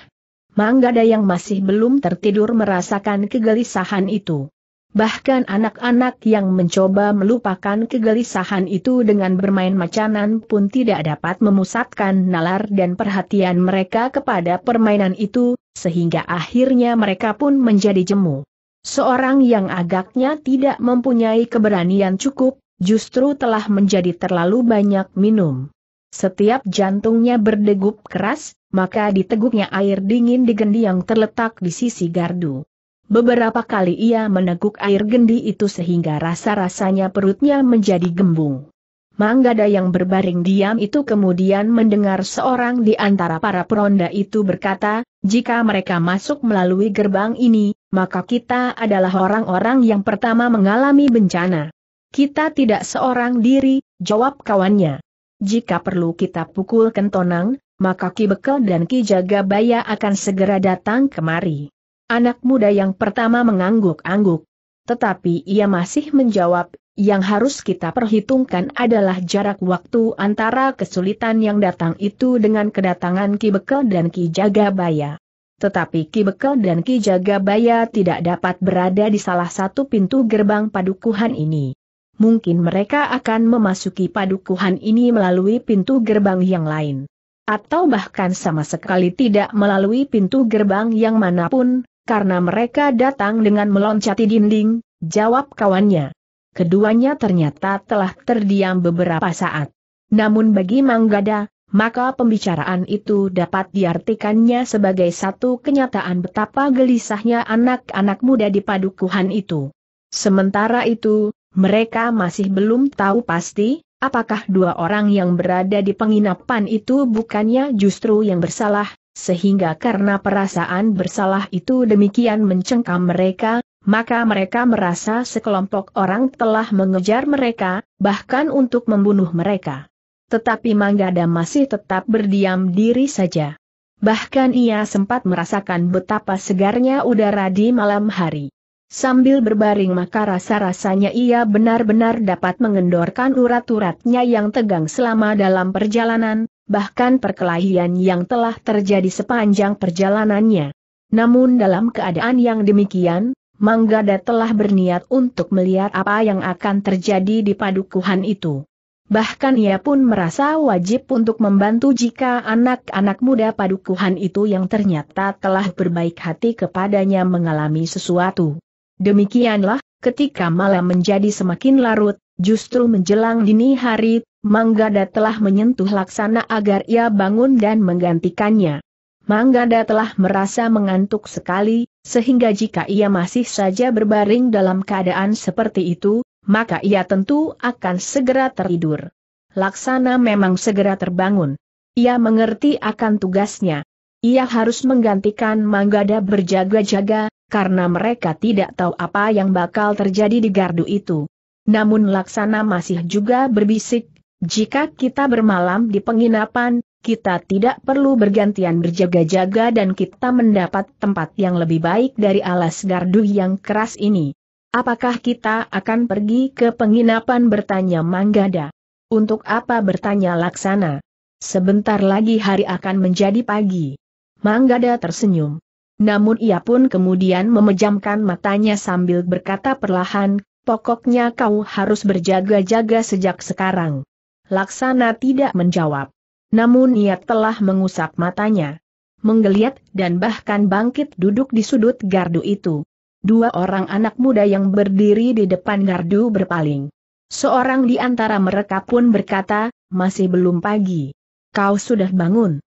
Manggada yang masih belum tertidur merasakan kegelisahan itu. Bahkan anak-anak yang mencoba melupakan kegelisahan itu dengan bermain macanan pun tidak dapat memusatkan nalar dan perhatian mereka kepada permainan itu, sehingga akhirnya mereka pun menjadi jemu. Seorang yang agaknya tidak mempunyai keberanian cukup, justru telah menjadi terlalu banyak minum. Setiap jantungnya berdegup keras, maka diteguknya air dingin di gendi yang terletak di sisi gardu. Beberapa kali ia meneguk air gendi itu sehingga rasa-rasanya perutnya menjadi gembung. Manggada yang berbaring diam itu kemudian mendengar seorang di antara para peronda itu berkata, jika mereka masuk melalui gerbang ini, maka kita adalah orang-orang yang pertama mengalami bencana. Kita tidak seorang diri, jawab kawannya. Jika perlu kita pukul kentonang, maka Ki Bekel dan Ki Jagabaya akan segera datang kemari. Anak muda yang pertama mengangguk-angguk. Tetapi ia masih menjawab, yang harus kita perhitungkan adalah jarak waktu antara kesulitan yang datang itu dengan kedatangan Ki Bekel dan Ki Jagabaya. Tetapi Ki Bekel dan Ki Jagabaya tidak dapat berada di salah satu pintu gerbang padukuhan ini mungkin mereka akan memasuki padukuhan ini melalui pintu gerbang yang lain. Atau bahkan sama sekali tidak melalui pintu gerbang yang manapun, karena mereka datang dengan meloncati dinding, jawab kawannya. Keduanya ternyata telah terdiam beberapa saat. Namun bagi Manggada, maka pembicaraan itu dapat diartikannya sebagai satu kenyataan betapa gelisahnya anak-anak muda di padukuhan itu. Sementara itu, mereka masih belum tahu pasti, apakah dua orang yang berada di penginapan itu bukannya justru yang bersalah, sehingga karena perasaan bersalah itu demikian mencengkam mereka, maka mereka merasa sekelompok orang telah mengejar mereka, bahkan untuk membunuh mereka. Tetapi Manggada masih tetap berdiam diri saja. Bahkan ia sempat merasakan betapa segarnya udara di malam hari. Sambil berbaring maka rasa-rasanya ia benar-benar dapat mengendorkan urat-uratnya yang tegang selama dalam perjalanan, bahkan perkelahian yang telah terjadi sepanjang perjalanannya. Namun dalam keadaan yang demikian, Manggada telah berniat untuk melihat apa yang akan terjadi di padukuhan itu. Bahkan ia pun merasa wajib untuk membantu jika anak-anak muda padukuhan itu yang ternyata telah berbaik hati kepadanya mengalami sesuatu. Demikianlah, ketika malam menjadi semakin larut, justru menjelang dini hari, Manggada telah menyentuh laksana agar ia bangun dan menggantikannya. Manggada telah merasa mengantuk sekali, sehingga jika ia masih saja berbaring dalam keadaan seperti itu, maka ia tentu akan segera tertidur. Laksana memang segera terbangun. Ia mengerti akan tugasnya. Ia harus menggantikan Manggada berjaga-jaga, karena mereka tidak tahu apa yang bakal terjadi di gardu itu. Namun Laksana masih juga berbisik, jika kita bermalam di penginapan, kita tidak perlu bergantian berjaga-jaga dan kita mendapat tempat yang lebih baik dari alas gardu yang keras ini. Apakah kita akan pergi ke penginapan bertanya Manggada? Untuk apa bertanya Laksana? Sebentar lagi hari akan menjadi pagi. Manggada tersenyum. Namun ia pun kemudian memejamkan matanya sambil berkata perlahan, pokoknya kau harus berjaga-jaga sejak sekarang. Laksana tidak menjawab. Namun ia telah mengusap matanya. Menggeliat dan bahkan bangkit duduk di sudut gardu itu. Dua orang anak muda yang berdiri di depan gardu berpaling. Seorang di antara mereka pun berkata, masih belum pagi. Kau sudah bangun.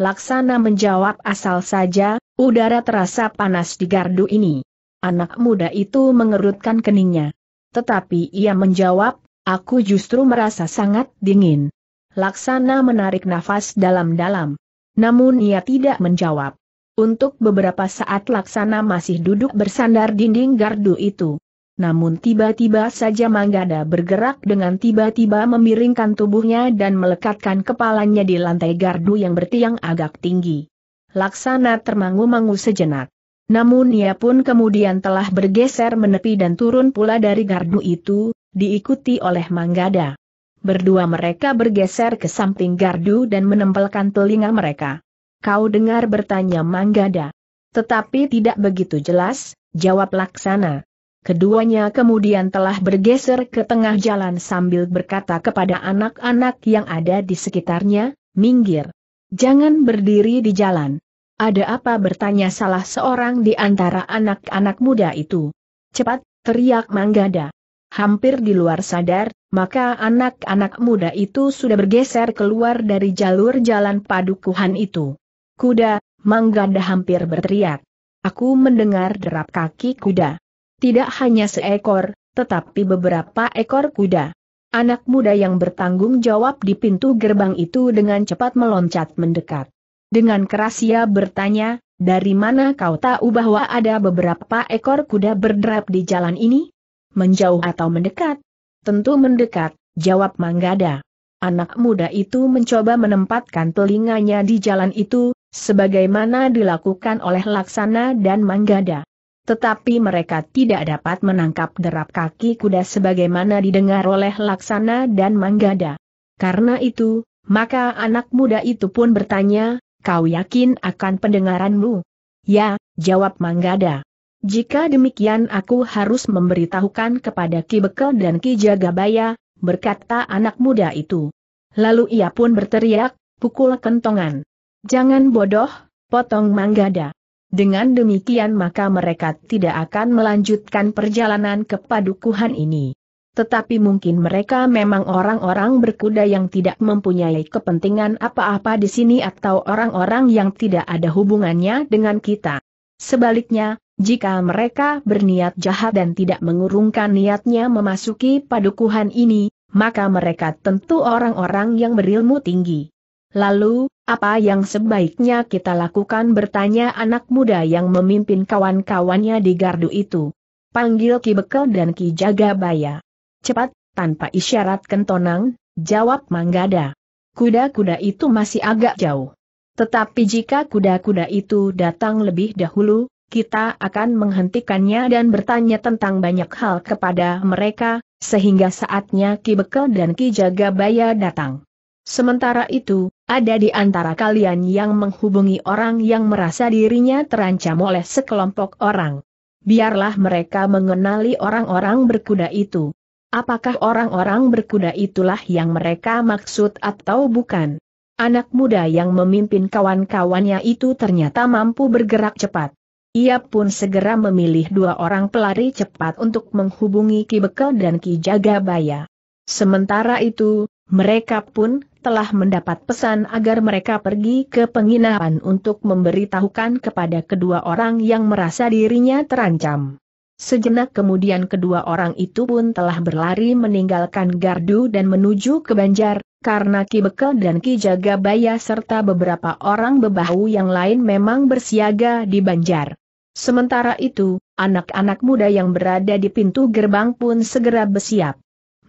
Laksana menjawab asal saja, Udara terasa panas di gardu ini. Anak muda itu mengerutkan keningnya. Tetapi ia menjawab, aku justru merasa sangat dingin. Laksana menarik nafas dalam-dalam. Namun ia tidak menjawab. Untuk beberapa saat Laksana masih duduk bersandar dinding gardu itu. Namun tiba-tiba saja Manggada bergerak dengan tiba-tiba memiringkan tubuhnya dan melekatkan kepalanya di lantai gardu yang bertiang agak tinggi. Laksana termangu-mangu sejenak. Namun ia pun kemudian telah bergeser menepi dan turun pula dari gardu itu, diikuti oleh Manggada. Berdua mereka bergeser ke samping gardu dan menempelkan telinga mereka. Kau dengar bertanya Manggada. Tetapi tidak begitu jelas, jawab Laksana. Keduanya kemudian telah bergeser ke tengah jalan sambil berkata kepada anak-anak yang ada di sekitarnya, minggir. Jangan berdiri di jalan. Ada apa bertanya salah seorang di antara anak-anak muda itu? Cepat, teriak Manggada. Hampir di luar sadar, maka anak-anak muda itu sudah bergeser keluar dari jalur jalan padukuhan itu. Kuda, Manggada hampir berteriak. Aku mendengar derap kaki kuda. Tidak hanya seekor, tetapi beberapa ekor kuda. Anak muda yang bertanggung jawab di pintu gerbang itu dengan cepat meloncat mendekat. Dengan keras ia bertanya, dari mana kau tahu bahwa ada beberapa ekor kuda berderap di jalan ini? Menjauh atau mendekat? Tentu mendekat, jawab Manggada. Anak muda itu mencoba menempatkan telinganya di jalan itu, sebagaimana dilakukan oleh Laksana dan Manggada. Tetapi mereka tidak dapat menangkap derap kaki kuda sebagaimana didengar oleh Laksana dan Manggada. Karena itu, maka anak muda itu pun bertanya, kau yakin akan pendengaranmu? Ya, jawab Manggada. Jika demikian aku harus memberitahukan kepada Ki Bekel dan Ki Jagabaya, berkata anak muda itu. Lalu ia pun berteriak, pukul kentongan. Jangan bodoh, potong Manggada. Dengan demikian maka mereka tidak akan melanjutkan perjalanan ke padukuhan ini. Tetapi mungkin mereka memang orang-orang berkuda yang tidak mempunyai kepentingan apa-apa di sini atau orang-orang yang tidak ada hubungannya dengan kita. Sebaliknya, jika mereka berniat jahat dan tidak mengurungkan niatnya memasuki padukuhan ini, maka mereka tentu orang-orang yang berilmu tinggi. Lalu, apa yang sebaiknya kita lakukan bertanya anak muda yang memimpin kawan-kawannya di gardu itu. Panggil Ki Bekel dan Ki Jagabaya cepat, tanpa isyarat kentonang, jawab Manggada. Kuda-kuda itu masih agak jauh. Tetapi jika kuda-kuda itu datang lebih dahulu, kita akan menghentikannya dan bertanya tentang banyak hal kepada mereka, sehingga saatnya Ki Bekel dan Ki Baya datang. Sementara itu, ada di antara kalian yang menghubungi orang yang merasa dirinya terancam oleh sekelompok orang. Biarlah mereka mengenali orang-orang berkuda itu, Apakah orang-orang berkuda itulah yang mereka maksud atau bukan? Anak muda yang memimpin kawan-kawannya itu ternyata mampu bergerak cepat. Ia pun segera memilih dua orang pelari cepat untuk menghubungi Ki Bekel dan Ki Jagabaya. Sementara itu, mereka pun telah mendapat pesan agar mereka pergi ke penginapan untuk memberitahukan kepada kedua orang yang merasa dirinya terancam. Sejenak kemudian kedua orang itu pun telah berlari meninggalkan gardu dan menuju ke banjar, karena Ki Bekel dan Ki Jagabaya serta beberapa orang bebahu yang lain memang bersiaga di banjar. Sementara itu, anak-anak muda yang berada di pintu gerbang pun segera bersiap.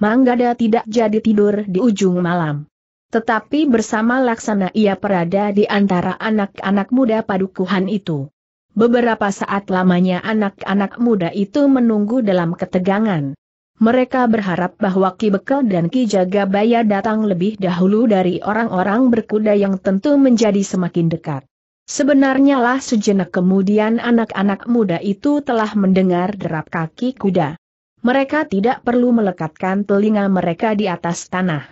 Manggada tidak jadi tidur di ujung malam. Tetapi bersama laksana ia berada di antara anak-anak muda padukuhan itu. Beberapa saat lamanya anak-anak muda itu menunggu dalam ketegangan. Mereka berharap bahwa Ki Bekel dan Ki Jagabaya datang lebih dahulu dari orang-orang berkuda yang tentu menjadi semakin dekat. Sebenarnya lah sejenak kemudian anak-anak muda itu telah mendengar derap kaki kuda. Mereka tidak perlu melekatkan telinga mereka di atas tanah.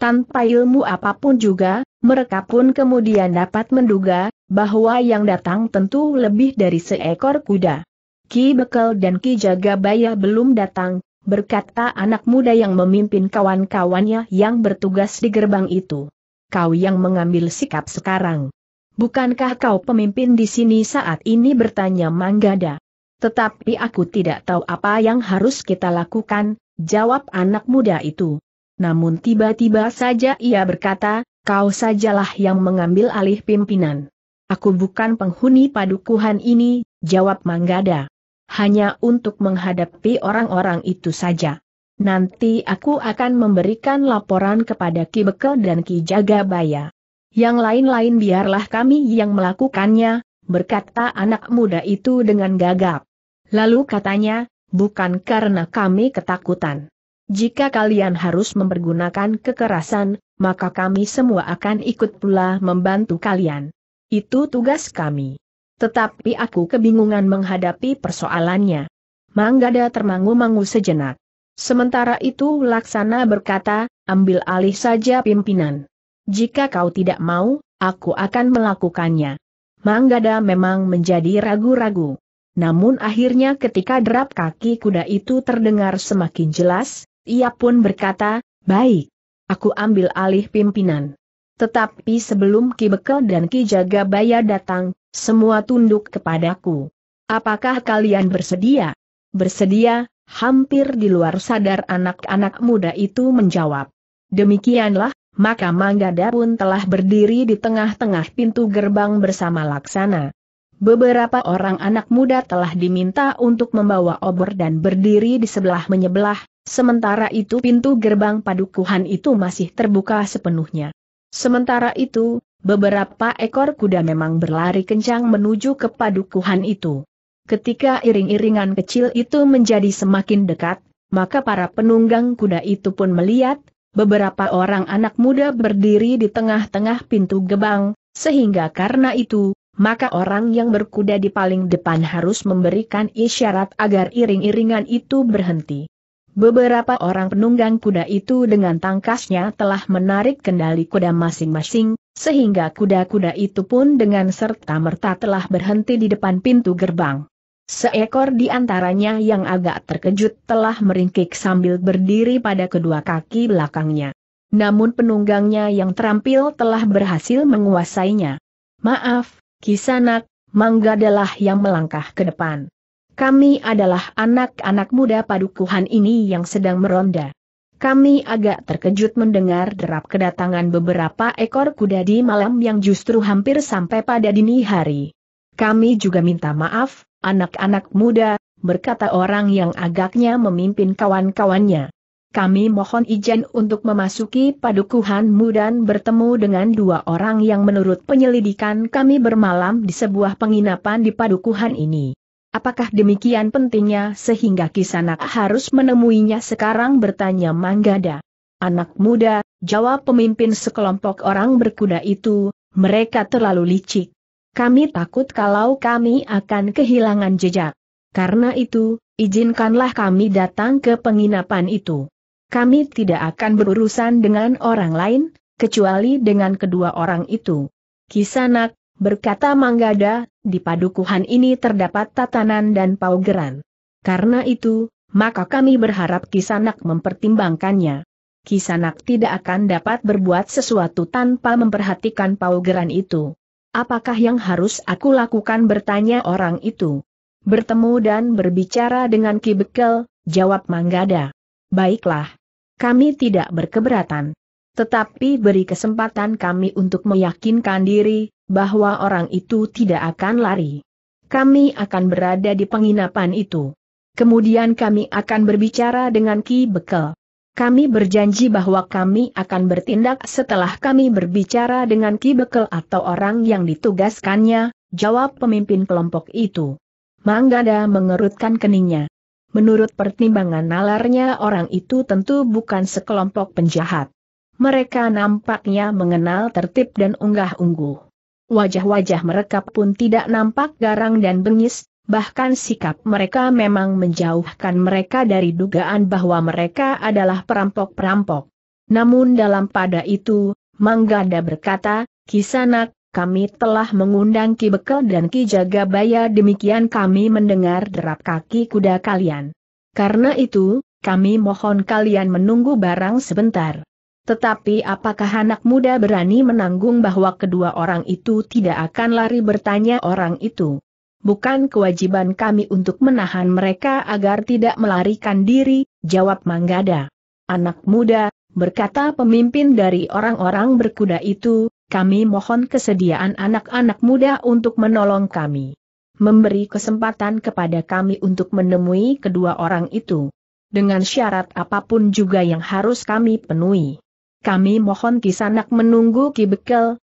Tanpa ilmu apapun juga, mereka pun kemudian dapat menduga bahwa yang datang tentu lebih dari seekor kuda. Ki Bekel dan Ki Jagabaya belum datang, berkata anak muda yang memimpin kawan-kawannya yang bertugas di gerbang itu. Kau yang mengambil sikap sekarang. Bukankah kau pemimpin di sini saat ini bertanya Manggada? Tetapi aku tidak tahu apa yang harus kita lakukan, jawab anak muda itu. Namun tiba-tiba saja ia berkata, kau sajalah yang mengambil alih pimpinan. Aku bukan penghuni padukuhan ini, jawab Manggada. Hanya untuk menghadapi orang-orang itu saja. Nanti aku akan memberikan laporan kepada Ki Bekel dan Ki Jagabaya. Yang lain-lain biarlah kami yang melakukannya, berkata anak muda itu dengan gagap. Lalu katanya, bukan karena kami ketakutan. Jika kalian harus mempergunakan kekerasan, maka kami semua akan ikut pula membantu kalian. Itu tugas kami. Tetapi aku kebingungan menghadapi persoalannya. Manggada termangu-mangu sejenak. Sementara itu Laksana berkata, ambil alih saja pimpinan. Jika kau tidak mau, aku akan melakukannya. Manggada memang menjadi ragu-ragu. Namun akhirnya ketika derap kaki kuda itu terdengar semakin jelas, ia pun berkata, baik, aku ambil alih pimpinan. Tetapi sebelum Ki Bekel dan Ki Jagabaya datang, semua tunduk kepadaku. Apakah kalian bersedia? Bersedia, hampir di luar sadar anak-anak muda itu menjawab. Demikianlah, maka Manggada pun telah berdiri di tengah-tengah pintu gerbang bersama Laksana. Beberapa orang anak muda telah diminta untuk membawa obor dan berdiri di sebelah menyebelah, sementara itu pintu gerbang padukuhan itu masih terbuka sepenuhnya. Sementara itu, beberapa ekor kuda memang berlari kencang menuju ke padukuhan itu. Ketika iring-iringan kecil itu menjadi semakin dekat, maka para penunggang kuda itu pun melihat, beberapa orang anak muda berdiri di tengah-tengah pintu gebang, sehingga karena itu, maka orang yang berkuda di paling depan harus memberikan isyarat agar iring-iringan itu berhenti. Beberapa orang penunggang kuda itu dengan tangkasnya telah menarik kendali kuda masing-masing, sehingga kuda-kuda itu pun dengan serta-merta telah berhenti di depan pintu gerbang. Seekor di antaranya yang agak terkejut telah meringkik sambil berdiri pada kedua kaki belakangnya. Namun penunggangnya yang terampil telah berhasil menguasainya. Maaf, Kisanak, Mangga adalah yang melangkah ke depan. Kami adalah anak-anak muda padukuhan ini yang sedang meronda. Kami agak terkejut mendengar derap kedatangan beberapa ekor kuda di malam yang justru hampir sampai pada dini hari. Kami juga minta maaf, anak-anak muda, berkata orang yang agaknya memimpin kawan-kawannya. Kami mohon izin untuk memasuki padukuhanmu dan bertemu dengan dua orang yang menurut penyelidikan kami bermalam di sebuah penginapan di padukuhan ini. Apakah demikian pentingnya sehingga Kisanak harus menemuinya sekarang bertanya Manggada. Anak muda, jawab pemimpin sekelompok orang berkuda itu, mereka terlalu licik. Kami takut kalau kami akan kehilangan jejak. Karena itu, izinkanlah kami datang ke penginapan itu. Kami tidak akan berurusan dengan orang lain, kecuali dengan kedua orang itu. Kisanak, berkata Manggada, di padukuhan ini terdapat tatanan dan paugeran. Karena itu, maka kami berharap Kisanak mempertimbangkannya. Kisanak tidak akan dapat berbuat sesuatu tanpa memperhatikan paugeran itu. Apakah yang harus aku lakukan bertanya orang itu? Bertemu dan berbicara dengan Ki jawab Manggada. Baiklah. Kami tidak berkeberatan. Tetapi beri kesempatan kami untuk meyakinkan diri, bahwa orang itu tidak akan lari. Kami akan berada di penginapan itu. Kemudian kami akan berbicara dengan Ki Bekel. Kami berjanji bahwa kami akan bertindak setelah kami berbicara dengan Ki Bekel atau orang yang ditugaskannya, jawab pemimpin kelompok itu. Manggada mengerutkan keningnya. Menurut pertimbangan nalarnya orang itu tentu bukan sekelompok penjahat. Mereka nampaknya mengenal tertib dan unggah-ungguh. Wajah-wajah mereka pun tidak nampak garang dan bengis, bahkan sikap mereka memang menjauhkan mereka dari dugaan bahwa mereka adalah perampok-perampok. Namun dalam pada itu, Manggada berkata, Kisanak, kami telah mengundang Ki Bekel dan Ki Jagabaya demikian kami mendengar derap kaki kuda kalian. Karena itu, kami mohon kalian menunggu barang sebentar. Tetapi apakah anak muda berani menanggung bahwa kedua orang itu tidak akan lari bertanya orang itu? Bukan kewajiban kami untuk menahan mereka agar tidak melarikan diri, jawab Manggada. Anak muda, berkata pemimpin dari orang-orang berkuda itu, kami mohon kesediaan anak-anak muda untuk menolong kami. Memberi kesempatan kepada kami untuk menemui kedua orang itu. Dengan syarat apapun juga yang harus kami penuhi. Kami mohon kisanak menunggu Ki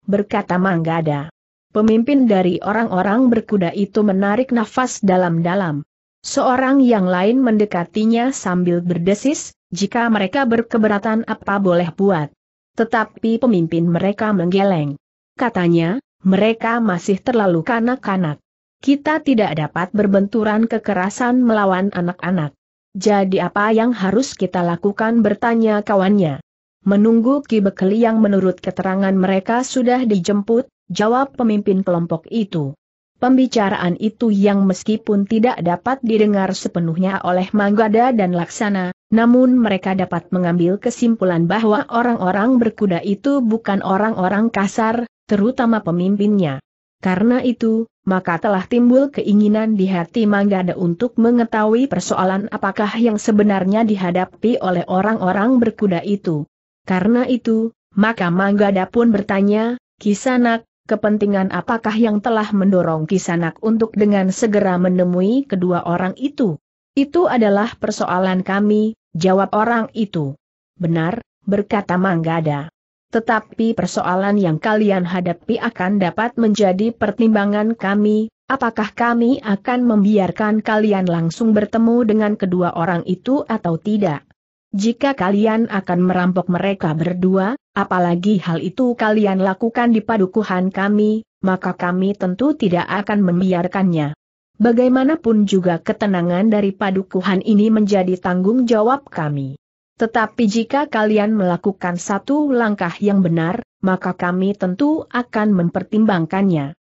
berkata Manggada. Pemimpin dari orang-orang berkuda itu menarik nafas dalam-dalam. Seorang yang lain mendekatinya sambil berdesis, jika mereka berkeberatan apa boleh buat. Tetapi pemimpin mereka menggeleng. Katanya, mereka masih terlalu kanak-kanak. Kita tidak dapat berbenturan kekerasan melawan anak-anak. Jadi apa yang harus kita lakukan bertanya kawannya. Menunggu Ki Bekeli yang menurut keterangan mereka sudah dijemput, jawab pemimpin kelompok itu. Pembicaraan itu yang meskipun tidak dapat didengar sepenuhnya oleh Manggada dan Laksana, namun mereka dapat mengambil kesimpulan bahwa orang-orang berkuda itu bukan orang-orang kasar, terutama pemimpinnya. Karena itu, maka telah timbul keinginan di hati Manggada untuk mengetahui persoalan apakah yang sebenarnya dihadapi oleh orang-orang berkuda itu. Karena itu, maka Manggada pun bertanya, Kisanak, kepentingan apakah yang telah mendorong Kisanak untuk dengan segera menemui kedua orang itu? Itu adalah persoalan kami, jawab orang itu. Benar, berkata Manggada. Tetapi persoalan yang kalian hadapi akan dapat menjadi pertimbangan kami, apakah kami akan membiarkan kalian langsung bertemu dengan kedua orang itu atau tidak? Jika kalian akan merampok mereka berdua, apalagi hal itu kalian lakukan di padukuhan kami, maka kami tentu tidak akan membiarkannya. Bagaimanapun juga ketenangan dari padukuhan ini menjadi tanggung jawab kami. Tetapi jika kalian melakukan satu langkah yang benar, maka kami tentu akan mempertimbangkannya.